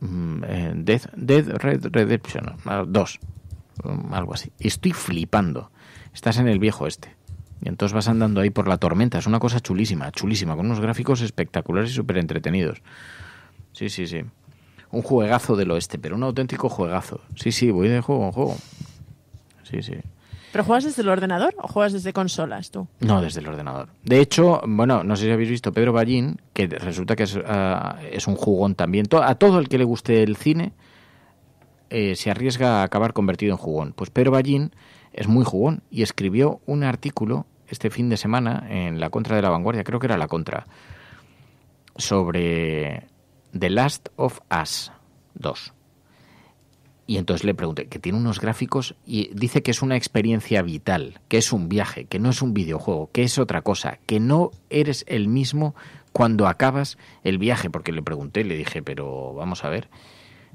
Mm, eh, Dead, Red Redemption 2. Mm, algo así. Estoy flipando. Estás en el viejo este. Y entonces vas andando ahí por la tormenta. Es una cosa chulísima, chulísima, con unos gráficos espectaculares y súper entretenidos. Sí, sí, sí. Un juegazo del oeste, pero un auténtico juegazo. Sí, sí, voy de juego en juego. Sí, sí. ¿Pero juegas desde el ordenador o juegas desde consolas tú? No, desde el ordenador. De hecho, bueno, no sé si habéis visto Pedro Ballín, que resulta que es, ah, un jugón también. A todo el que le guste el cine eh, se arriesga a acabar convertido en jugón. Pues Pedro Ballín es muy jugón y escribió un artículo este fin de semana en La Contra de la Vanguardia, creo que era La Contra, sobre The Last of Us 2. Y entonces le pregunté, que tiene unos gráficos y dice que es una experiencia vital, que es un viaje, que no es un videojuego, que es otra cosa, que no eres el mismo cuando acabas el viaje, porque le pregunté, le dije, pero vamos a ver.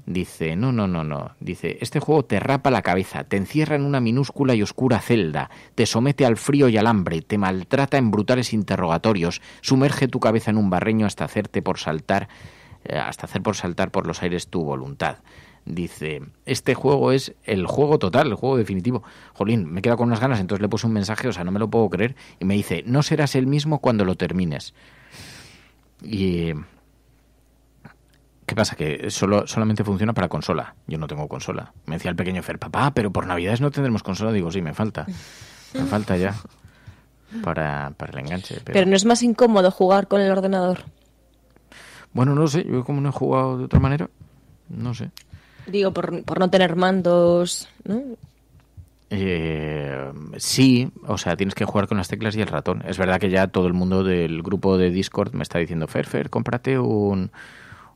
Dice, no, no, no, no. Dice, este juego te rapa la cabeza, te encierra en una minúscula y oscura celda, te somete al frío y al hambre, te maltrata en brutales interrogatorios, sumerge tu cabeza en un barreño hasta hacerte por saltar, eh, hasta hacer por saltar por los aires tu voluntad dice, este juego es el juego total, el juego definitivo. Jolín, me queda con unas ganas, entonces le puse un mensaje, o sea, no me lo puedo creer, y me dice, no serás el mismo cuando lo termines. Y... ¿Qué pasa? Que solo, solamente funciona para consola. Yo no tengo consola. Me decía el pequeño Fer, papá, pero por Navidades no tendremos consola. Digo, sí, me falta. Me falta ya para, el enganche. Pero... pero no es más incómodo jugar con el ordenador. Bueno, no sé. Yo como no he jugado de otra manera, no sé. Digo, por, no tener mandos, ¿no? Eh, sí, o sea, tienes que jugar con las teclas y el ratón. Es verdad que ya todo el mundo del grupo de Discord me está diciendo, Ferfer, cómprate un,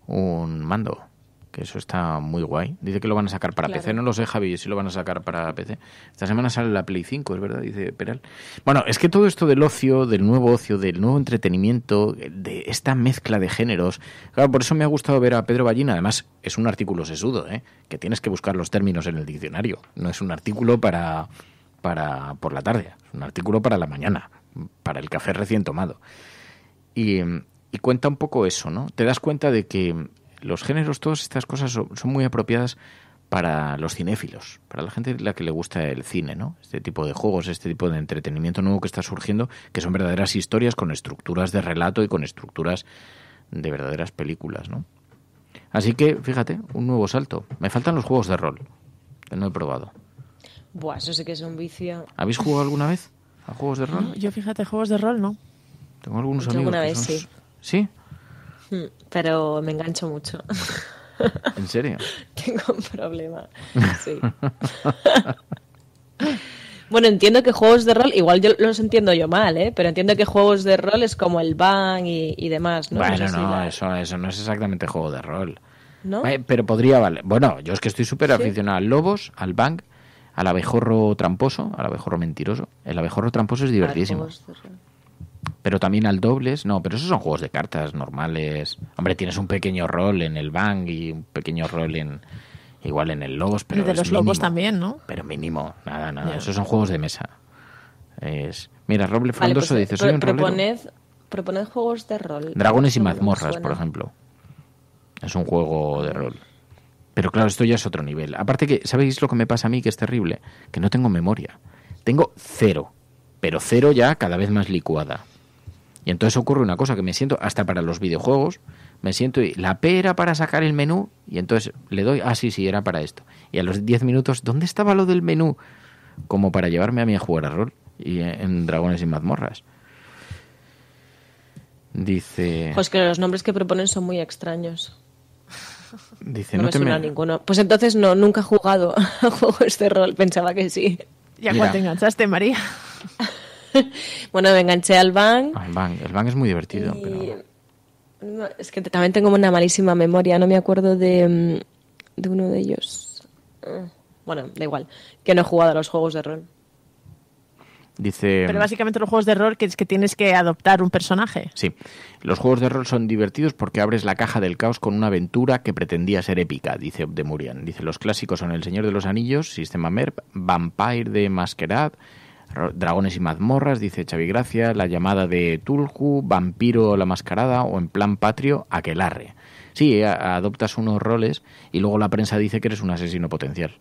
un mando que eso está muy guay. Dice que lo van a sacar para PC, no lo sé Javi, si lo van a sacar para PC. Esta semana sale la Play 5, es verdad, dice Peral. Bueno, es que todo esto del ocio, del nuevo ocio, del nuevo entretenimiento, de esta mezcla de géneros, claro, por eso me ha gustado ver a Pedro Ballina, además es un artículo sesudo, ¿eh? que tienes que buscar los términos en el diccionario, no es un artículo para, para por la tarde, es un artículo para la mañana, para el café recién tomado. y cuenta un poco eso, ¿no? Te das cuenta de que los géneros, todas estas cosas son, muy apropiadas para los cinéfilos, para la gente la que le gusta el cine, ¿no? Este tipo de juegos, este tipo de entretenimiento nuevo que está surgiendo, que son verdaderas historias con estructuras de relato y con estructuras de verdaderas películas, ¿no? Así que, fíjate, un nuevo salto. Me faltan los juegos de rol, que no he probado. Buah, eso sí que es un vicio. ¿Habéis jugado alguna vez a juegos de rol? yo, fíjate, juegos de rol no. Tengo algunos amigos. Alguna vez sí. ¿Sí? Pero me engancho mucho. ¿En serio? Tengo un problema. bueno, entiendo que juegos de rol, igual yo los entiendo yo mal, ¿eh? pero entiendo que juegos de rol es como el bang y, demás, ¿no? Bueno, no, eso, eso no es exactamente juego de rol. ¿No? Eh, pero podría valer. Bueno, yo es que estoy súper aficionado al lobos, al bang, al abejorro tramposo, al abejorro mentiroso. El abejorro tramposo es divertísimo pero también al dobles. No, pero esos son juegos de cartas normales. Hombre, tienes un pequeño rol en el Bang y un pequeño rol en igual en el Lobos, pero de los Lobos también, ¿no? Pero mínimo, nada, nada. Esos son juegos de mesa. mira, roble pues, frondoso dice, eh, soy un proponed, proponed juegos de rol. Dragones y mazmorras, por ejemplo. Es un juego de rol. Pero claro, esto ya es otro nivel. Aparte que, ¿sabéis lo que me pasa a mí que es terrible? Que no tengo memoria. Tengo cero. Pero cero ya cada vez más licuada y entonces ocurre una cosa que me siento, hasta para los videojuegos, me siento y la P era para sacar el menú y entonces le doy, ah, sí, sí, era para esto. Y a los 10 minutos, ¿dónde estaba lo del menú? Como para llevarme a mí a jugar a rol y en Dragones y Mazmorras. Dice... Pues que los nombres que proponen son muy extraños. Dice, no, no me suena ninguno. Pues entonces no, nunca he jugado a juego este rol, pensaba que sí. ¿Ya cuando te enganchaste, María? bueno, me enganché al Bang. el Bang es muy divertido. es que también tengo una malísima memoria, no me acuerdo de, mm, uno de ellos. Ah, bueno, da igual, que no he jugado a los juegos de rol. Dice, Pero básicamente los juegos de rol que es que tienes que adoptar un personaje. Sí. Los juegos de rol son divertidos porque abres la caja del caos con una aventura que pretendía ser épica, dice Murian. Dice, los clásicos son El Señor de los Anillos, Sistema Merp, Vampire de Masquerade, Dragones y mazmorras, dice Xavi Gracia, La llamada de Tulku, Vampiro la mascarada o en plan patrio, Aquelarre. Sí, adoptas unos roles y luego la prensa dice que eres un asesino potencial.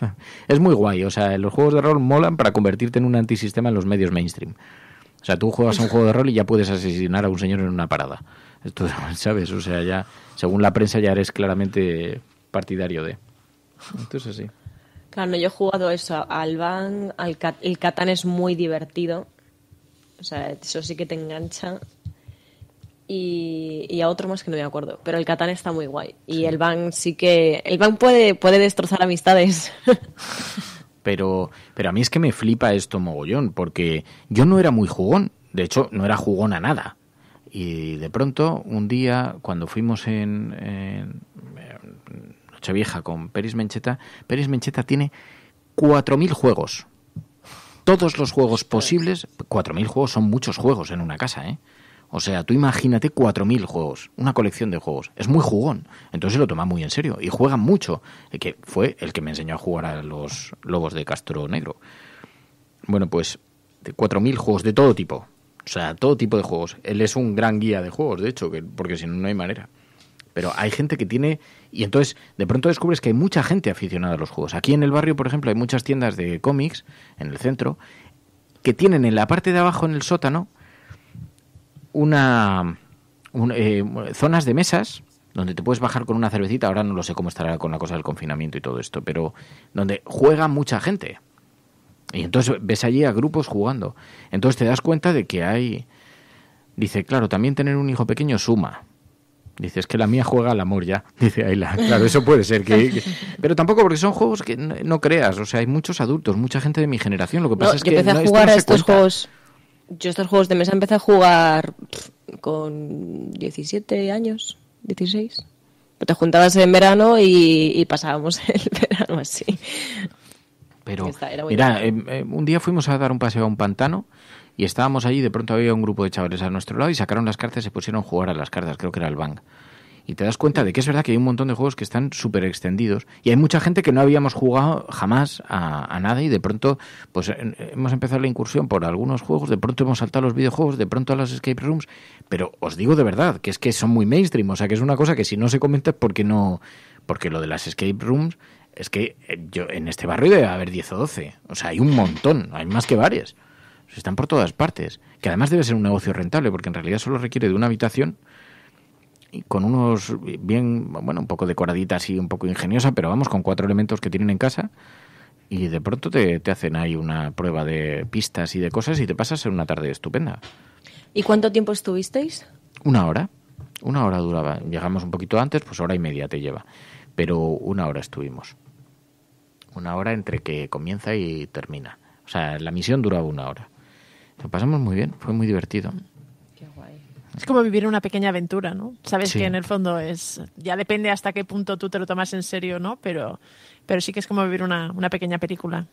es muy guay, o sea, los juegos de rol molan para convertirte en un antisistema en los medios mainstream. O sea, tú juegas un juego de rol y ya puedes asesinar a un señor en una parada. Esto, ¿sabes? O sea, ya, según la prensa ya eres claramente partidario de. Entonces, así. Claro, yo he jugado eso, al Bang, el Catán es muy divertido. O sea, eso sí que te engancha. Y, a otro más que no me acuerdo. Pero el Catán está muy guay. Y el Bang sí que. El Bang puede, puede destrozar amistades. pero, pero a mí es que me flipa esto mogollón, porque yo no era muy jugón. De hecho, no era jugón a nada. Y de pronto, un día, cuando fuimos en vieja con Peris Mencheta, Peris Mencheta tiene 4.000 juegos. Todos los juegos posibles, 4.000 juegos son muchos juegos en una casa, ¿eh? O sea, tú imagínate 4.000 juegos, una colección de juegos. Es muy jugón. Entonces lo toma muy en serio y juega mucho, que fue el que me enseñó a jugar a los lobos de Castro Negro. Bueno, pues de 4.000 juegos de todo tipo. O sea, todo tipo de juegos. Él es un gran guía de juegos, de hecho, porque si no, no hay manera. Pero hay gente que tiene y entonces, de pronto descubres que hay mucha gente aficionada a los juegos. Aquí en el barrio, por ejemplo, hay muchas tiendas de cómics en el centro que tienen en la parte de abajo, en el sótano, una, eh, zonas de mesas donde te puedes bajar con una cervecita. Ahora no lo sé cómo estará con la cosa del confinamiento y todo esto, pero donde juega mucha gente. Y entonces ves allí a grupos jugando. Entonces te das cuenta de que hay. Dice, claro, también tener un hijo pequeño suma. Dice, es que la mía juega al amor ya. Dice Ayla. Claro, eso puede ser. Que, Pero tampoco porque son juegos que no, creas. O sea, hay muchos adultos, mucha gente de mi generación. Lo que pasa es que. Yo empecé a jugar a estos juegos. Yo estos juegos de mesa empecé a jugar con 17 años, 16. Te juntabas en verano y, pasábamos el verano así. Pero, mira, em, em, un día fuimos a dar un paseo a un pantano y estábamos allí, de pronto había un grupo de chavales a nuestro lado y sacaron las cartas y se pusieron a jugar a las cartas, creo que era el Bang. Y te das cuenta de que es verdad que hay un montón de juegos que están súper extendidos y hay mucha gente que no habíamos jugado jamás a, nada y de pronto pues eh, hemos empezado la incursión por algunos juegos, de pronto hemos saltado a los videojuegos, de pronto a las escape rooms, pero os digo de verdad que es que son muy mainstream, o sea que es una cosa que si no se comenta porque no, porque lo de las escape rooms es que eh, yo en este barrio debe haber 10 o 12, o sea hay un montón, hay más que varias están por todas partes. Que además debe ser un negocio rentable, porque en realidad solo requiere de una habitación y con unos bien, bueno, un poco decoraditas y un poco ingeniosa, pero vamos, con cuatro elementos que tienen en casa. Y de pronto te, te hacen ahí una prueba de pistas y de cosas y te pasas en una tarde estupenda. ¿Y cuánto tiempo estuvisteis? Una hora. Una hora duraba. Llegamos un poquito antes, pues hora y media te lleva. Pero una hora estuvimos. Una hora entre que comienza y termina. O sea, la misión duraba una hora. Lo pasamos muy bien, fue muy divertido. guay. Es como vivir una pequeña aventura, ¿no? Sabes que en el fondo es. Ya depende hasta qué punto tú te lo tomas en serio, ¿no? Pero, pero sí que es como vivir una, una pequeña película.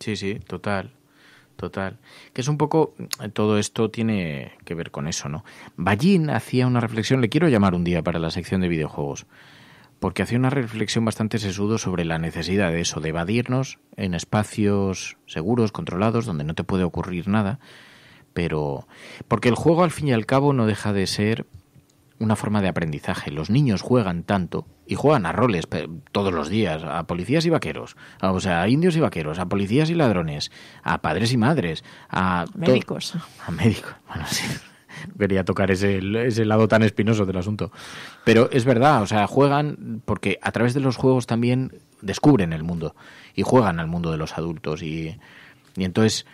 Sí, sí, total. Total. Que es un poco. Todo esto tiene que ver con eso, ¿no? Ballín hacía una reflexión, le quiero llamar un día para la sección de videojuegos porque hacía una reflexión bastante sesudo sobre la necesidad de eso, de evadirnos en espacios seguros, controlados, donde no te puede ocurrir nada, pero porque el juego al fin y al cabo no deja de ser una forma de aprendizaje. Los niños juegan tanto y juegan a roles todos los días, a policías y vaqueros, a, o sea, a indios y vaqueros, a policías y ladrones, a padres y madres, a médicos. A médicos, bueno, quería tocar ese, lado tan espinoso del asunto. Pero es verdad, o sea, juegan porque a través de los juegos también descubren el mundo y juegan al mundo de los adultos y, y entonces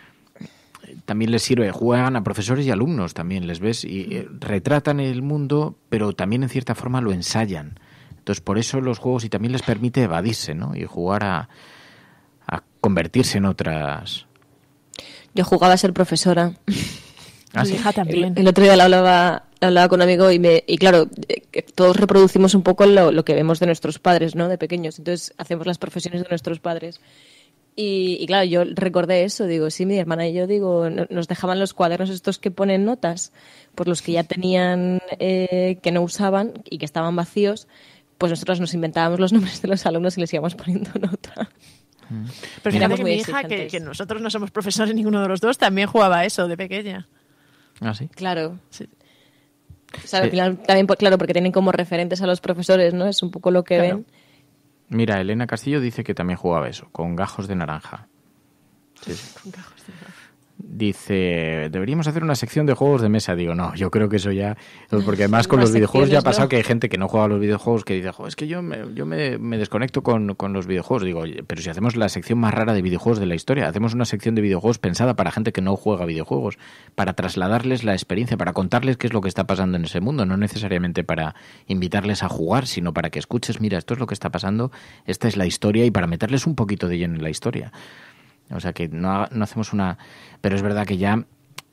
también les sirve, juegan a profesores y alumnos también, les ves y eh, retratan el mundo, pero también en cierta forma lo ensayan. Entonces por eso los juegos y también les permite evadirse, ¿no? Y jugar a, a convertirse en otras. Yo jugaba a ser profesora. Ah, también. El, otro día lo hablaba, hablaba con un amigo y, me, y claro, eh, todos reproducimos un poco lo, que vemos de nuestros padres, ¿no? De pequeños. Entonces hacemos las profesiones de nuestros padres. Y, claro, yo recordé eso, digo, sí, mi hermana y yo, digo, nos dejaban los cuadernos estos que ponen notas, por los que ya tenían, eh, que no usaban y que estaban vacíos, pues nosotros nos inventábamos los nombres de los alumnos y les íbamos poniendo nota. Mm. Pero fíjate que mi hija, que, nosotros no somos profesores ninguno de los dos, también jugaba eso de pequeña. Ah, claro. Sí. también, claro, porque tienen como referentes a los profesores, ¿no? Es un poco lo que ven. Mira, Elena Castillo dice que también jugaba eso, con gajos de naranja. Sí, sí. Con gajos dice, deberíamos hacer una sección de juegos de mesa. Digo, no, yo creo que eso ya, porque además con los videojuegos ya ha pasado que hay gente que no juega a los videojuegos que dice, es que yo me, yo me, desconecto con, con, los videojuegos. Digo, pero si hacemos la sección más rara de videojuegos de la historia, hacemos una sección de videojuegos pensada para gente que no juega videojuegos, para trasladarles la experiencia, para contarles qué es lo que está pasando en ese mundo, no necesariamente para invitarles a jugar, sino para que escuches, mira, esto es lo que está pasando, esta es la historia y para meterles un poquito de lleno en la historia. O sea que no, no hacemos una... Pero es verdad que ya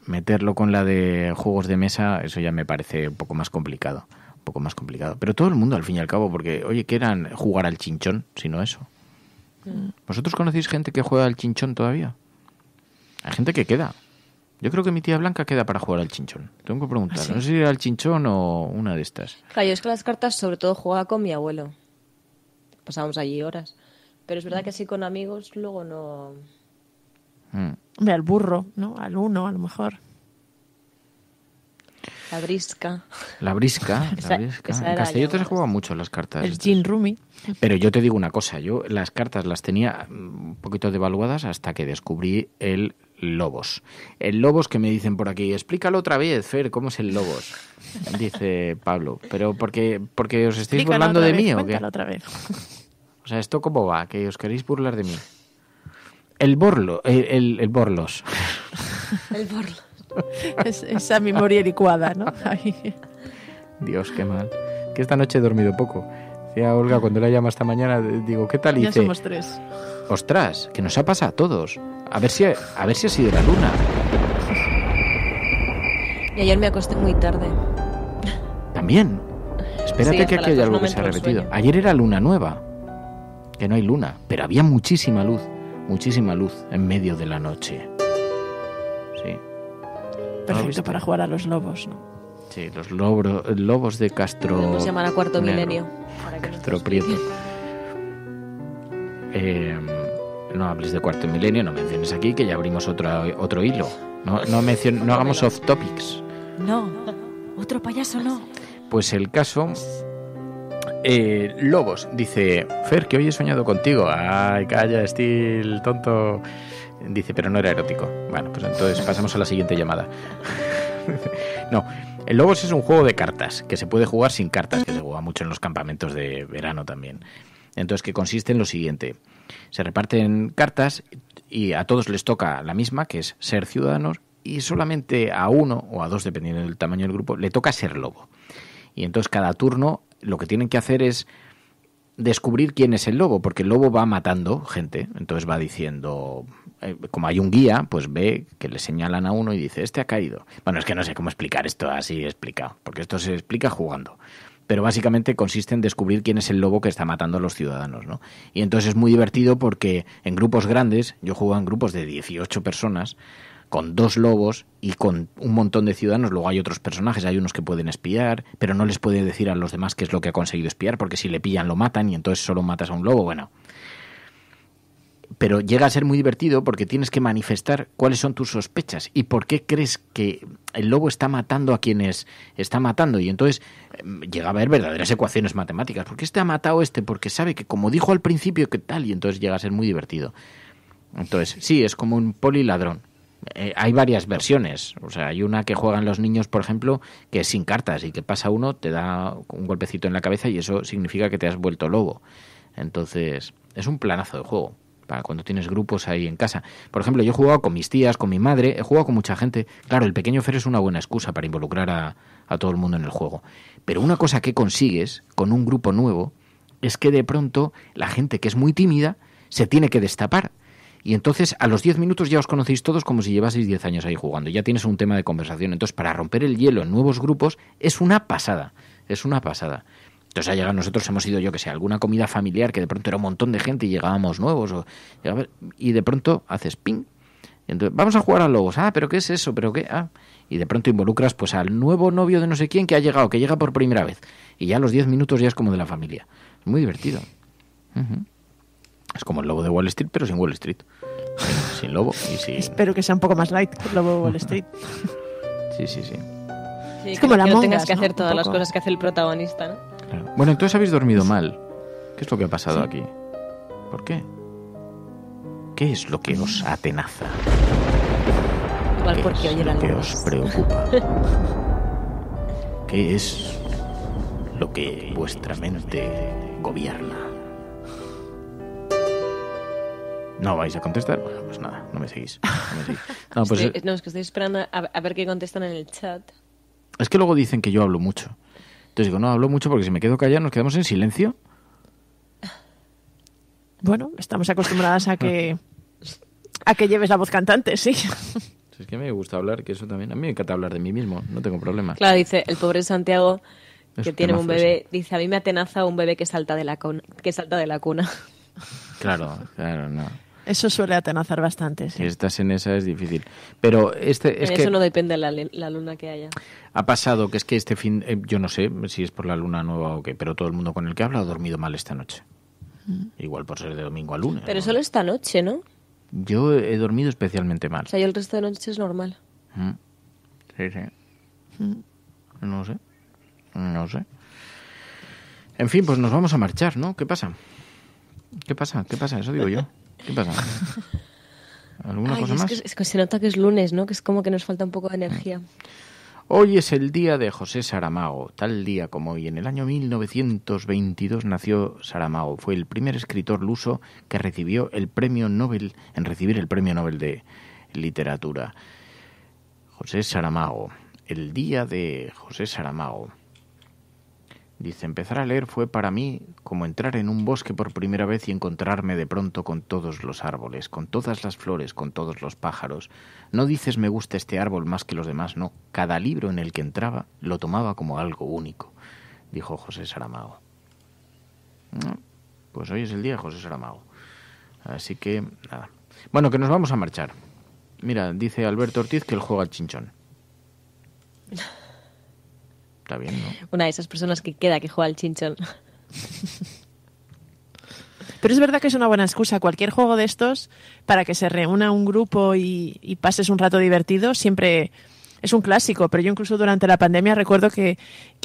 meterlo con la de juegos de mesa, eso ya me parece un poco más complicado. Un poco más complicado. Pero todo el mundo, al fin y al cabo, porque, oye, que eran jugar al chinchón, si no eso? Mm. ¿Vosotros conocéis gente que juega al chinchón todavía? Hay gente que queda. Yo creo que mi tía Blanca queda para jugar al chinchón. Tengo que preguntar. ¿Ah, no sé si era al chinchón o una de estas. Claro, es que las cartas sobre todo jugaba con mi abuelo. Pasábamos allí horas. Pero es verdad que así con amigos luego no me mm. al burro, ¿no? Al uno, a lo mejor. La brisca. La brisca, En Castelló te jugado mucho las cartas. El gin rumi. Pero yo te digo una cosa, yo las cartas las tenía mm, un poquito devaluadas hasta que descubrí el Lobos. El Lobos que me dicen por aquí, explícalo otra vez, Fer, ¿cómo es el Lobos? Dice Pablo, pero porque, porque os estáis burlando de mí o qué? otra vez. O sea, ¿esto cómo va? ¿Que os queréis burlar de mí? El Borlo, el, Borlos. El Borlos. esa memoria licuada, ¿no? Dios, qué mal. Que esta noche he dormido poco. Decía Olga cuando la llama esta mañana, digo, ¿qué tal? Y ya somos tres. Ostras, que nos ha pasado a todos. A ver si a ver si ha sido la luna. Y ayer me acosté muy tarde. También. Espérate que aquí hay algo que se ha repetido. Ayer era luna nueva. Que no hay luna, pero había muchísima luz muchísima luz en medio de la noche. Sí. Perfecto para jugar a los lobos, ¿no? Sí, los lobro, lobos de Castro. Nos a cuarto milenio. Castro Prieto. Em, no hables de cuarto milenio, no menciones aquí que ya abrimos otro, otro hilo. No, no, no hagamos off topics. No, otro payaso no. Pues el caso eh, Lobos dice, Fer, que hoy he soñado contigo. Ay, calla, estil tonto. Dice, pero no era erótico. Bueno, pues entonces pasamos a la siguiente llamada. no, el Lobos es un juego de cartas, que se puede jugar sin cartas, que se juega mucho en los campamentos de verano también. Entonces, que consiste en lo siguiente. Se reparten cartas y a todos les toca la misma, que es ser ciudadanos, y solamente a uno o a dos, dependiendo del tamaño del grupo, le toca ser lobo. Y entonces cada turno lo que tienen que hacer es descubrir quién es el lobo, porque el lobo va matando gente, entonces va diciendo, eh, como hay un guía, pues ve que le señalan a uno y dice, este ha caído. Bueno, es que no sé cómo explicar esto así explicado, porque esto se explica jugando. Pero básicamente consiste en descubrir quién es el lobo que está matando a los ciudadanos, ¿no? Y entonces es muy divertido porque en grupos grandes, yo juego en grupos de 18 personas, con dos lobos y con un montón de ciudadanos. Luego hay otros personajes, hay unos que pueden espiar, pero no les puede decir a los demás qué es lo que ha conseguido espiar, porque si le pillan lo matan y entonces solo matas a un lobo. Bueno. Pero llega a ser muy divertido porque tienes que manifestar cuáles son tus sospechas y por qué crees que el lobo está matando a quienes está matando. Y entonces mm, llega a haber verdaderas ecuaciones matemáticas. ¿Por qué este ha matado este? Porque sabe que como dijo al principio que tal y entonces llega a ser muy divertido. Entonces, sí, es como un poli ladrón. Eh, hay varias versiones. O sea, hay una que juegan los niños, por ejemplo, que es sin cartas y que pasa uno, te da un golpecito en la cabeza y eso significa que te has vuelto lobo. Entonces, es un planazo de juego para cuando tienes grupos ahí en casa. Por ejemplo, yo he jugado con mis tías, con mi madre, he jugado con mucha gente. Claro, el pequeño Fer es una buena excusa para involucrar a todo el mundo en el juego. Pero una cosa que consigues con un grupo nuevo es que de pronto la gente que es muy tímida se tiene que destapar y entonces a los 10 minutos ya os conocéis todos como si llevaseis 10 años ahí jugando. Ya tienes un tema de conversación. Entonces, para romper el hielo en nuevos grupos es una pasada. Es una pasada. Entonces, ha llegado, nosotros hemos ido, yo que sé, a alguna comida familiar que de pronto era un montón de gente y llegábamos nuevos. y de pronto haces ping. Entonces, vamos a jugar a lobos. Ah, pero ¿qué es eso? ¿Pero qué? Ah. Y de pronto involucras pues al nuevo novio de no sé quién que ha llegado, que llega por primera vez. Y ya a los 10 minutos ya es como de la familia. Es muy divertido. Es como el lobo de Wall Street, pero sin Wall Street sin lobo. Y Espero que sea un poco más light que Lobo Wall Street. sí, sí, sí. es como la no tengas que hacer todas las cosas que hace el protagonista, Bueno, entonces habéis dormido mal. ¿Qué es lo que ha pasado aquí? ¿Por qué? ¿Qué es lo que os atenaza? ¿Qué es lo que os preocupa? ¿Qué es lo que vuestra mente gobierna? No vais a contestar. Bueno, pues nada, no me seguís. No, pues eh, no es que estoy esperando a, ver qué contestan en el chat. Es que luego dicen que yo hablo mucho. Entonces digo, no, hablo mucho porque si me quedo callado nos quedamos en silencio. Bueno, estamos acostumbradas a que a que lleves la voz cantante, sí. Es que me gusta hablar, que eso también. A mí me encanta hablar de mí mismo, no tengo problemas Claro, dice el pobre Santiago que tiene un bebé, dice, a mí me atenaza un bebé que salta de la, que salta de la cuna. Claro, claro, no. Eso suele atenazar bastante. Si estás en esa es difícil. Pero este es eso no depende de la, luna que haya. Ha pasado que es que este fin, eh, yo no sé si es por la luna nueva o qué, pero todo el mundo con el que habla ha dormido mal esta noche. Mm. Igual por ser de domingo a lunes. Pero solo esta noche, ¿no? Yo he dormido especialmente mal. O sea, yo el resto de noche es normal. Mm. Sí, sí. Mm. No sé. No sé. En fin, pues nos vamos a marchar, ¿no? ¿Qué pasa? ¿Qué pasa? ¿Qué pasa? Eso digo yo. ¿Qué pasa? ¿Alguna cosa más? es que se nota que es lunes, ¿no? Que es como que nos falta un poco de energía. Mm. Hoy es el día de José Saramago. Tal día como hoy, en el año 1922 nació Saramago. Fue el primer escritor luso que recibió el premio Nobel, en recibir el premio Nobel de literatura. José Saramago. El día de José Saramago. Dice, empezar a leer fue para mí como entrar en un bosque por primera vez y encontrarme de pronto con todos los árboles, con todas las flores, con todos los pájaros. No dices me gusta este árbol más que los demás, no. Cada libro en el que entraba lo tomaba como algo único, dijo José Saramago. Mm, pues hoy es el día José Saramago. Así que, nada. Bueno, que nos vamos a marchar. Mira, dice Alberto Ortiz que él juega al chinchón. Una de esas personas que queda que juega al chinchón. Pero es verdad que es una buena excusa. Cualquier juego de estos, para que se reúna un grupo y, pases un rato divertido, siempre es un clásico. Pero yo incluso durante la pandemia recuerdo que,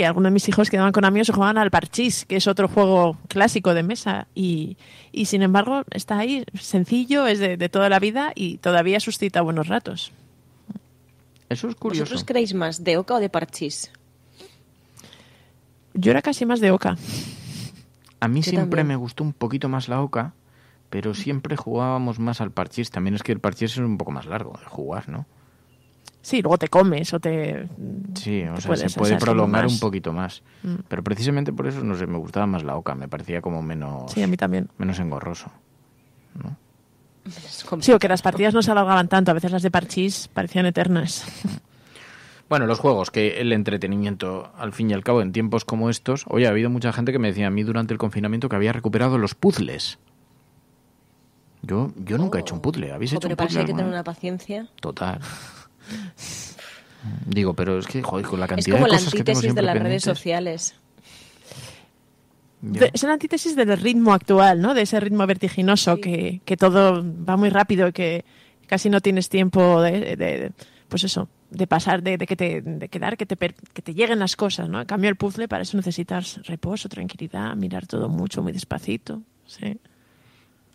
algunos de mis hijos quedaban con amigos y jugaban al parchís, que es otro juego clásico de mesa. Y, sin embargo, está ahí, sencillo, es de, toda la vida y todavía suscita buenos ratos. Eso es curioso. ¿Vosotros creéis más de oca o de parchís? Yo era casi más de Oca. A mí siempre me gustó un poquito más la Oca, pero siempre jugábamos más al parchís. También es que el parchís es un poco más largo de jugar, ¿no? Sí, luego te comes o te. Sí, o sea, se puede prolongar un poquito más. Mm. Pero precisamente por eso, no me gustaba más la oca, me parecía como menos. Sí, a mí también. Menos engorroso. ¿no? Sí, o que las partidas no se alargaban tanto, a veces las de parchís parecían eternas. Bueno, los juegos, que el entretenimiento, al fin y al cabo, en tiempos como estos, oye, ha habido mucha gente que me decía a mí durante el confinamiento que había recuperado los puzzles. Yo, yo nunca he hecho un oh. puzzle. ¿Habéis oh, hecho un puzzle? Pero que tener una paciencia. Total. Digo, pero es que, joder, con la cantidad de cosas que Es antítesis de las redes sociales. Es una antítesis del ritmo actual, ¿no? De ese ritmo vertiginoso que, que, todo va muy rápido y que casi no tienes tiempo de pues eso, de pasar, de, de que te, de quedar, que te, que te lleguen las cosas, ¿no? cambio, el puzzle para eso necesitas reposo, tranquilidad, mirar todo mucho, muy despacito, sí.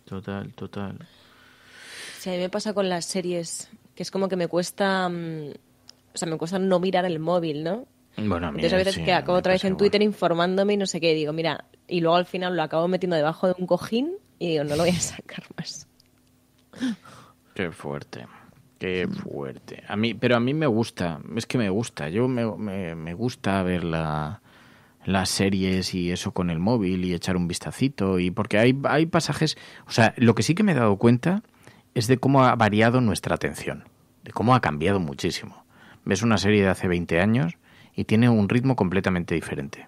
Total, total. Sí, a mí me pasa con las series, que es como que me cuesta, mm, o sea, me cuesta no mirar el móvil, ¿no? Bueno, a mí a veces que acabo otra vez en Twitter informándome y no sé qué, digo, mira, y luego al final lo acabo metiendo debajo de un cojín y digo, no lo voy a sacar más. Qué fuerte. Qué mm. fuerte. A mí, pero a mí me gusta, es que me gusta. Yo me, gusta ver las series y eso con el móvil y echar un vistacito y porque hay, hay pasajes, o sea, lo que sí que me he dado cuenta es de cómo ha variado nuestra atención, de cómo ha cambiado muchísimo. Ves una serie de hace 20 años y tiene un ritmo completamente diferente.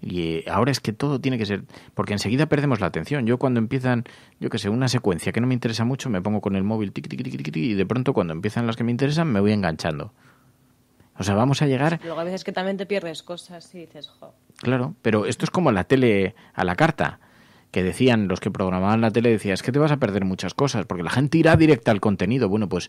Y eh, ahora es que todo tiene que ser, porque enseguida perdemos la atención. Yo cuando empiezan, yo que sé, una secuencia que no me interesa mucho, me pongo con el móvil tic, y de pronto cuando empiezan las que me interesan me voy enganchando. O sea, vamos a llegar... a veces que también te pierdes cosas dices, Claro, pero esto es como la tele a la carta, que decían los que programaban la tele, decían, es que te vas a perder muchas cosas, porque la gente irá directa al contenido. Bueno, pues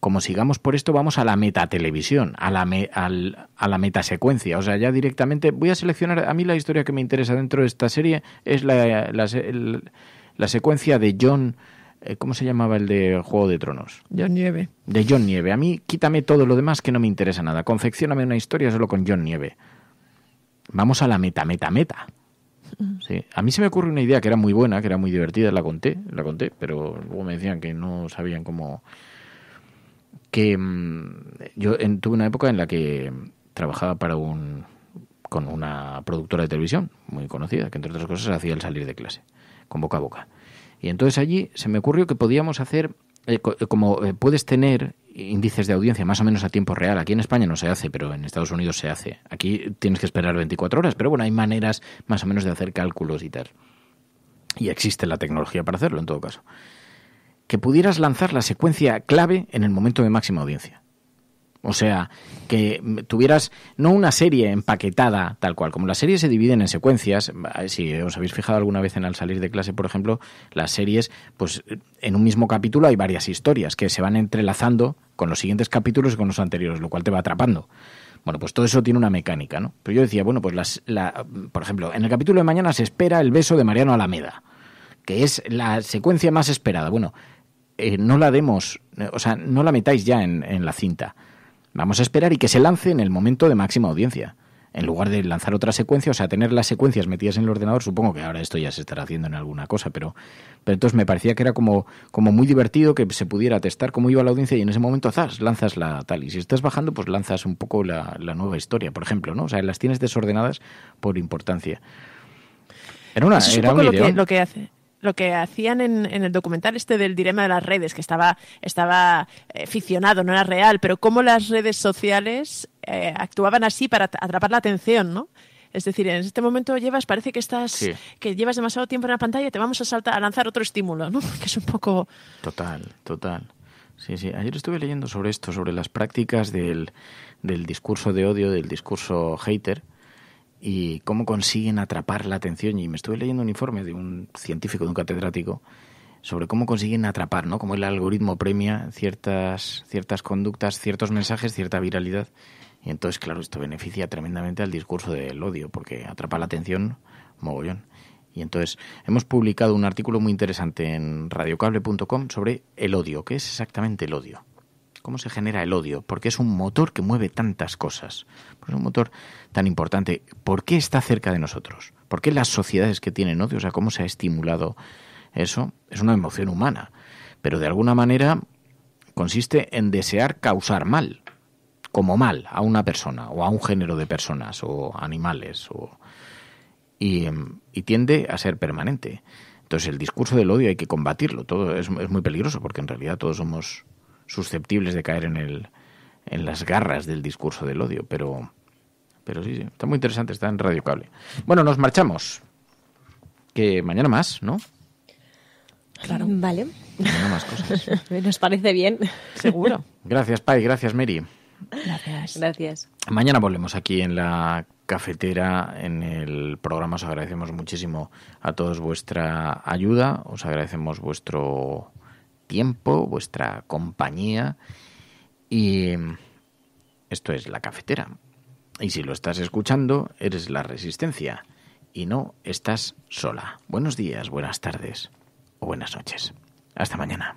como sigamos por esto, vamos a la meta-televisión, a la, al, a la metasecuencia. O sea, ya directamente voy a seleccionar. A mí la historia que me interesa dentro de esta serie es la, secuencia de John. Eh, ¿Cómo se llamaba el de Juego de Tronos? John Nieve. De John Nieve. A mí quítame todo lo demás que no me interesa nada. Confeccioname una historia solo con John Nieve. Vamos a la meta, meta, meta. Mm. A mí se me ocurre una idea que era muy buena, que era muy divertida, la conté, la conté, pero luego me decían que no sabían cómo que mm, yo en, tuve una época en la que trabajaba para un con una productora de televisión muy conocida, que entre otras cosas hacía el salir de clase, con boca a boca. Y entonces allí se me ocurrió que podíamos hacer, eh, eh, como eh, puedes tener índices de audiencia más o menos a tiempo real. Aquí en España no se hace, pero en Estados Unidos se hace. Aquí tienes que esperar 24 horas, pero bueno, hay maneras más o menos de hacer cálculos y tal. Y existe la tecnología para hacerlo en todo caso que pudieras lanzar la secuencia clave en el momento de máxima audiencia. O sea, que tuvieras no una serie empaquetada tal cual, como las series se dividen en secuencias, eh, si os habéis fijado alguna vez en al salir de clase, por ejemplo, las series, pues eh, en un mismo capítulo hay varias historias que se van entrelazando con los siguientes capítulos y con los anteriores, lo cual te va atrapando. Bueno, pues todo eso tiene una mecánica, ¿no? Pero yo decía, bueno, pues las, por ejemplo, en el capítulo de mañana se espera el beso de Mariano Alameda, que es la secuencia más esperada. Bueno, eh, no la demos, eh, o sea, no la metáis ya en, en, la cinta. Vamos a esperar y que se lance en el momento de máxima audiencia. En lugar de lanzar otra secuencia, o sea, tener las secuencias metidas en el ordenador, supongo que ahora esto ya se estará haciendo en alguna cosa, pero, pero entonces me parecía que era como, como muy divertido que se pudiera testar cómo iba la audiencia y en ese momento, zas, lanzas la tal. Y si estás bajando, pues lanzas un poco la, nueva historia, por ejemplo, ¿no? O sea, las tienes desordenadas por importancia. Era una, lo que hace lo que hacían en, en, el documental este del dilema de las redes, que estaba, estaba eh, ficcionado, no era real, pero cómo las redes sociales eh, actuaban así para atrapar la atención, ¿no? Es decir, en este momento llevas, parece que estás, que llevas demasiado tiempo en la pantalla, y te vamos a a lanzar otro estímulo, ¿no? Que es un poco. Total, total. Sí, sí. Ayer estuve leyendo sobre esto, sobre las prácticas del discurso de odio, del discurso hater, y cómo consiguen atrapar la atención. Y me estuve leyendo un informe de un científico, de un catedrático, sobre cómo consiguen atrapar, ¿no? Cómo el algoritmo premia ciertas, ciertas conductas, ciertos mensajes, cierta viralidad. Y entonces, claro, esto beneficia tremendamente al discurso del odio, porque atrapa la atención mogollón. Y entonces hemos publicado un artículo muy interesante en radiocable.com sobre el odio. ¿Qué es exactamente el odio? cómo se genera el odio, porque es un motor que mueve tantas cosas, es un motor tan importante. ¿Por qué está cerca de nosotros? ¿Por qué las sociedades que tienen odio, o sea, cómo se ha estimulado eso? Es una emoción humana, pero de alguna manera consiste en desear causar mal, como mal, a una persona o a un género de personas o animales, mm, Y, tiende a ser permanente. Entonces el discurso del odio hay que combatirlo. Todo es muy peligroso porque en realidad todos somos susceptibles de caer en, el, en las garras del discurso del odio. Pero, pero sí, sí, está muy interesante, está en Radio Cable. Bueno, nos marchamos. Que mañana más, ¿no? Claro. Vale. Mañana más cosas. Nos parece bien. Seguro. Gracias, Pai. Gracias, Mary. Gracias. Gracias. Mañana volvemos aquí en la cafetera, en el programa. Os agradecemos muchísimo a todos vuestra ayuda. Os agradecemos vuestro tiempo, vuestra compañía y esto es la cafetera. Y si lo estás escuchando, eres la resistencia y no estás sola. Buenos días, buenas tardes o buenas noches. Hasta mañana.